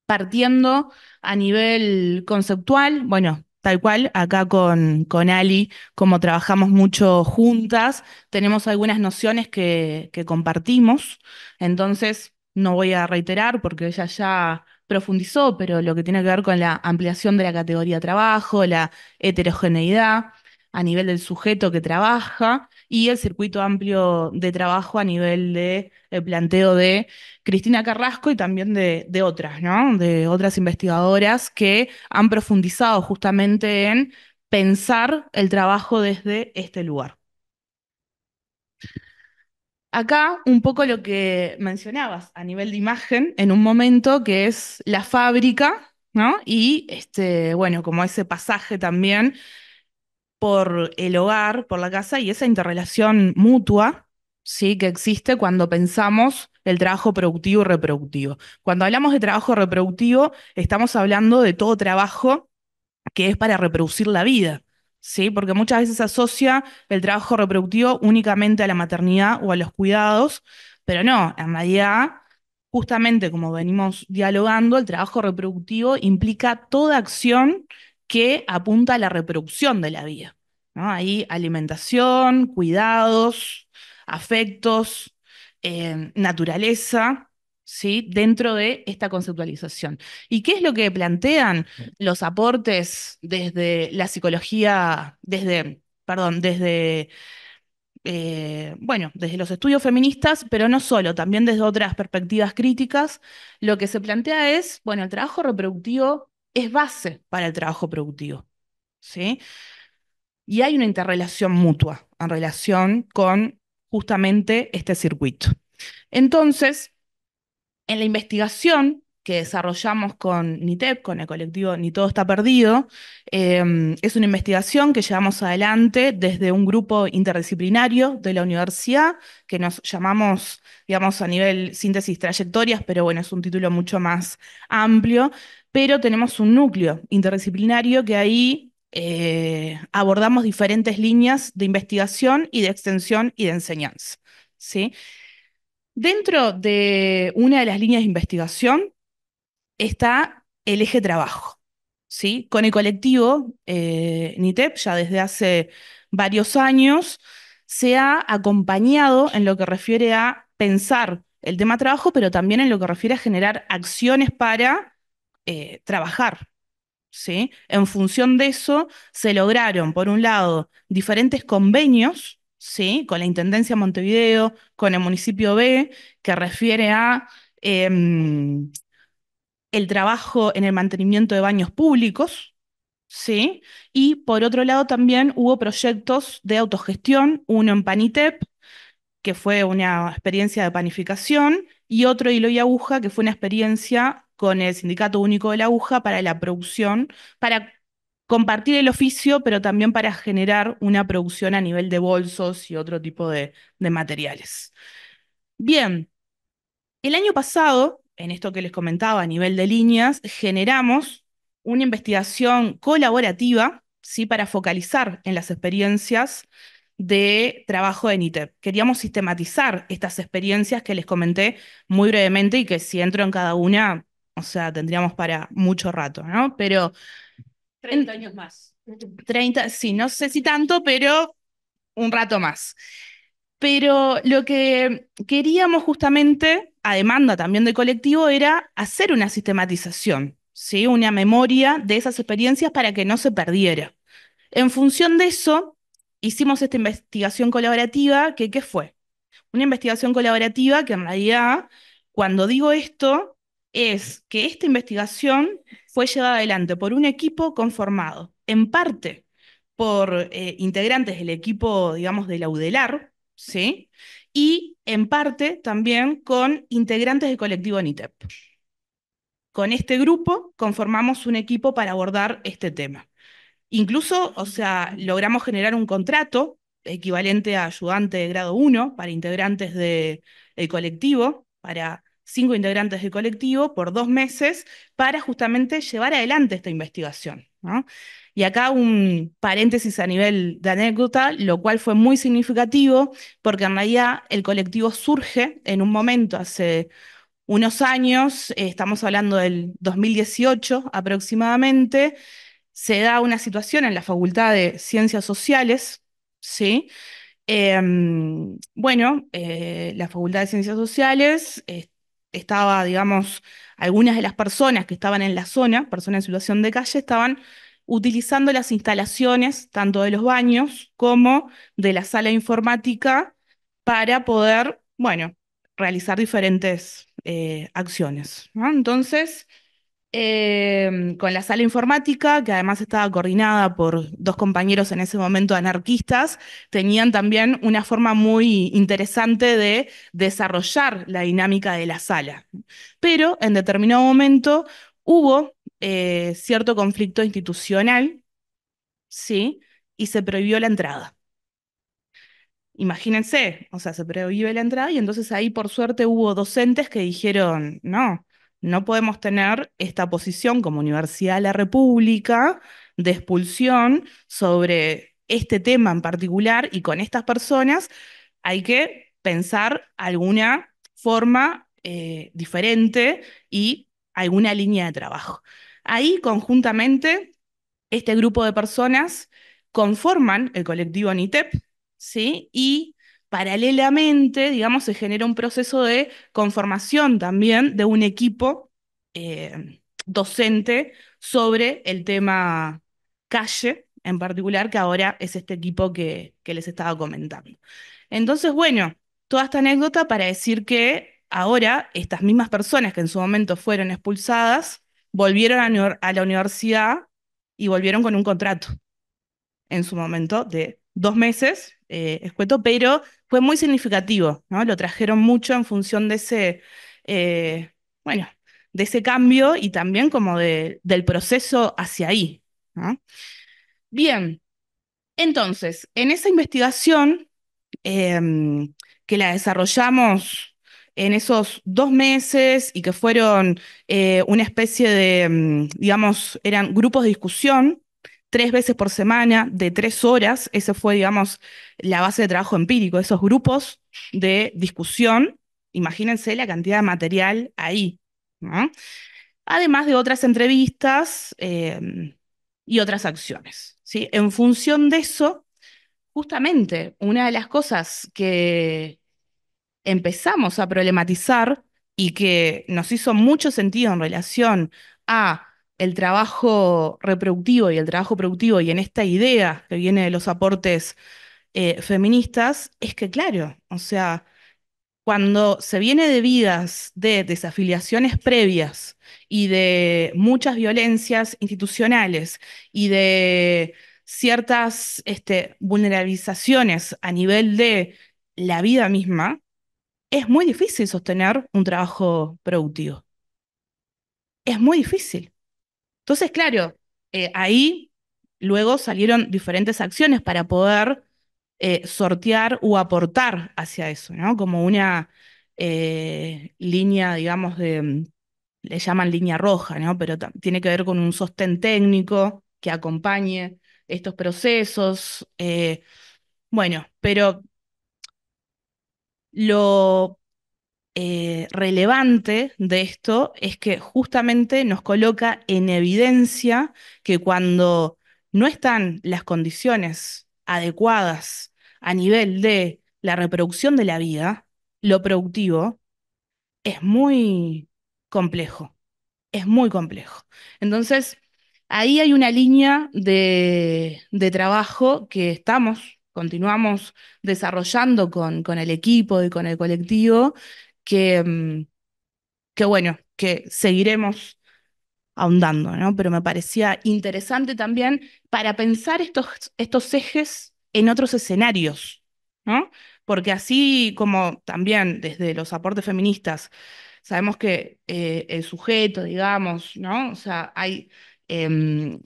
Speaker 1: partiendo a nivel conceptual, bueno, tal cual, acá con, Ali, como trabajamos mucho juntas, tenemos algunas nociones que, que compartimos, entonces no voy a reiterar porque ella ya profundizó, pero lo que tiene que ver con la ampliación de la categoría de trabajo, la heterogeneidad, a nivel del sujeto que trabaja y el circuito amplio de trabajo a nivel de eh, planteo de Cristina Carrasco y también de, otras, ¿no? De otras investigadoras que han profundizado justamente en pensar el trabajo desde este lugar. Acá un poco lo que mencionabas a nivel de imagen en un momento que es la fábrica, ¿no? Y este, bueno, como ese pasaje también por el hogar, por la casa y esa interrelación mutua ¿sí? que existe cuando pensamos el trabajo productivo y reproductivo. Cuando hablamos de trabajo reproductivo, estamos hablando de todo trabajo que es para reproducir la vida. ¿Sí? Porque muchas veces asocia el trabajo reproductivo únicamente a la maternidad o a los cuidados, pero no, en realidad, justamente como venimos dialogando, el trabajo reproductivo implica toda acción que apunta a la reproducción de la vida. Hay alimentación, cuidados, afectos, eh, naturaleza, ¿sí? dentro de esta conceptualización. ¿Y qué es lo que plantean los aportes desde la psicología, desde, perdón, desde, eh, bueno, desde los estudios feministas, pero no solo, también desde otras perspectivas críticas? Lo que se plantea es, bueno, el trabajo reproductivo es base para el trabajo productivo. ¿sí? Y hay una interrelación mutua en relación con justamente este circuito. Entonces, en la investigación que desarrollamos con NITEP, con el colectivo Ni Todo Está Perdido, em, es una investigación que llevamos adelante desde un grupo interdisciplinario de la universidad, que nos llamamos, digamos, a nivel síntesis trayectorias, pero bueno, es un título mucho más amplio, pero tenemos un núcleo interdisciplinario que ahí eh, abordamos diferentes líneas de investigación y de extensión y de enseñanza. ¿sí? Dentro de una de las líneas de investigación está el eje trabajo. ¿sí? Con el colectivo eh, NITEP, ya desde hace varios años, se ha acompañado en lo que refiere a pensar el tema trabajo, pero también en lo que refiere a generar acciones para eh, trabajar. ¿sí? En función de eso, se lograron, por un lado, diferentes convenios ¿sí? con la Intendencia Montevideo, con el municipio B, que refiere a em, el trabajo en el mantenimiento de baños públicos. ¿Sí? Y por otro lado también hubo proyectos de autogestión, uno en Panitep, que fue una experiencia de panificación, y otro hilo y aguja, que fue una experiencia con el Sindicato Único de la Aguja para la producción, para compartir el oficio, pero también para generar una producción a nivel de bolsos y otro tipo de, materiales. Bien, el año pasado, en esto que les comentaba a nivel de líneas, generamos una investigación colaborativa ¿sí? para focalizar en las experiencias de trabajo de ITEP. Queríamos sistematizar estas experiencias que les comenté muy brevemente y que si entro en cada una o sea, tendríamos para mucho rato, ¿no? Pero...
Speaker 2: 30 años más.
Speaker 1: 30, sí, no sé si tanto, pero un rato más. Pero lo que queríamos justamente, a demanda también del colectivo, era hacer una sistematización, ¿sí? una memoria de esas experiencias para que no se perdiera. En función de eso, hicimos esta investigación colaborativa, que ¿qué fue? Una investigación colaborativa que en realidad, cuando digo esto, es que esta investigación fue llevada adelante por un equipo conformado en parte por eh, integrantes del equipo, digamos, de la UDELAR, ¿sí? Y en parte también con integrantes del colectivo NITEP. Con este grupo conformamos un equipo para abordar este tema. Incluso, o sea, logramos generar un contrato equivalente a ayudante de grado 1 para integrantes del colectivo, para cinco integrantes del colectivo por dos meses para justamente llevar adelante esta investigación. ¿no? Y acá un paréntesis a nivel de anécdota, lo cual fue muy significativo porque en realidad el colectivo surge en un momento hace unos años, eh, estamos hablando del 2018 aproximadamente, se da una situación en la Facultad de Ciencias Sociales, ¿sí? Em, bueno, eh, la Facultad de Ciencias Sociales eh, estaba, digamos, algunas de las personas que estaban en la zona, personas en situación de calle, estaban utilizando las instalaciones tanto de los baños como de la sala informática para poder, bueno, realizar diferentes eh, acciones. Entonces, Em, con la sala informática, que además estaba coordinada por dos compañeros en ese momento anarquistas, tenían también una forma muy interesante de desarrollar la dinámica de la sala. Pero en determinado momento hubo eh, cierto conflicto institucional, ¿sí? Y se prohibió la entrada. Imagínense, o sea, se prohibió la entrada y entonces ahí por suerte hubo docentes que dijeron, no, no podemos tener esta posición como Universidad de la República de expulsión sobre este tema en particular y con estas personas hay que pensar alguna forma eh, diferente y alguna línea de trabajo. Ahí conjuntamente este grupo de personas conforman el colectivo NITEP, ¿sí? Y paralelamente, digamos, se genera un proceso de conformación también de un equipo eh, docente sobre el tema calle en particular, que ahora es este equipo que, les estaba comentando. Entonces, bueno, toda esta anécdota para decir que ahora estas mismas personas que en su momento fueron expulsadas volvieron a, la universidad y volvieron con un contrato en su momento de dos meses, eh, escueto, pero fue muy significativo, ¿no? Lo trajeron mucho en función de ese, eh, bueno, de ese cambio y también como de, del proceso hacia ahí, Bien, entonces, en esa investigación em, que la desarrollamos en esos dos meses y que fueron eh, una especie de, em, digamos, eran grupos de discusión, tres veces por semana de tres horas. Esa fue, digamos, la base de trabajo empírico, esos grupos de discusión. Imagínense la cantidad de material ahí. Además de otras entrevistas em, y otras acciones. ¿sí? En función de eso, justamente una de las cosas que empezamos a problematizar y que nos hizo mucho sentido en relación a el trabajo reproductivo y el trabajo productivo y en esta idea que viene de los aportes eh, feministas es que, claro, o sea, cuando se viene de vidas de desafiliaciones previas y de muchas violencias institucionales y de ciertas este, vulnerabilizaciones a nivel de la vida misma, es muy difícil sostener un trabajo productivo. Es muy difícil. Entonces, claro, eh, ahí luego salieron diferentes acciones para poder eh, sortear o aportar hacia eso, ¿no? Como una eh, línea, digamos, mm, le llaman línea roja, ¿no? Pero tiene que ver con un sostén técnico que acompañe estos procesos. bueno, pero lo eh, relevante de esto es que justamente nos coloca en evidencia que cuando no están las condiciones adecuadas a nivel de la reproducción de la vida, lo productivo, es muy complejo, es muy complejo. Entonces, ahí hay una línea de, trabajo que estamos continuamos desarrollando con el equipo y con el colectivo, Mm, que, bueno, que seguiremos ahondando, ¿no? Pero me parecía interesante también para pensar estos, estos ejes en otros escenarios, ¿no? Porque así como también desde los aportes feministas sabemos que eh, el sujeto, digamos, ¿no? O sea, hay, em,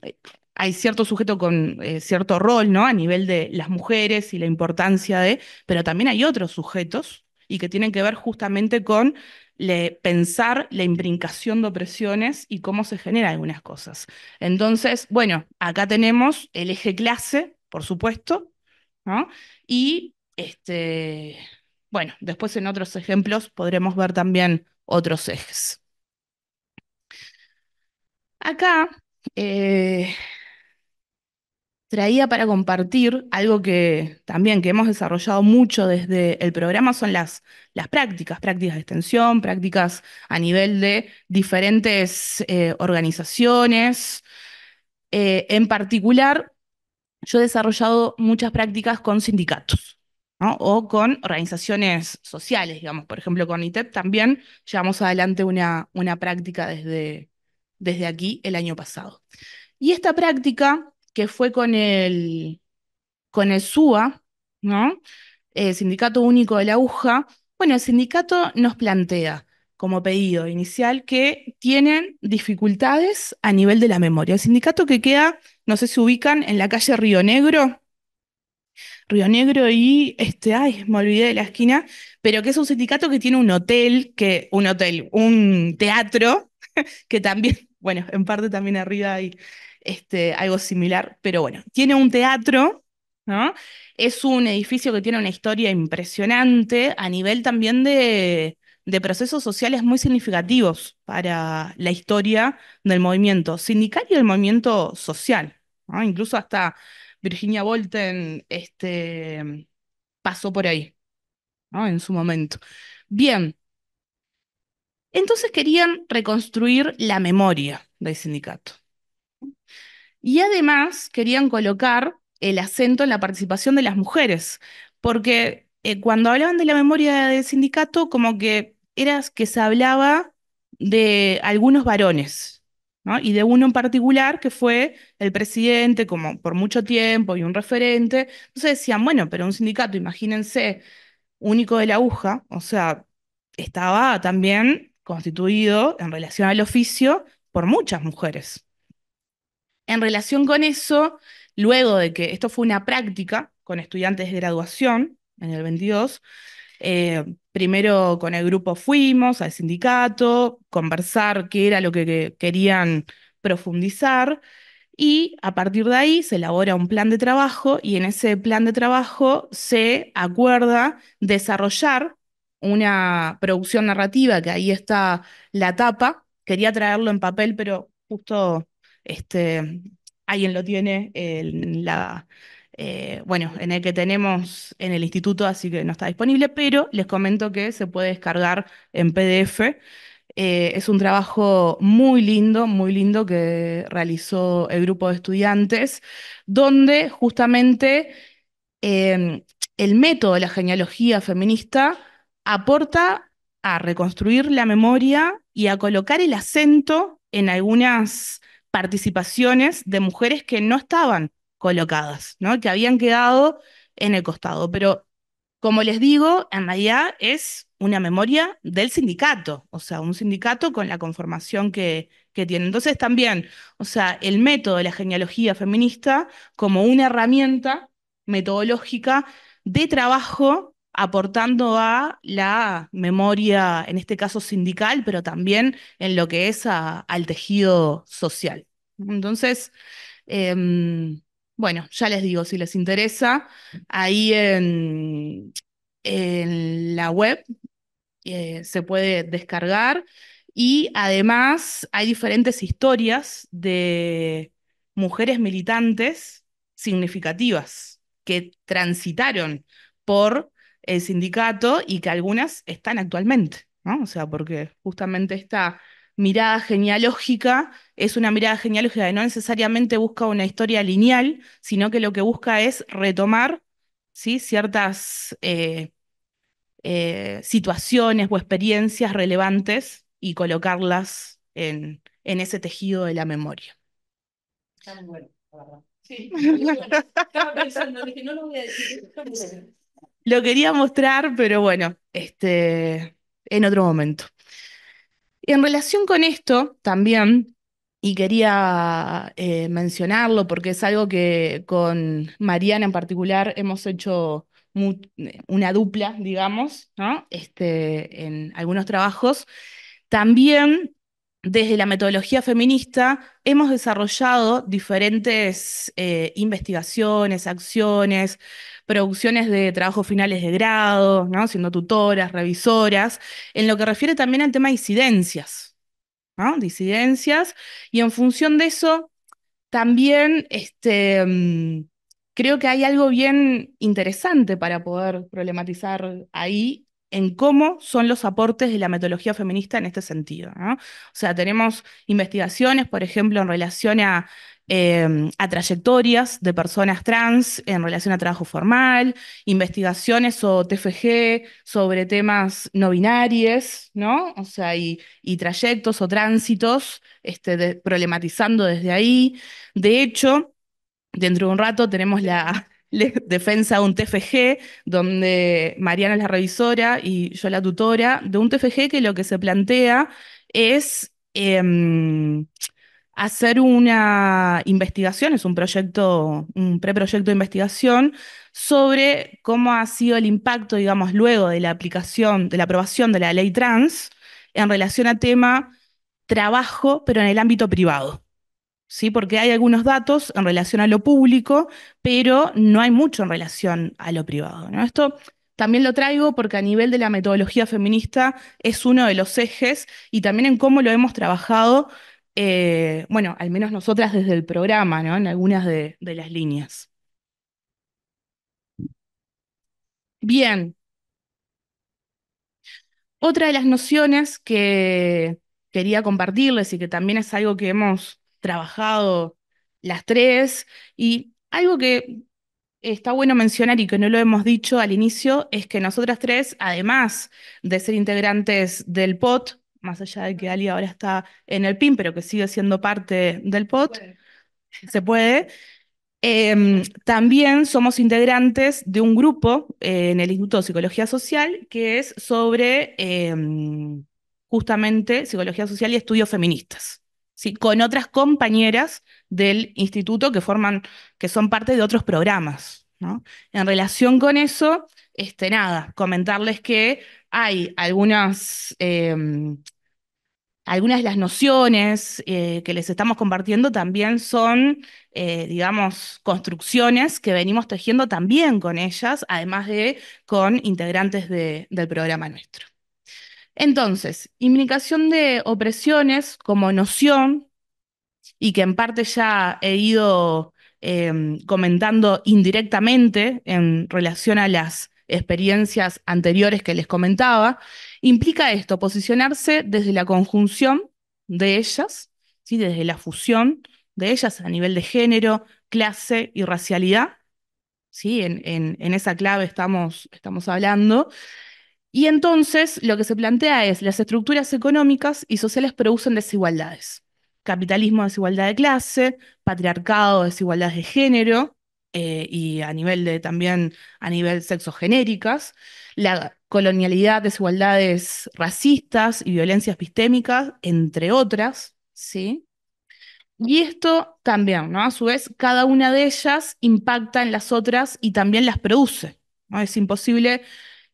Speaker 1: hay cierto sujeto con eh, cierto rol, ¿no? A nivel de las mujeres y la importancia de, pero también hay otros sujetos y que tienen que ver justamente con pensar la imbricación de opresiones y cómo se generan algunas cosas. Entonces, bueno, acá tenemos el eje clase, por supuesto, y este, bueno, después en otros ejemplos podremos ver también otros ejes. Acá eh, traía para compartir algo que también que hemos desarrollado mucho desde el programa son las, las prácticas, prácticas de extensión, prácticas a nivel de diferentes eh, organizaciones. Eh, en particular, yo he desarrollado muchas prácticas con sindicatos. o con organizaciones sociales, digamos, por ejemplo, con ITEP también llevamos adelante una, una práctica desde, desde aquí el año pasado. Y esta práctica que fue con el, con SUA, ¿no? El sindicato Único de la Aguja. Bueno, el sindicato nos plantea como pedido inicial que tienen dificultades a nivel de la memoria. El sindicato que queda, no sé si ubican, en la calle Río Negro. Río Negro y este, ay, me olvidé de la esquina, pero que es un sindicato que tiene un hotel, que un hotel, un teatro, (laughs) que también, bueno, en parte también arriba hay este, algo similar, pero bueno, tiene un teatro, ¿no? Es un edificio que tiene una historia impresionante a nivel también de, procesos sociales muy significativos para la historia del movimiento sindical y del movimiento social. Incluso hasta Virginia Bolten este, pasó por ahí en su momento. Bien, entonces querían reconstruir la memoria del sindicato. Y además querían colocar el acento en la participación de las mujeres, porque eh, cuando hablaban de la memoria del sindicato, como que era que se hablaba de algunos varones, ¿no? y de uno en particular que fue el presidente como por mucho tiempo y un referente. Entonces decían, bueno, pero un sindicato, imagínense, único de la aguja, o sea, estaba también constituido en relación al oficio por muchas mujeres. En relación con eso, luego de que esto fue una práctica con estudiantes de graduación en el 22, eh, primero con el grupo fuimos al sindicato, conversar qué era lo que, que querían profundizar y a partir de ahí se elabora un plan de trabajo y en ese plan de trabajo se acuerda desarrollar una producción narrativa, que ahí está la tapa. Quería traerlo en papel, pero justo este, alguien lo tiene en la... Eh, bueno, en el que tenemos en el instituto, así que no está disponible, pero les comento que se puede descargar en PDF. Eh, es un trabajo muy lindo, muy lindo que realizó el grupo de estudiantes, donde justamente em, el método de la genealogía feminista aporta a reconstruir la memoria y a colocar el acento en algunas participaciones de mujeres que no estaban colocadas, ¿no? que habían quedado en el costado. Pero, como les digo, en realidad es una memoria del sindicato, o sea, un sindicato con la conformación que, que tiene. Entonces también, o sea, el método de la genealogía feminista como una herramienta metodológica de trabajo aportando a la memoria, en este caso sindical, pero también en lo que es al tejido social. Entonces, em, bueno, ya les digo, si les interesa, ahí en, la web eh, se puede descargar y además hay diferentes historias de mujeres militantes significativas que transitaron por el sindicato y que algunas están actualmente, ¿no? O sea, porque justamente esta mirada genealógica es una mirada genealógica que no necesariamente busca una historia lineal, sino que lo que busca es retomar ¿sí? ciertas eh, eh, situaciones o experiencias relevantes y colocarlas en, en ese tejido de la memoria.
Speaker 2: Está bueno, la verdad. Sí, (laughs) estaba pensando, dije, no lo voy a decir. (laughs)
Speaker 1: Lo quería mostrar, pero bueno, este, en otro momento. En relación con esto, también, y quería eh, mencionarlo porque es algo que con Mariana en particular hemos hecho una dupla, digamos, ¿no? este, en algunos trabajos. También desde la metodología feminista hemos desarrollado diferentes eh, investigaciones, acciones, producciones de trabajos finales de grado, ¿no? siendo tutoras, revisoras, en lo que refiere también al tema de disidencias, ¿no? disidencias, y en función de eso, también este, mm, creo que hay algo bien interesante para poder problematizar ahí en cómo son los aportes de la metodología feminista en este sentido. ¿no? O sea, tenemos investigaciones, por ejemplo, en relación a Em, a trayectorias de personas trans en relación a trabajo formal, investigaciones o TFG sobre temas no binarios, ¿no? O sea, y, trayectos o tránsitos, este, problematizando desde ahí. De hecho, dentro de un rato tenemos la, (laughs) defensa de un TFG, donde Mariana es la revisora y yo la tutora, de un TFG que lo que se plantea es... Em, hacer una investigación, es un proyecto, un preproyecto de investigación sobre cómo ha sido el impacto, digamos, luego de la aplicación, de la aprobación de la ley trans en relación a tema trabajo, pero en el ámbito privado. ¿Sí? Porque hay algunos datos en relación a lo público, pero no hay mucho en relación a lo privado. ¿no? Esto también lo traigo porque a nivel de la metodología feminista es uno de los ejes y también en cómo lo hemos trabajado eh, bueno, al menos nosotras desde el programa, ¿no? En algunas de, de las líneas. Bien. Otra de las nociones que quería compartirles y que también es algo que hemos trabajado las tres y algo que está bueno mencionar y que no lo hemos dicho al inicio es que nosotras tres, además de ser integrantes del POT, más allá de que Ali ahora está en el PIN, pero que sigue siendo parte del POT, se puede. Em, también somos integrantes de un grupo eh, en el Instituto de Psicología Social que es sobre em, justamente psicología social y estudios feministas, con otras compañeras del instituto que forman, que son parte de otros programas. ¿no? En relación con eso, este, nada, comentarles que hay algunas, em, algunas de las nociones eh, que les estamos compartiendo también son, eh, digamos, construcciones que venimos tejiendo también con ellas, además de con integrantes del programa nuestro. Entonces, implicación de opresiones como noción, y que en parte ya he ido em, comentando indirectamente en relación a las experiencias anteriores que les comentaba, implica esto, posicionarse desde la conjunción de ellas, ¿sí? desde la fusión de ellas a nivel de género, clase y racialidad. ¿sí? En, esa clave estamos, estamos hablando. Y entonces lo que se plantea es, las estructuras económicas y sociales producen desigualdades. Capitalismo, desigualdad de clase, patriarcado, desigualdad de género, eh, y a nivel de también a nivel sexogenéricas, la colonialidad, desigualdades racistas y violencias epistémicas, entre otras, ¿sí? Y esto también, ¿no? A su vez, cada una de ellas impacta en las otras y también las produce, ¿no? Es imposible,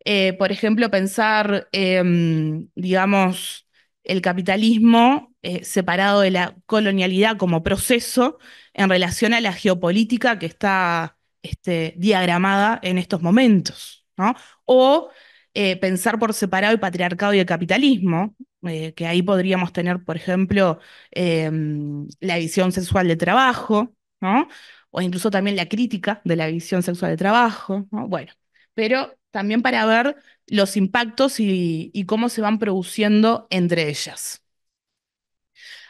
Speaker 1: eh, por ejemplo, pensar, em, digamos, el capitalismo eh, separado de la colonialidad como proceso en relación a la geopolítica que está este, diagramada en estos momentos, ¿no? O eh, pensar por separado el patriarcado y el capitalismo, eh, que ahí podríamos tener, por ejemplo, em, la visión sexual de trabajo, ¿no? O incluso también la crítica de la visión sexual de trabajo, ¿no? Bueno, pero también para ver los impactos y, cómo se van produciendo entre ellas.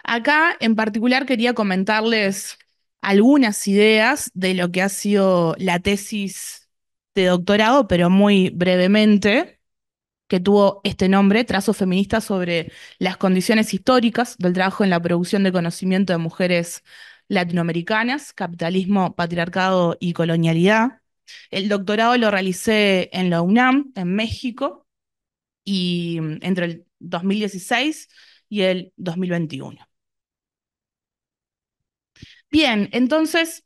Speaker 1: Acá en particular quería comentarles algunas ideas de lo que ha sido la tesis de doctorado, pero muy brevemente, que tuvo este nombre, Trazo Feminista sobre las condiciones históricas del trabajo en la producción de conocimiento de mujeres latinoamericanas, capitalismo, patriarcado y colonialidad. El doctorado lo realicé en la UNAM, en México, y mm, entre el 2016 y el 2021. Bien, entonces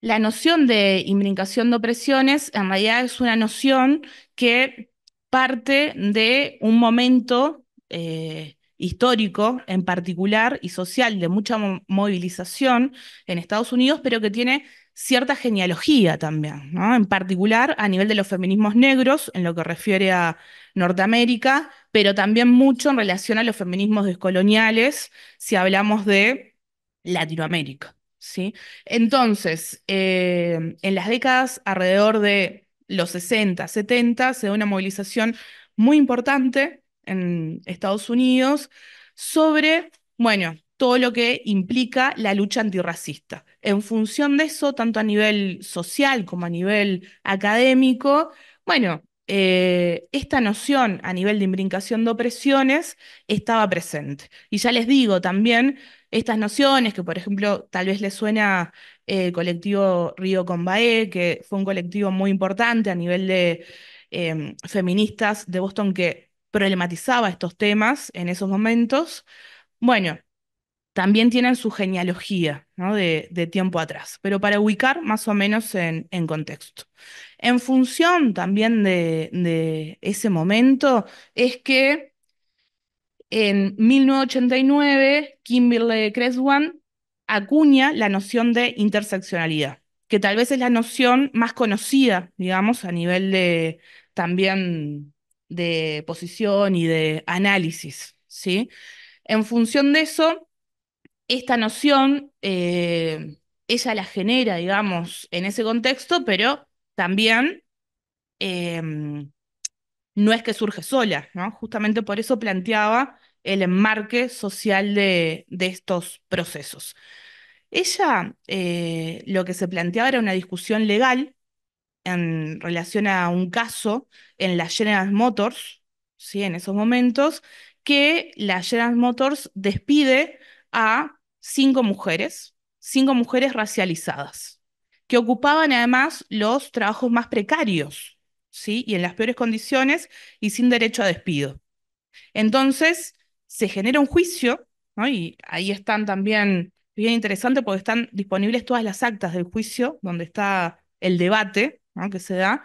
Speaker 1: la noción de imbricación de opresiones en realidad es una noción que parte de un momento eh, histórico en particular y social de mucha movilización en Estados Unidos, pero que tiene cierta genealogía también, ¿no? en particular a nivel de los feminismos negros, en lo que refiere a Norteamérica, pero también mucho en relación a los feminismos descoloniales, si hablamos de Latinoamérica. ¿sí? Entonces, eh, en las décadas alrededor de los 60, 70, se da una movilización muy importante en Estados Unidos sobre, bueno, todo lo que implica la lucha antirracista. En función de eso, tanto a nivel social como a nivel académico, bueno, eh, esta noción a nivel de imbricación de opresiones estaba presente. Y ya les digo también, estas nociones que, por ejemplo, tal vez les suena el eh, colectivo Río Baé, que fue un colectivo muy importante a nivel de em, feministas de Boston que problematizaba estos temas en esos momentos. Bueno, también tienen su genealogía de, tiempo atrás, pero para ubicar más o menos en, contexto. En función también de, ese momento es que en 1989 Kimberly Creswan acuña la noción de interseccionalidad, que tal vez es la noción más conocida, digamos, a nivel de también de posición y de análisis, ¿sí? En función de eso, esta noción eh, ella la genera, digamos, en ese contexto, pero también em, no es que surge sola, ¿no? Justamente por eso planteaba el enmarque social de, estos procesos. Ella eh, lo que se planteaba era una discusión legal en relación a un caso en la General Motors, ¿sí? en esos momentos, que la General Motors despide a cinco mujeres, cinco mujeres racializadas, que ocupaban además los trabajos más precarios, ¿sí? Y en las peores condiciones y sin derecho a despido. Entonces, se genera un juicio, Y ahí están también, bien interesante porque están disponibles todas las actas del juicio, donde está el debate que se da.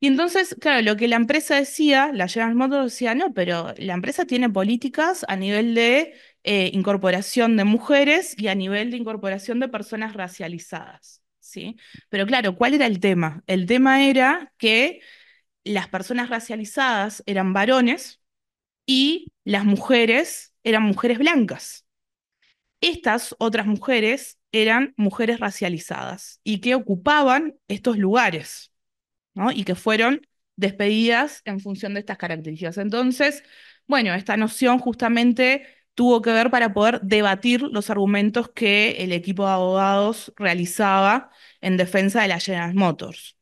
Speaker 1: Y entonces, claro, lo que la empresa decía, la General Motors decía, no, pero la empresa tiene políticas a nivel de eh, incorporación de mujeres y a nivel de incorporación de personas racializadas. ¿sí? Pero claro, ¿cuál era el tema? El tema era que las personas racializadas eran varones y las mujeres eran mujeres blancas. Estas otras mujeres eran mujeres racializadas y que ocupaban estos lugares ¿no? y que fueron despedidas en función de estas características. Entonces, bueno, esta noción justamente tuvo que ver para poder debatir los argumentos que el equipo de abogados realizaba en defensa de la General Motors.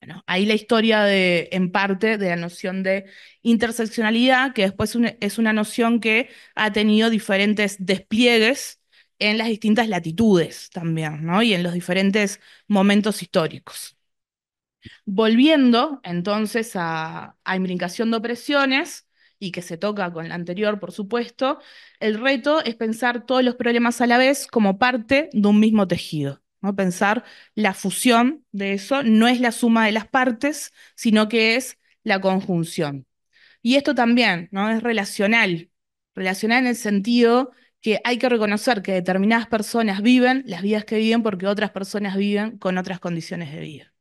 Speaker 1: Bueno, ahí la historia de, en parte, de la noción de interseccionalidad, que después es una noción que ha tenido diferentes despliegues en las distintas latitudes también, ¿no? Y en los diferentes momentos históricos. Volviendo entonces a, a Imbricación de Opresiones, y que se toca con la anterior, por supuesto, el reto es pensar todos los problemas a la vez como parte de un mismo tejido. ¿no? Pensar la fusión de eso no es la suma de las partes, sino que es la conjunción. Y esto también ¿no? es relacional, relacional en el sentido que hay que reconocer que determinadas personas viven las vidas que viven porque otras personas viven con otras condiciones de vida.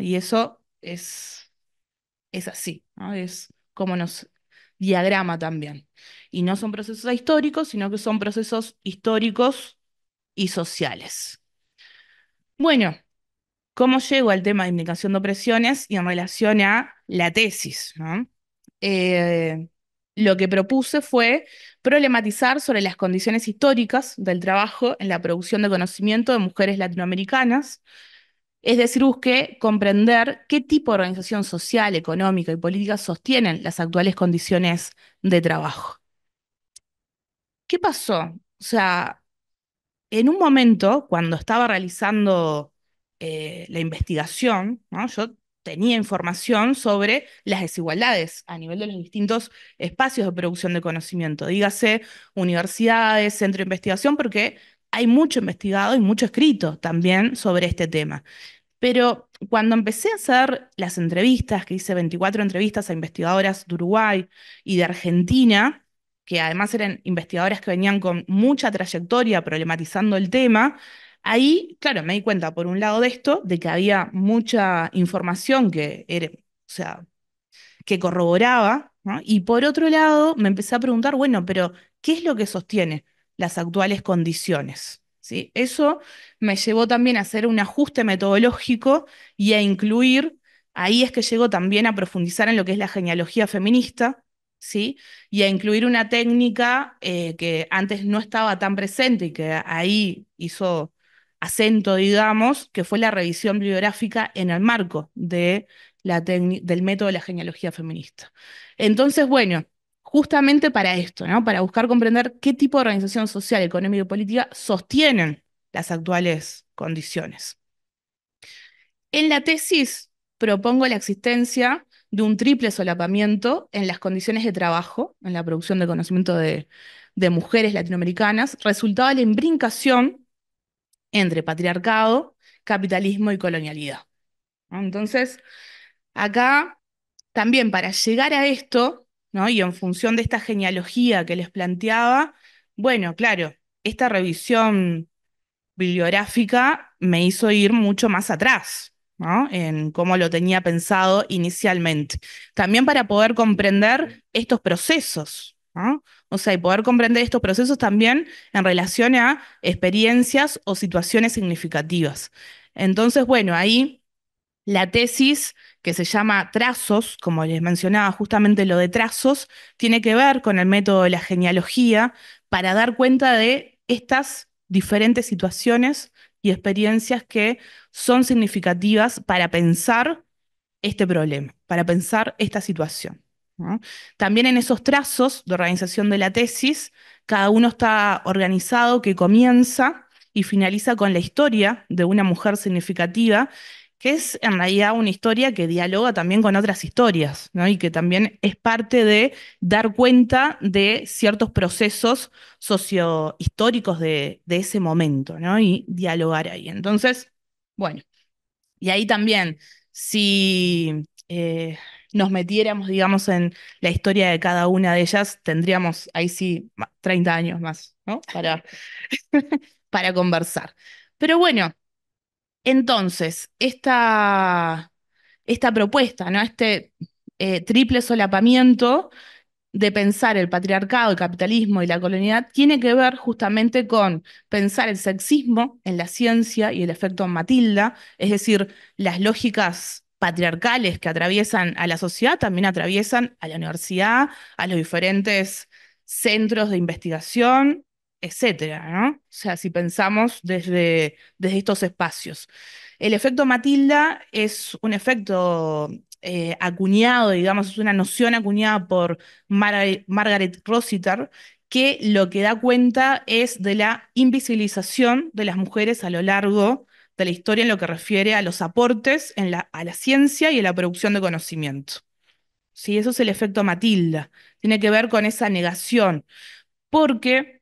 Speaker 1: Y eso es, es así, ¿no? es como nos diagrama también. Y no son procesos históricos, sino que son procesos históricos y sociales. Bueno, ¿cómo llego al tema de indicación de opresiones y en relación a la tesis? Eh, lo que propuse fue problematizar sobre las condiciones históricas del trabajo en la producción de conocimiento de mujeres latinoamericanas es decir, busqué comprender qué tipo de organización social, económica y política sostienen las actuales condiciones de trabajo. ¿Qué pasó? O sea, en un momento, cuando estaba realizando eh, la investigación, yo tenía información sobre las desigualdades a nivel de los distintos espacios de producción de conocimiento, dígase universidades, centro de investigación, porque hay mucho investigado y mucho escrito también sobre este tema. Pero cuando empecé a hacer las entrevistas, que hice 24 entrevistas a investigadoras de Uruguay y de Argentina, que además eran investigadoras que venían con mucha trayectoria problematizando el tema, ahí, claro, me di cuenta, por un lado, de esto, de que había mucha información que era, o sea, que corroboraba, y por otro lado, me empecé a preguntar, bueno, pero, ¿qué es lo que sostiene las actuales condiciones? Eso me llevó también a hacer un ajuste metodológico y a incluir, ahí es que llego también a profundizar en lo que es la genealogía feminista, ¿sí? Y a incluir una técnica eh, que antes no estaba tan presente y que ahí hizo acento, digamos, que fue la revisión bibliográfica en el marco de la del método de la genealogía feminista. Entonces, bueno, justamente para esto, ¿no? para buscar comprender qué tipo de organización social, económica y política sostienen las actuales condiciones. En la tesis propongo la existencia de un triple solapamiento en las condiciones de trabajo, en la producción de conocimiento de, mujeres latinoamericanas, resultado de la imbrincación entre patriarcado, capitalismo y colonialidad. Entonces, acá también para llegar a esto, y en función de esta genealogía que les planteaba, bueno, claro, esta revisión bibliográfica me hizo ir mucho más atrás, En cómo lo tenía pensado inicialmente. También para poder comprender estos procesos, O sea, y poder comprender estos procesos también en relación a experiencias o situaciones significativas. Entonces, bueno, ahí la tesis que se llama trazos, como les mencionaba, justamente lo de trazos tiene que ver con el método de la genealogía para dar cuenta de estas diferentes situaciones y experiencias que son significativas para pensar este problema, para pensar esta situación. También en esos trazos de organización de la tesis, cada uno está organizado que comienza y finaliza con la historia de una mujer significativa que es en realidad una historia que dialoga también con otras historias, ¿no? Y que también es parte de dar cuenta de ciertos procesos sociohistóricos de, de ese momento, ¿no? Y dialogar ahí. Entonces, bueno, y ahí también, si eh, nos metiéramos, digamos, en la historia de cada una de ellas, tendríamos ahí sí 30 años más, ¿no? Para, (laughs) para conversar. Pero bueno, entonces, esta, propuesta, ¿no? este eh, triple solapamiento de pensar el patriarcado, el capitalismo y la colonialidad tiene que ver justamente con pensar el sexismo en la ciencia y el efecto Matilda, es decir, las lógicas patriarcales que atraviesan a la sociedad también atraviesan a la universidad, a los diferentes centros de investigación etcétera, ¿no? O sea, si pensamos desde, desde estos espacios. El efecto Matilda es un efecto eh, acuñado, digamos, es una noción acuñada por Margaret Rossiter, que lo que da cuenta es de la invisibilización de las mujeres a lo largo de la historia en lo que refiere a los aportes a la ciencia y a la producción de conocimiento. Sí, eso es el efecto Matilda. Tiene que ver con esa negación, porque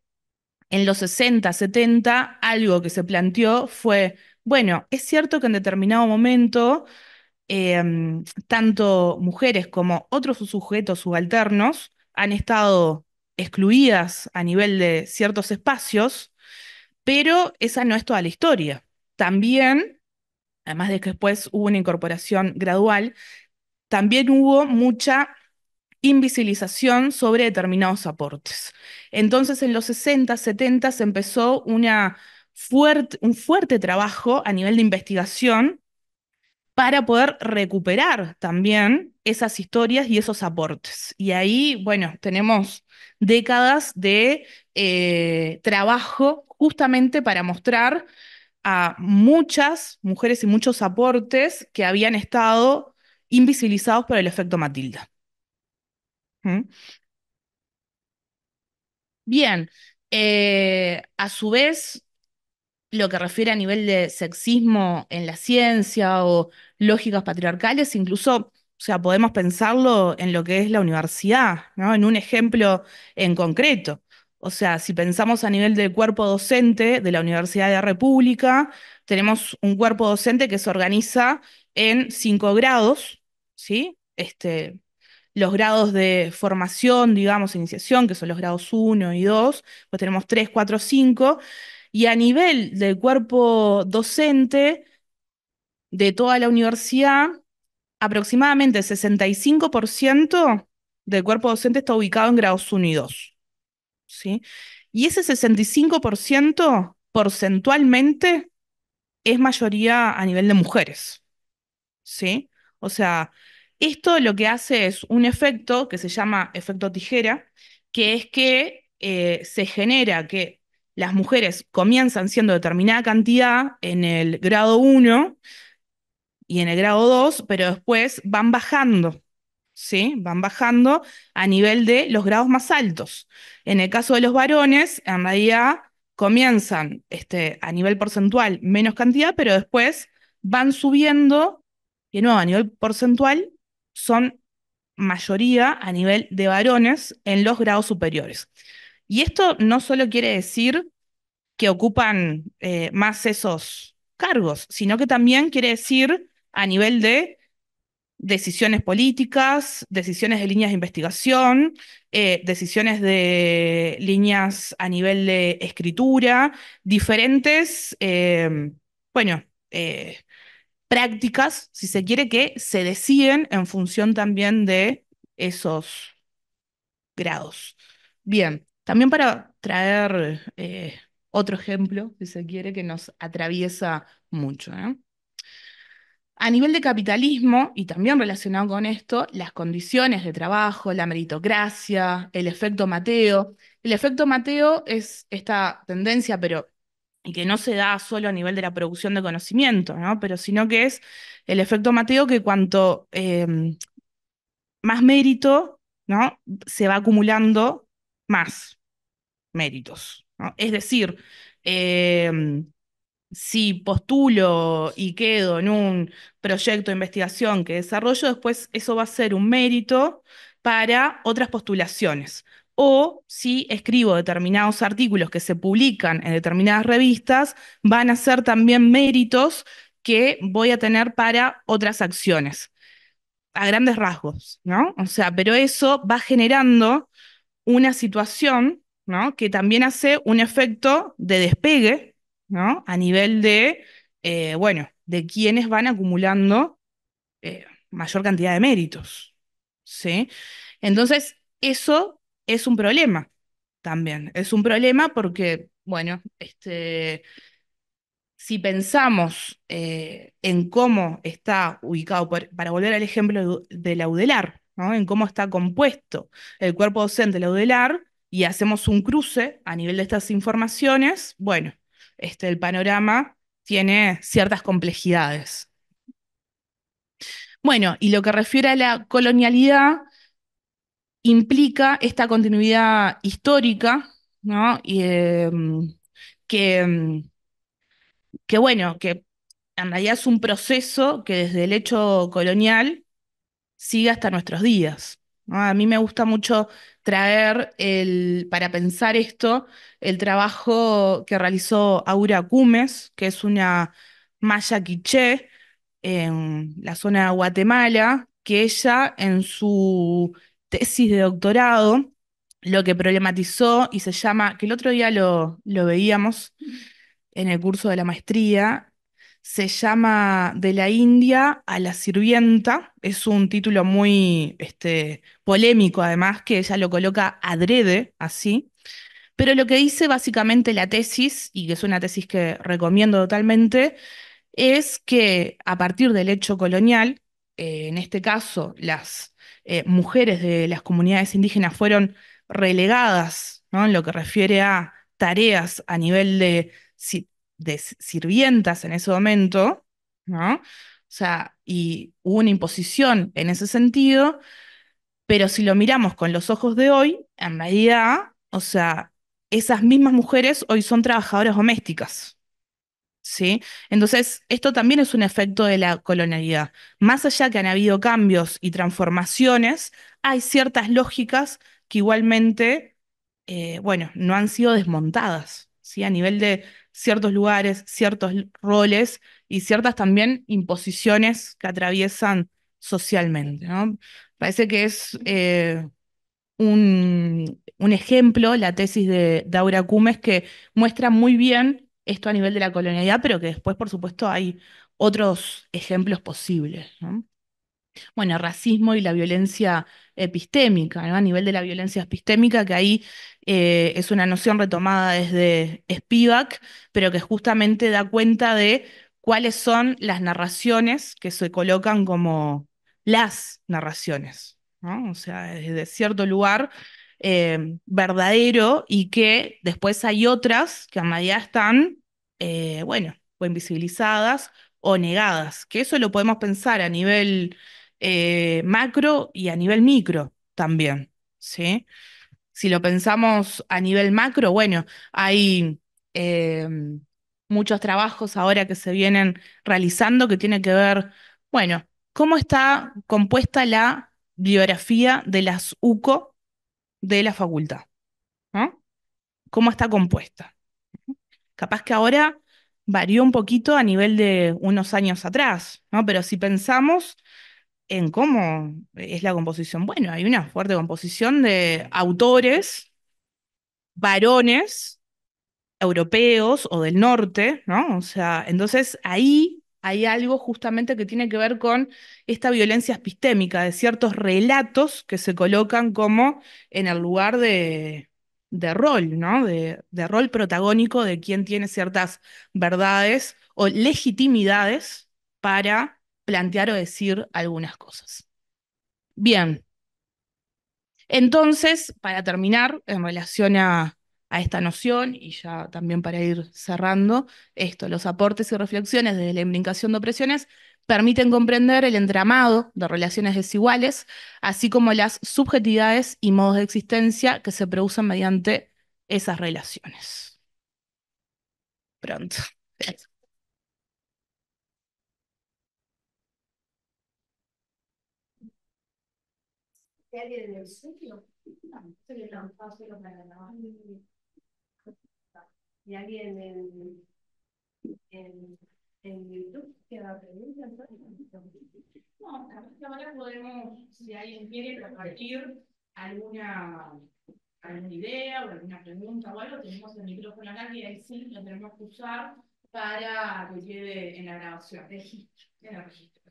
Speaker 1: en los 60, 70, algo que se planteó fue, bueno, es cierto que en determinado momento em, tanto mujeres como otros sujetos subalternos han estado excluidas a nivel de ciertos espacios, pero esa no es toda la historia. También, además de que después hubo una incorporación gradual, también hubo mucha invisibilización sobre determinados aportes. Entonces, en los 60, 70 se empezó un fuerte trabajo a nivel de investigación para poder recuperar también esas historias y esos aportes. Y ahí, bueno, tenemos décadas de eh, trabajo justamente para mostrar a muchas mujeres y muchos aportes que habían estado invisibilizados por el efecto Matilda. Bien, eh, a su vez, lo que refiere a nivel de sexismo en la ciencia o lógicas patriarcales, incluso, o sea, podemos pensarlo en lo que es la universidad, ¿no? En un ejemplo en concreto. O sea, si pensamos a nivel del cuerpo docente de la Universidad de la República, tenemos un cuerpo docente que se organiza en cinco grados, ¿sí? Este, los grados de formación, digamos, iniciación, que son los grados 1 y 2, pues tenemos 3, 4, 5, y a nivel del cuerpo docente de toda la universidad, aproximadamente el 65% del cuerpo docente está ubicado en grados 1 y 2. ¿sí? Y ese 65% porcentualmente es mayoría a nivel de mujeres. ¿Sí? O sea, esto lo que hace es un efecto que se llama efecto tijera, que es que eh, se genera que las mujeres comienzan siendo determinada cantidad en el grado 1 y en el grado 2, pero después van bajando, ¿sí? Van bajando a nivel de los grados más altos. En el caso de los varones, en realidad comienzan este, a nivel porcentual menos cantidad, pero después van subiendo, de nuevo, a nivel porcentual son mayoría a nivel de varones en los grados superiores. Y esto no solo quiere decir que ocupan eh, más esos cargos, sino que también quiere decir a nivel de decisiones políticas, decisiones de líneas de investigación, eh, decisiones de líneas a nivel de escritura, diferentes, eh, bueno, prácticas, si se quiere, que se deciden en función también de esos grados. Bien, también para traer eh, otro ejemplo, si se quiere, que nos atraviesa mucho. ¿eh? A nivel de capitalismo, y también relacionado con esto, las condiciones de trabajo, la meritocracia, el efecto Mateo. El efecto Mateo es esta tendencia, pero y que no se da solo a nivel de la producción de conocimiento, ¿no? Pero sino que es el efecto Mateo que cuanto em, más mérito, ¿no? Se va acumulando más méritos, Es decir, em, si postulo y quedo en un proyecto de investigación que desarrollo, después eso va a ser un mérito para otras postulaciones, o si escribo determinados artículos que se publican en determinadas revistas, van a ser también méritos que voy a tener para otras acciones, a grandes rasgos, ¿no? O sea, pero eso va generando una situación, ¿no? Que también hace un efecto de despegue, ¿no? A nivel de, eh, bueno, de quienes van acumulando eh, mayor cantidad de méritos, ¿sí? Entonces, eso es un problema también. Es un problema porque, bueno, este, si pensamos eh, en cómo está ubicado, para volver al ejemplo de la UDELAR, ¿no? en cómo está compuesto el cuerpo docente de la UDELAR, y hacemos un cruce a nivel de estas informaciones, bueno, este, el panorama tiene ciertas complejidades. Bueno, y lo que refiere a la colonialidad, implica esta continuidad histórica, ¿no? Y, em, em, que, bueno, que en realidad es un proceso que desde el hecho colonial sigue hasta nuestros días. A mí me gusta mucho traer el, para pensar esto el trabajo que realizó Aura Cumes, que es una maya quiché en la zona de Guatemala, que ella en su tesis de doctorado, lo que problematizó y se llama, que el otro día lo, lo veíamos en el curso de la maestría, se llama De la India a la sirvienta. Es un título muy este, polémico, además, que ella lo coloca adrede, así. Pero lo que dice básicamente la tesis, y que es una tesis que recomiendo totalmente, es que a partir del hecho colonial, eh, en este caso las eh, mujeres de las comunidades indígenas fueron relegadas en lo que refiere a tareas a nivel de, sirvientas en ese momento, O sea, y hubo una imposición en ese sentido, pero si lo miramos con los ojos de hoy, en realidad, o sea, esas mismas mujeres hoy son trabajadoras domésticas. ¿sí? Entonces, esto también es un efecto de la colonialidad. Más allá que han habido cambios y transformaciones, hay ciertas lógicas que igualmente, eh, bueno, no han sido desmontadas, ¿sí? A nivel de ciertos lugares, ciertos roles y ciertas también imposiciones que atraviesan socialmente, Parece que es... Eh, un, un, ejemplo, la tesis de Daura Cumes, que muestra muy bien esto a nivel de la colonialidad, pero que después, por supuesto, hay otros ejemplos posibles. ¿no? Bueno, racismo y la violencia epistémica, a nivel de la violencia epistémica, que ahí eh, es una noción retomada desde Spivak, pero que justamente da cuenta de cuáles son las narraciones que se colocan como las narraciones, o sea, desde cierto lugar eh, verdadero y que después hay otras que a medida están, eh, bueno, o invisibilizadas o negadas, que eso lo podemos pensar a nivel eh, macro y a nivel micro también, ¿sí? Si lo pensamos a nivel macro, bueno, hay muchos trabajos ahora que se vienen realizando que tienen que ver, bueno, cómo está compuesta la biografía de las UCO de la facultad. ¿no? ¿Cómo está compuesta? Capaz que ahora varió un poquito a nivel de unos años atrás, ¿no? Pero si pensamos en cómo es la composición, bueno, hay una fuerte composición de autores, varones, europeos o del norte, ¿no? O sea, entonces ahí hay algo justamente que tiene que ver con esta violencia epistémica, de ciertos relatos que se colocan como en el lugar de, rol, ¿no? de rol protagónico de quien tiene ciertas verdades o legitimidades para plantear o decir algunas cosas. Bien. Entonces, para terminar, en relación a, a esta noción, y ya también para ir cerrando esto, los aportes y reflexiones desde la imbricación de opresiones permiten comprender el entramado de relaciones desiguales, así como las subjetividades y modos de existencia que se producen mediante esas relaciones.
Speaker 2: Pronto. ¿Y alguien en, en, en YouTube que va a preguntar?
Speaker 1: No, ahora podemos, si alguien quiere compartir alguna, alguna idea o alguna pregunta o algo, tenemos el micrófono acá y ahí sí lo tenemos que usar para que quede en la grabación, en el registro.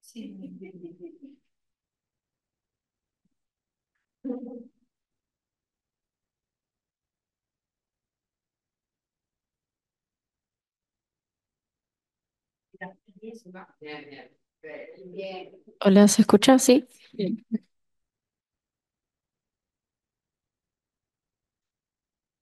Speaker 2: Sí.
Speaker 4: Hola, ¿se escucha? Sí.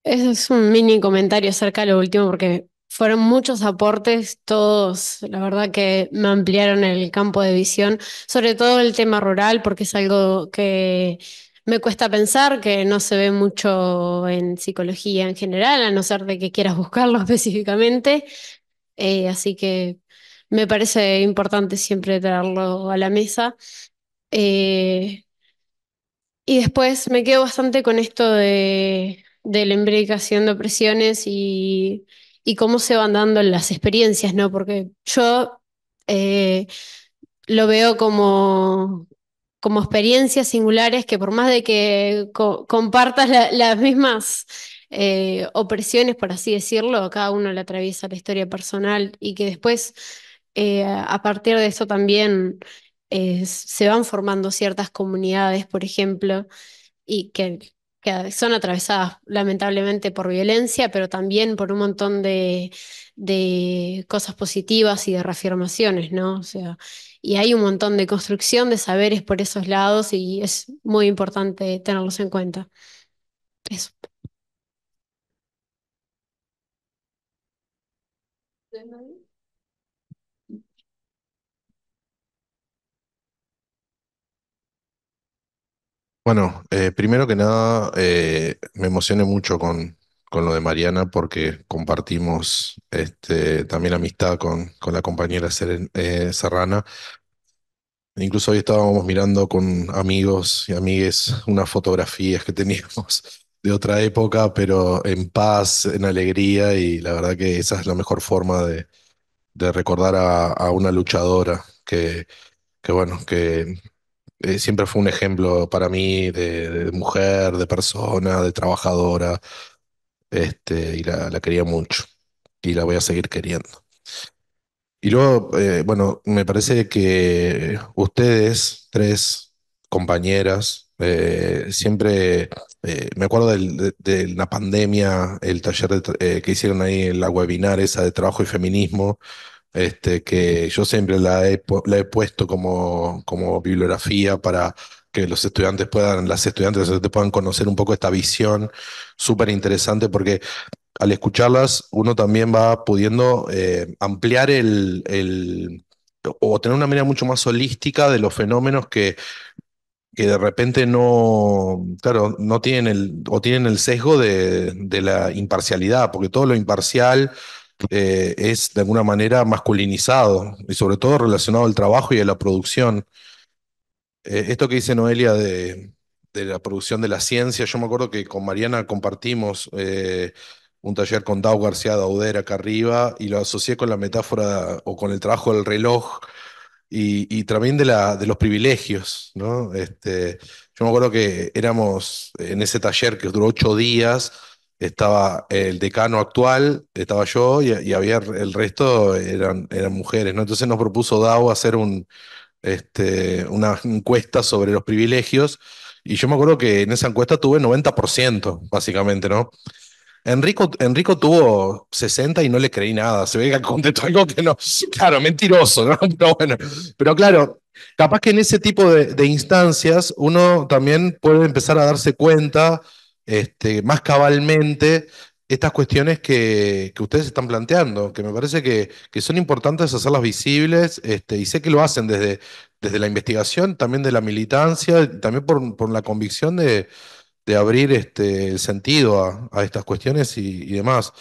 Speaker 4: es un mini comentario acerca de lo último porque fueron muchos aportes, todos, la verdad que me ampliaron el campo de visión, sobre todo el tema rural, porque es algo que me cuesta pensar, que no se ve mucho en psicología en general, a no ser de que quieras buscarlo (laughs) específicamente. Eh, así que me parece importante siempre traerlo a la mesa. Eh, y después me quedo bastante con esto de, la imbricación de opresiones y y cómo se van dando las experiencias, ¿no? Porque yo eh, lo veo como, como experiencias singulares que por más de que compartas las mismas eh, opresiones, por así decirlo, cada uno le atraviesa la historia personal y que después eh, a partir de eso también se van formando ciertas comunidades, por ejemplo, y que que son atravesadas lamentablemente por violencia, pero también por un montón de, cosas positivas y de reafirmaciones, ¿no? O sea, y hay un montón de construcción de saberes por esos lados y es muy importante tenerlos en cuenta. Eso.
Speaker 6: Bueno, eh, primero que nada, eh, me emocioné mucho con, con lo de Mariana porque compartimos este, también amistad con, con la compañera eh, Serrana. Incluso hoy estábamos mirando con amigos y amigues unas fotografías que teníamos (laughs) de otra época, pero en paz, en alegría, y la verdad que esa es la mejor forma de, de recordar a, una luchadora que, que bueno, que eh, siempre fue un ejemplo para mí de, mujer, de persona, de trabajadora, este, y la, quería mucho, y la voy a seguir queriendo. Y luego, eh, bueno, me parece que ustedes, tres compañeras, eh, siempre me acuerdo de, la pandemia, el taller que hicieron ahí en la webinar esa de trabajo y feminismo, este, que yo siempre la he, puesto como, como bibliografía para que los estudiantes puedan, las estudiantes puedan conocer un poco esta visión súper interesante, porque al escucharlas uno también va pudiendo eh, ampliar el, el, o tener una manera mucho más holística de los fenómenos que, que de repente no, claro, no tienen el, o tienen el sesgo de, de la imparcialidad, porque todo lo imparcial eh, es de alguna manera masculinizado y sobre todo relacionado al trabajo y a la producción. Eh, esto que dice Noelia de, la producción de la ciencia, yo me acuerdo que con Mariana compartimos eh, un taller con Dau García Dauder acá arriba y lo asocié con la metáfora o con el trabajo del reloj. Y, también de, la, de los privilegios, ¿no? Este, yo me acuerdo que éramos en ese taller que duró ocho días, estaba el decano actual, estaba yo y, había el resto eran, eran mujeres, ¿no? Entonces nos propuso DAO hacer un, este, una encuesta sobre los privilegios y yo me acuerdo que en esa encuesta tuve 90%, básicamente, ¿no? Enrico, Enrico tuvo 60 y no le creí nada. Se ve que contestó (laughs) algo que no. Claro, mentiroso, ¿no? (laughs) Pero bueno, pero claro, capaz que en ese tipo de, de instancias uno también puede empezar a darse cuenta este, más cabalmente estas cuestiones que, ustedes están planteando, que me parece que, son importantes hacerlas visibles, este, y sé que lo hacen desde, desde la investigación, también de la militancia, también por, la convicción de, abrir este sentido a, estas cuestiones y, y demás.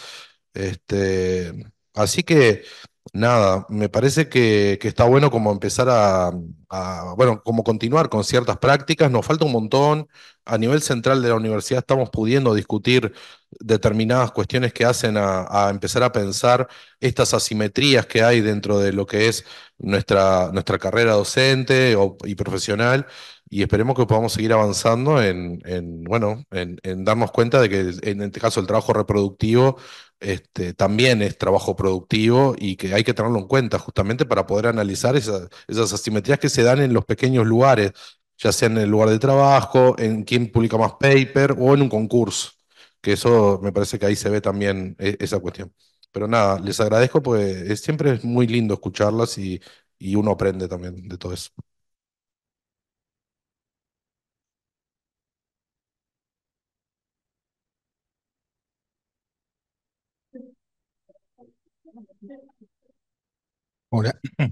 Speaker 6: Este, así que Nada, me parece que, está bueno como empezar a, bueno, como continuar con ciertas prácticas. Nos falta un montón. A nivel central de la universidad estamos pudiendo discutir determinadas cuestiones que hacen a, empezar a pensar estas asimetrías que hay dentro de lo que es nuestra, nuestra carrera docente y profesional. Y esperemos que podamos seguir avanzando en, bueno, en darnos cuenta de que en este caso el trabajo reproductivo este, también es trabajo productivo y que hay que tenerlo en cuenta justamente para poder analizar esas, asimetrías que se dan en los pequeños lugares, ya sea en el lugar de trabajo, en quién publica más paper o en un concurso, que eso me parece que ahí se ve también e, esa cuestión. Pero nada, les agradezco, pues siempre es muy lindo escucharlas y, y uno aprende también de todo eso.
Speaker 7: Hola, (clears throat)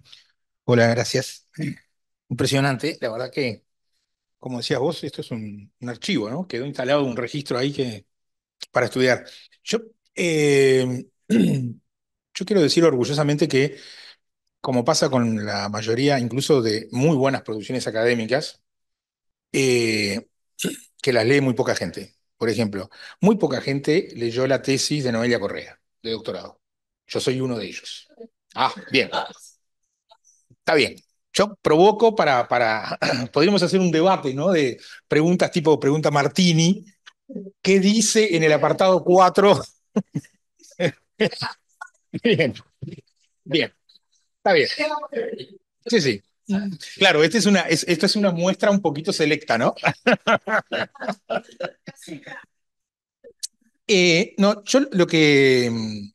Speaker 7: hola, gracias. Impresionante, la verdad que, como decías vos, esto es un, archivo, ¿no? Quedó instalado un registro ahí que, para estudiar. Yo, eh, (clears throat) yo quiero decir orgullosamente que, como pasa con la mayoría incluso de muy buenas producciones académicas, eh, (clears throat) que las lee muy poca gente. Por ejemplo, muy poca gente leyó la tesis de Noelia Correa, de doctorado. Yo soy uno de ellos. Ah, bien. Está bien. Yo provoco para, para, (clears throat) podríamos hacer un debate, ¿no? De preguntas tipo pregunta Martini. ¿Qué dice en el apartado 4? (laughs) bien, bien. Está bien. Sí, sí. Claro, esta es una, esto es una muestra un poquito selecta, ¿no? (laughs) Eh, no, yo lo que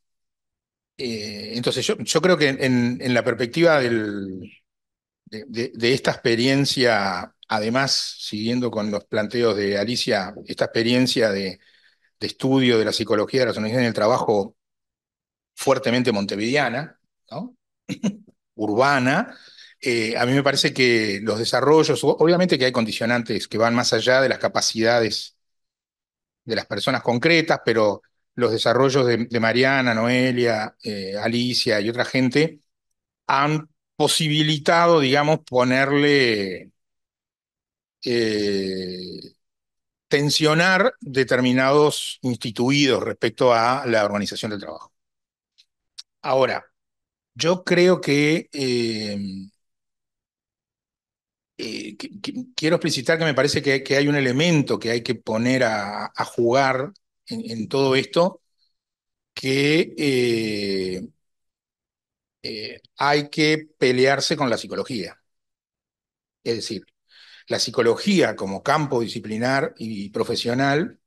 Speaker 7: eh, entonces, yo, creo que en, la perspectiva de, esta experiencia, además, siguiendo con los planteos de Alicia, esta experiencia de, estudio de la psicología de la en del trabajo fuertemente montevideana, (coughs) urbana, eh, a mí me parece que los desarrollos, obviamente que hay condicionantes que van más allá de las capacidades de las personas concretas, pero los desarrollos de, Mariana, Noelia, eh, Alicia y otra gente han posibilitado, digamos, ponerle, eh, tensionar determinados instituidos respecto a la organización del trabajo. Ahora, yo creo que, em, eh, quiero explicitar que me parece que, hay un elemento que hay que poner a, a jugar en, todo esto que eh, eh, hay que pelearse con la psicología. Es decir, la psicología como campo disciplinar y profesional,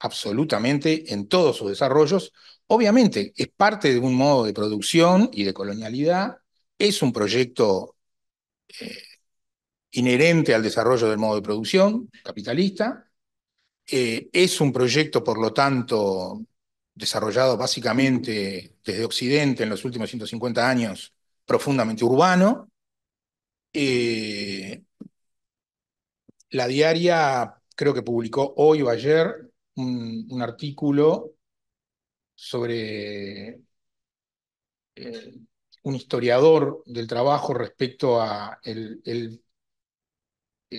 Speaker 7: absolutamente en todos sus desarrollos, obviamente es parte de un modo de producción y de colonialidad, es un proyecto eh, inherente al desarrollo del modo de producción capitalista, eh, es un proyecto, por lo tanto, desarrollado básicamente desde Occidente en los últimos 150 años, profundamente urbano. Eh, la diaria creo que publicó hoy o ayer un, artículo sobre eh, un historiador del trabajo respecto a el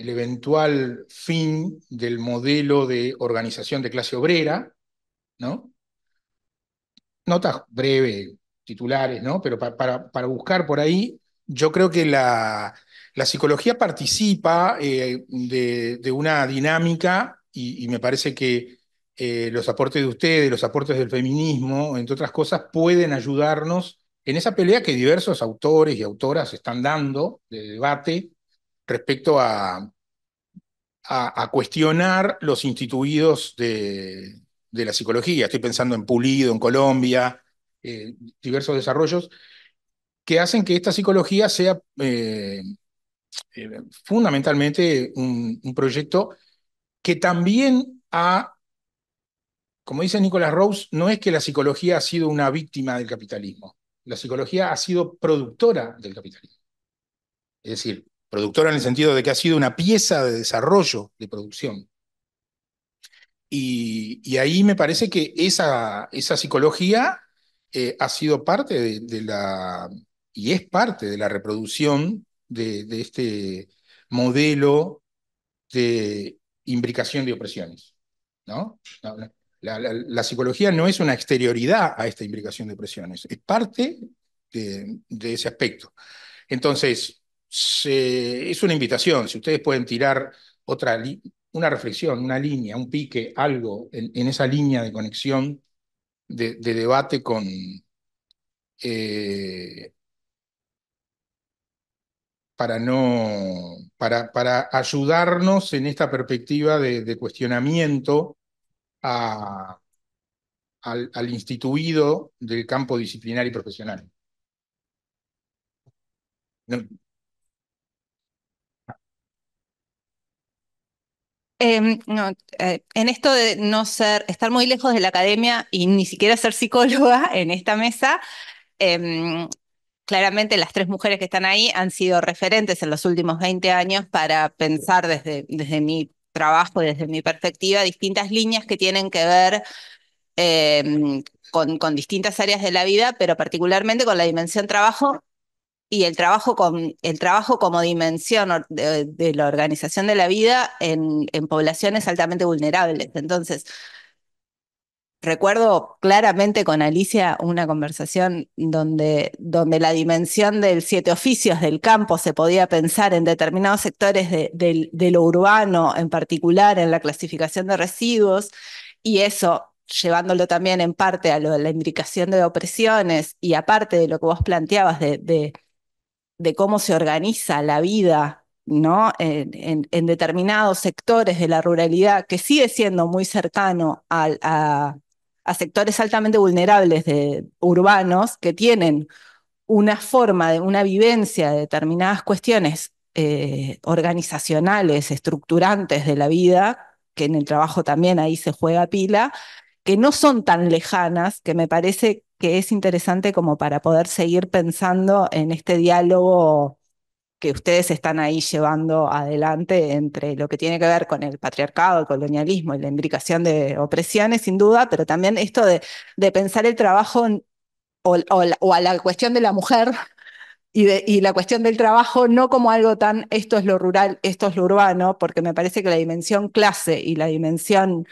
Speaker 7: el eventual fin del modelo de organización de clase obrera, ¿no? Notas breves, titulares, ¿no? Pero para, para, buscar por ahí, yo creo que la, la psicología participa eh, de, una dinámica y, me parece que eh, los aportes de ustedes, los aportes del feminismo, entre otras cosas, pueden ayudarnos en esa pelea que diversos autores y autoras están dando de debate respecto a, a, cuestionar los instituidos de, la psicología. Estoy pensando en Pulido, en Colombia, eh, diversos desarrollos que hacen que esta psicología sea eh, eh, fundamentalmente un, proyecto que también ha, como dice Nicolás Rose, no es que la psicología ha sido una víctima del capitalismo, la psicología ha sido productora del capitalismo. Es decir, Productora en el sentido de que ha sido una pieza de desarrollo de producción. Y, ahí me parece que esa, esa psicología eh, ha sido parte de, la, y es parte de la reproducción de, este modelo de imbricación de opresiones. ¿no? La, psicología no es una exterioridad a esta imbricación de opresiones, es parte de ese aspecto. Entonces, es una invitación, si ustedes pueden tirar otra una reflexión, una línea, un pique, algo en, esa línea de conexión de, debate con, eh, para no para, para ayudarnos en esta perspectiva de, cuestionamiento al, instituido del campo disciplinario y profesional.
Speaker 3: Em, no, eh, en esto de no ser, estar muy lejos de la academia y ni siquiera ser psicóloga en esta mesa, em, claramente las tres mujeres que están ahí han sido referentes en los últimos 20 años para pensar desde, desde mi trabajo desde mi perspectiva distintas líneas que tienen que ver em, con distintas áreas de la vida, pero particularmente con la dimensión trabajo y el trabajo, con, el trabajo como dimensión de, la organización de la vida en, poblaciones altamente vulnerables. Entonces, recuerdo claramente con Alicia una conversación donde, donde la dimensión del siete oficios del campo se podía pensar en determinados sectores de, lo urbano, en particular en la clasificación de residuos, y eso llevándolo también en parte a la indicación de opresiones y aparte de lo que vos planteabas de de cómo se organiza la vida ¿no? En, determinados sectores de la ruralidad, que sigue siendo muy cercano a, a, sectores altamente vulnerables de, urbanos, que tienen una forma, de, una vivencia de determinadas cuestiones eh, organizacionales, estructurantes de la vida, que en el trabajo también ahí se juega pila, que no son tan lejanas, que me parece que es interesante como para poder seguir pensando en este diálogo que ustedes están ahí llevando adelante entre lo que tiene que ver con el patriarcado, el colonialismo y la imbricación de opresiones, sin duda, pero también esto de, pensar el trabajo o, a la cuestión de la mujer y, de, la cuestión del trabajo no como algo tan esto es lo rural, esto es lo urbano, porque me parece que la dimensión clase y la dimensión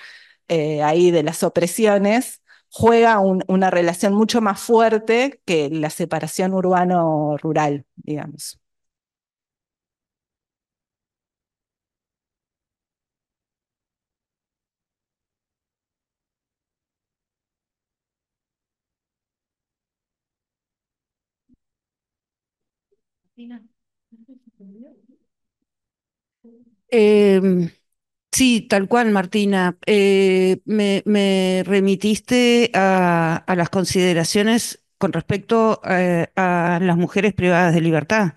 Speaker 3: eh, ahí de las opresiones juega una relación mucho más fuerte que la separación urbano-rural, digamos.
Speaker 2: Em, Sí, tal cual, Martina. Eh, me, remitiste a, las consideraciones con respecto eh, a, las mujeres privadas de libertad,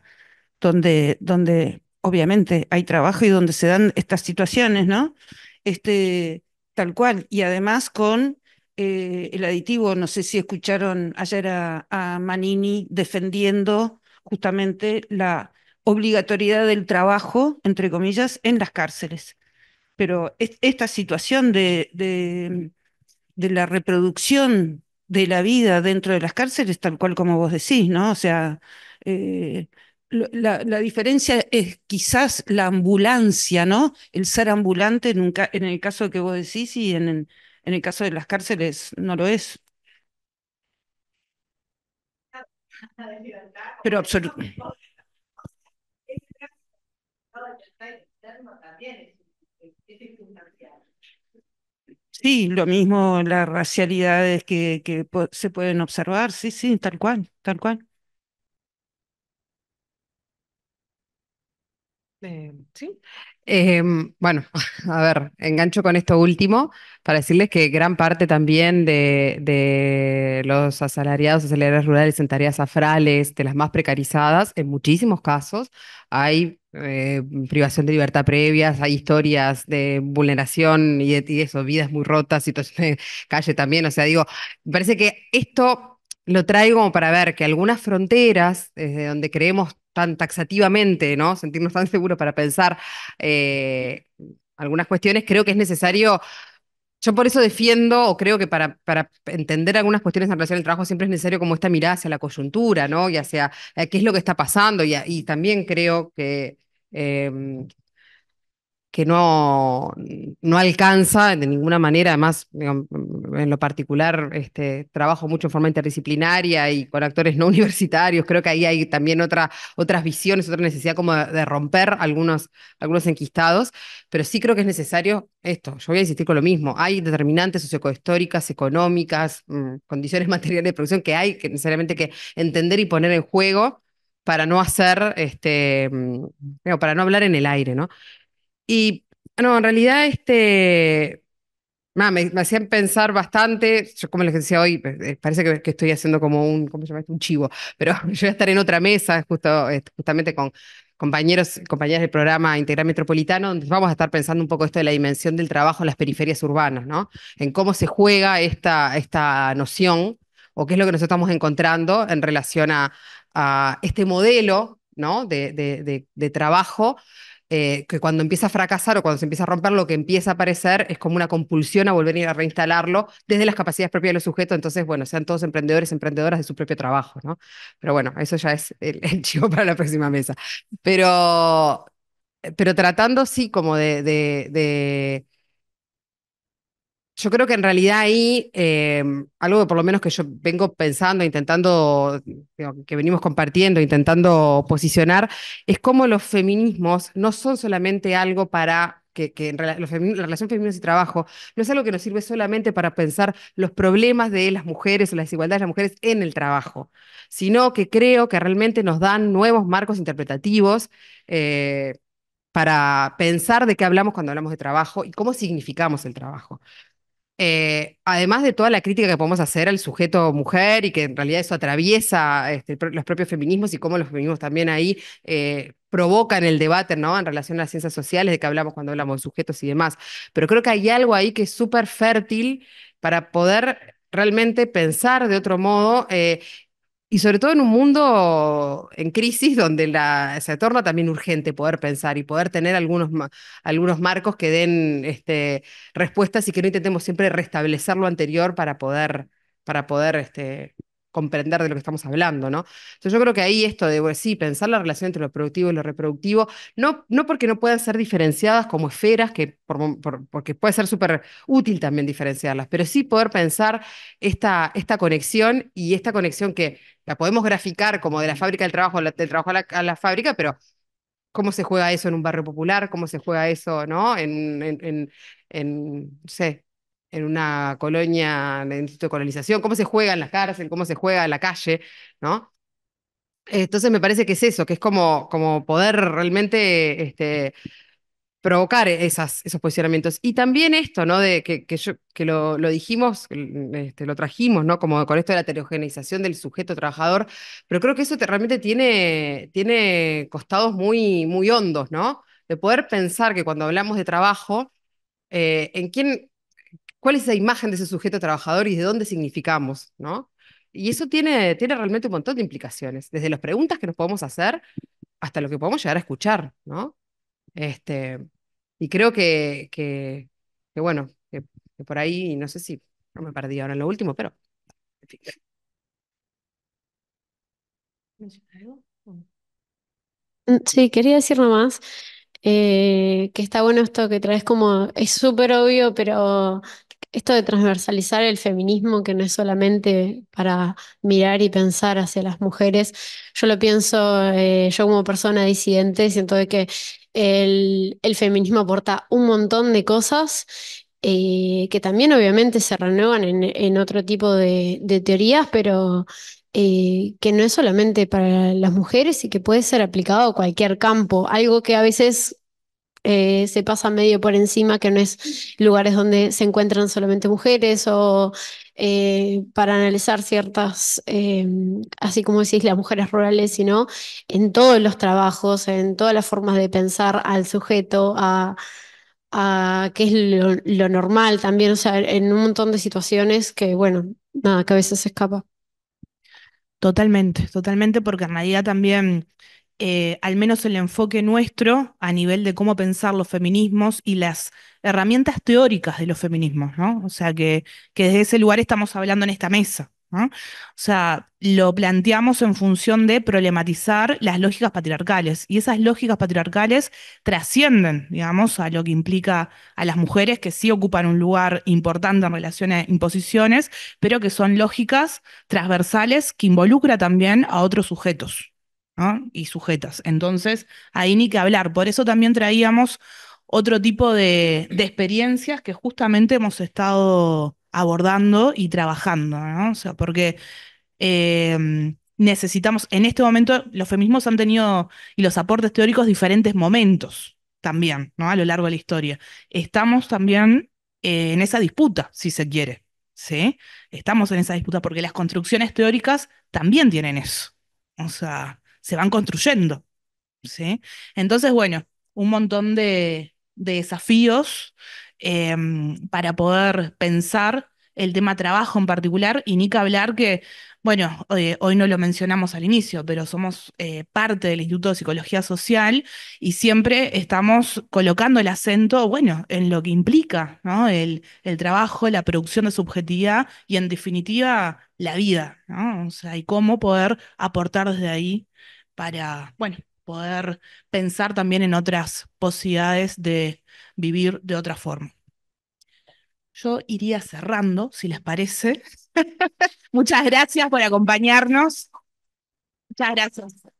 Speaker 2: donde, donde obviamente hay trabajo y donde se dan estas situaciones, ¿no? Este, tal cual. Y además con eh, el aditivo, no sé si escucharon ayer a Manini defendiendo justamente la obligatoriedad del trabajo, entre comillas, en las cárceles pero esta situación de, la reproducción de la vida dentro de las cárceles, tal cual como vos decís, ¿no? O sea, eh, la, diferencia es quizás la ambulancia, ¿no? El ser ambulante en, en el caso que vos decís y en en el caso de las cárceles no lo es. Pero absolutamente. Sí, lo mismo las racialidades que, se pueden observar, sí, sí, tal cual, tal cual.
Speaker 5: Eh, sí.
Speaker 2: Em, bueno, (laughs) a ver, engancho
Speaker 5: con esto último para decirles que gran parte también de, los asalariados, asalariados rurales en tareas afrales, de las más precarizadas, en muchísimos casos hay eh, privación de libertad previas, hay historias de vulneración y, de, vidas muy rotas, situaciones de (laughs) calle también. O sea, digo, me parece que esto lo traigo para ver que algunas fronteras, desde donde creemos tan taxativamente, ¿no? Sentirnos tan seguros para pensar eh, algunas cuestiones, creo que es necesario. Yo por eso defiendo, o creo que para, para entender algunas cuestiones en relación al trabajo siempre es necesario como esta mirada hacia la coyuntura, ¿no? Y hacia eh, qué es lo que está pasando. Y, también creo que, em, que no, no alcanza de ninguna manera, además, en lo particular este, trabajo mucho en forma interdisciplinaria y con actores no (laughs) universitarios. Creo que ahí hay también otra, otras visiones, otra necesidad como de, romper algunos, algunos enquistados, pero sí creo que es necesario esto. Yo voy a insistir con lo mismo. Hay determinantes sociohistóricas, económicas, mm, condiciones (laughs) materiales de producción que hay que necesariamente que entender y poner en juego para no hacer, este, mm, para no hablar en el aire, ¿no? Y no, en realidad, este, me, hacían pensar bastante, yo como les decía hoy, eh, eh, parece que, estoy haciendo como un, un chivo, pero (laughs) yo voy a estar en otra mesa, justo, este, justamente con compañeros compañeras del programa Integral Metropolitano, donde vamos a estar pensando un poco esto de la dimensión del trabajo en las periferias urbanas, ¿no? En cómo se juega esta, esta noción o qué es lo que nos estamos encontrando en relación a, este modelo ¿no? de, de, de trabajo eh, que cuando empieza a fracasar o cuando se empieza a romper, lo que empieza a aparecer es como una compulsión a volver a reinstalarlo desde las capacidades propias de los sujetos. Entonces, bueno, sean todos emprendedores, emprendedoras de su propio trabajo, ¿no? Pero bueno, eso ya es el, el chivo para la próxima mesa. Pero, eh, pero tratando, sí, como de, de yo creo que en realidad ahí, eh, algo que por lo menos que yo vengo pensando, intentando, que venimos compartiendo, intentando posicionar, es cómo los feminismos no son solamente algo para que, la relación feminismo y trabajo no es algo que nos sirve solamente para pensar los problemas de las mujeres o las desigualdades de las mujeres en el trabajo, sino que creo que realmente nos dan nuevos marcos interpretativos eh, para pensar de qué hablamos cuando hablamos de trabajo y cómo significamos el trabajo. Eh, además de toda la crítica que podemos hacer al sujeto mujer y que en realidad eso atraviesa este, los propios feminismos y cómo los feminismos también ahí eh, provocan el debate ¿no? en relación a las ciencias sociales de que hablamos cuando hablamos de sujetos y demás. Pero creo que hay algo ahí que es súper fértil para poder realmente pensar de otro modo eh, y sobre todo en un mundo en crisis donde se torna también urgente poder pensar y poder tener algunos, algunos marcos que den este, respuestas y que no intentemos siempre restablecer lo anterior para poder, para poder este, comprender de lo que estamos hablando, ¿no? Entonces yo creo que ahí esto de, sí, pensar la relación entre lo productivo y lo reproductivo, no, no porque no puedan ser diferenciadas como esferas, que porque puede ser súper útil también diferenciarlas, pero sí poder pensar esta, esta conexión y esta conexión que la podemos graficar como de la fábrica del trabajo, del trabajo a la, fábrica, pero cómo se juega eso en un barrio popular, cómo se juega eso, ¿no? En, en, en, en sé, en una colonia, en de colonización, cómo se juega en la cárcel, cómo se juega en la calle, ¿no? Entonces me parece que es eso, que es como, como poder realmente este, provocar esas, esos posicionamientos. Y también esto, ¿no? De que, yo, que lo, dijimos, mm, este, lo trajimos, ¿no? Como con esto de la heterogeneización del sujeto trabajador, pero creo que eso realmente tiene, tiene costados muy, muy hondos, ¿no? De poder pensar que cuando hablamos de trabajo, eh, en quién cuál es esa imagen de ese sujeto trabajador y de dónde significamos, ¿no? Y eso tiene, tiene realmente un montón de implicaciones, desde las preguntas que nos podemos hacer hasta lo que podemos llegar a escuchar, ¿no? Este, y creo que, que, bueno, que, por ahí, no sé si no me perdí ahora en lo último, pero...
Speaker 4: Mm, sí, quería decir nomás eh, que está bueno esto que traes como, es súper obvio, pero esto de transversalizar el feminismo, que no es solamente para mirar y pensar hacia las mujeres, yo lo pienso eh, yo como persona disidente, siento que el, feminismo aporta un montón de cosas eh, que también obviamente se renuevan en, otro tipo de, teorías, pero eh, que no es solamente para las mujeres y que puede ser aplicado a cualquier campo, algo que a veces eh, se pasa medio por encima, que no es lugares donde se encuentran solamente mujeres o eh, para analizar ciertas, em, así como decís, las mujeres rurales, sino en todos los trabajos, en todas las formas de pensar al sujeto, a qué es lo normal también, o sea, en un montón de situaciones que, bueno, nada, que a veces se escapa. Totalmente, totalmente, porque en realidad también, eh, al menos
Speaker 1: el enfoque nuestro a nivel de cómo pensar los feminismos y las herramientas teóricas de los feminismos, ¿no? O sea, que, que desde ese lugar estamos hablando en esta mesa. O sea, lo planteamos en función de problematizar las lógicas patriarcales y esas lógicas patriarcales trascienden, digamos, a lo que implica a las mujeres que sí ocupan un lugar importante en relación a e imposiciones, pero que son lógicas transversales que involucra también a otros sujetos. y sujetas. Entonces, ahí ni que hablar. Por eso también traíamos otro tipo de experiencias que justamente hemos estado abordando y trabajando, ¿no? O sea, porque eh, necesitamos, en este momento los feminismos han tenido y los aportes teóricos diferentes momentos también, ¿no? A lo largo de la historia. Estamos también eh, en esa disputa, si se quiere, ¿sí? Estamos en esa disputa porque las construcciones teóricas también tienen eso. O sea, se van construyendo, ¿sí? Entonces, bueno, un montón de desafíos Em, para poder pensar el tema trabajo en particular y ni que hablar que, bueno, hoy no lo mencionamos al inicio, pero somos eh, parte del Instituto de Psicología Social y siempre estamos colocando el acento, bueno, en lo que implica ¿no? el, el trabajo, la producción de subjetividad y en definitiva la vida, ¿no? O sea, y cómo poder aportar desde ahí para, bueno, poder pensar también en otras posibilidades de vivir de otra forma. Yo iría cerrando, si les parece. (laughs) Muchas gracias por acompañarnos. Muchas gracias.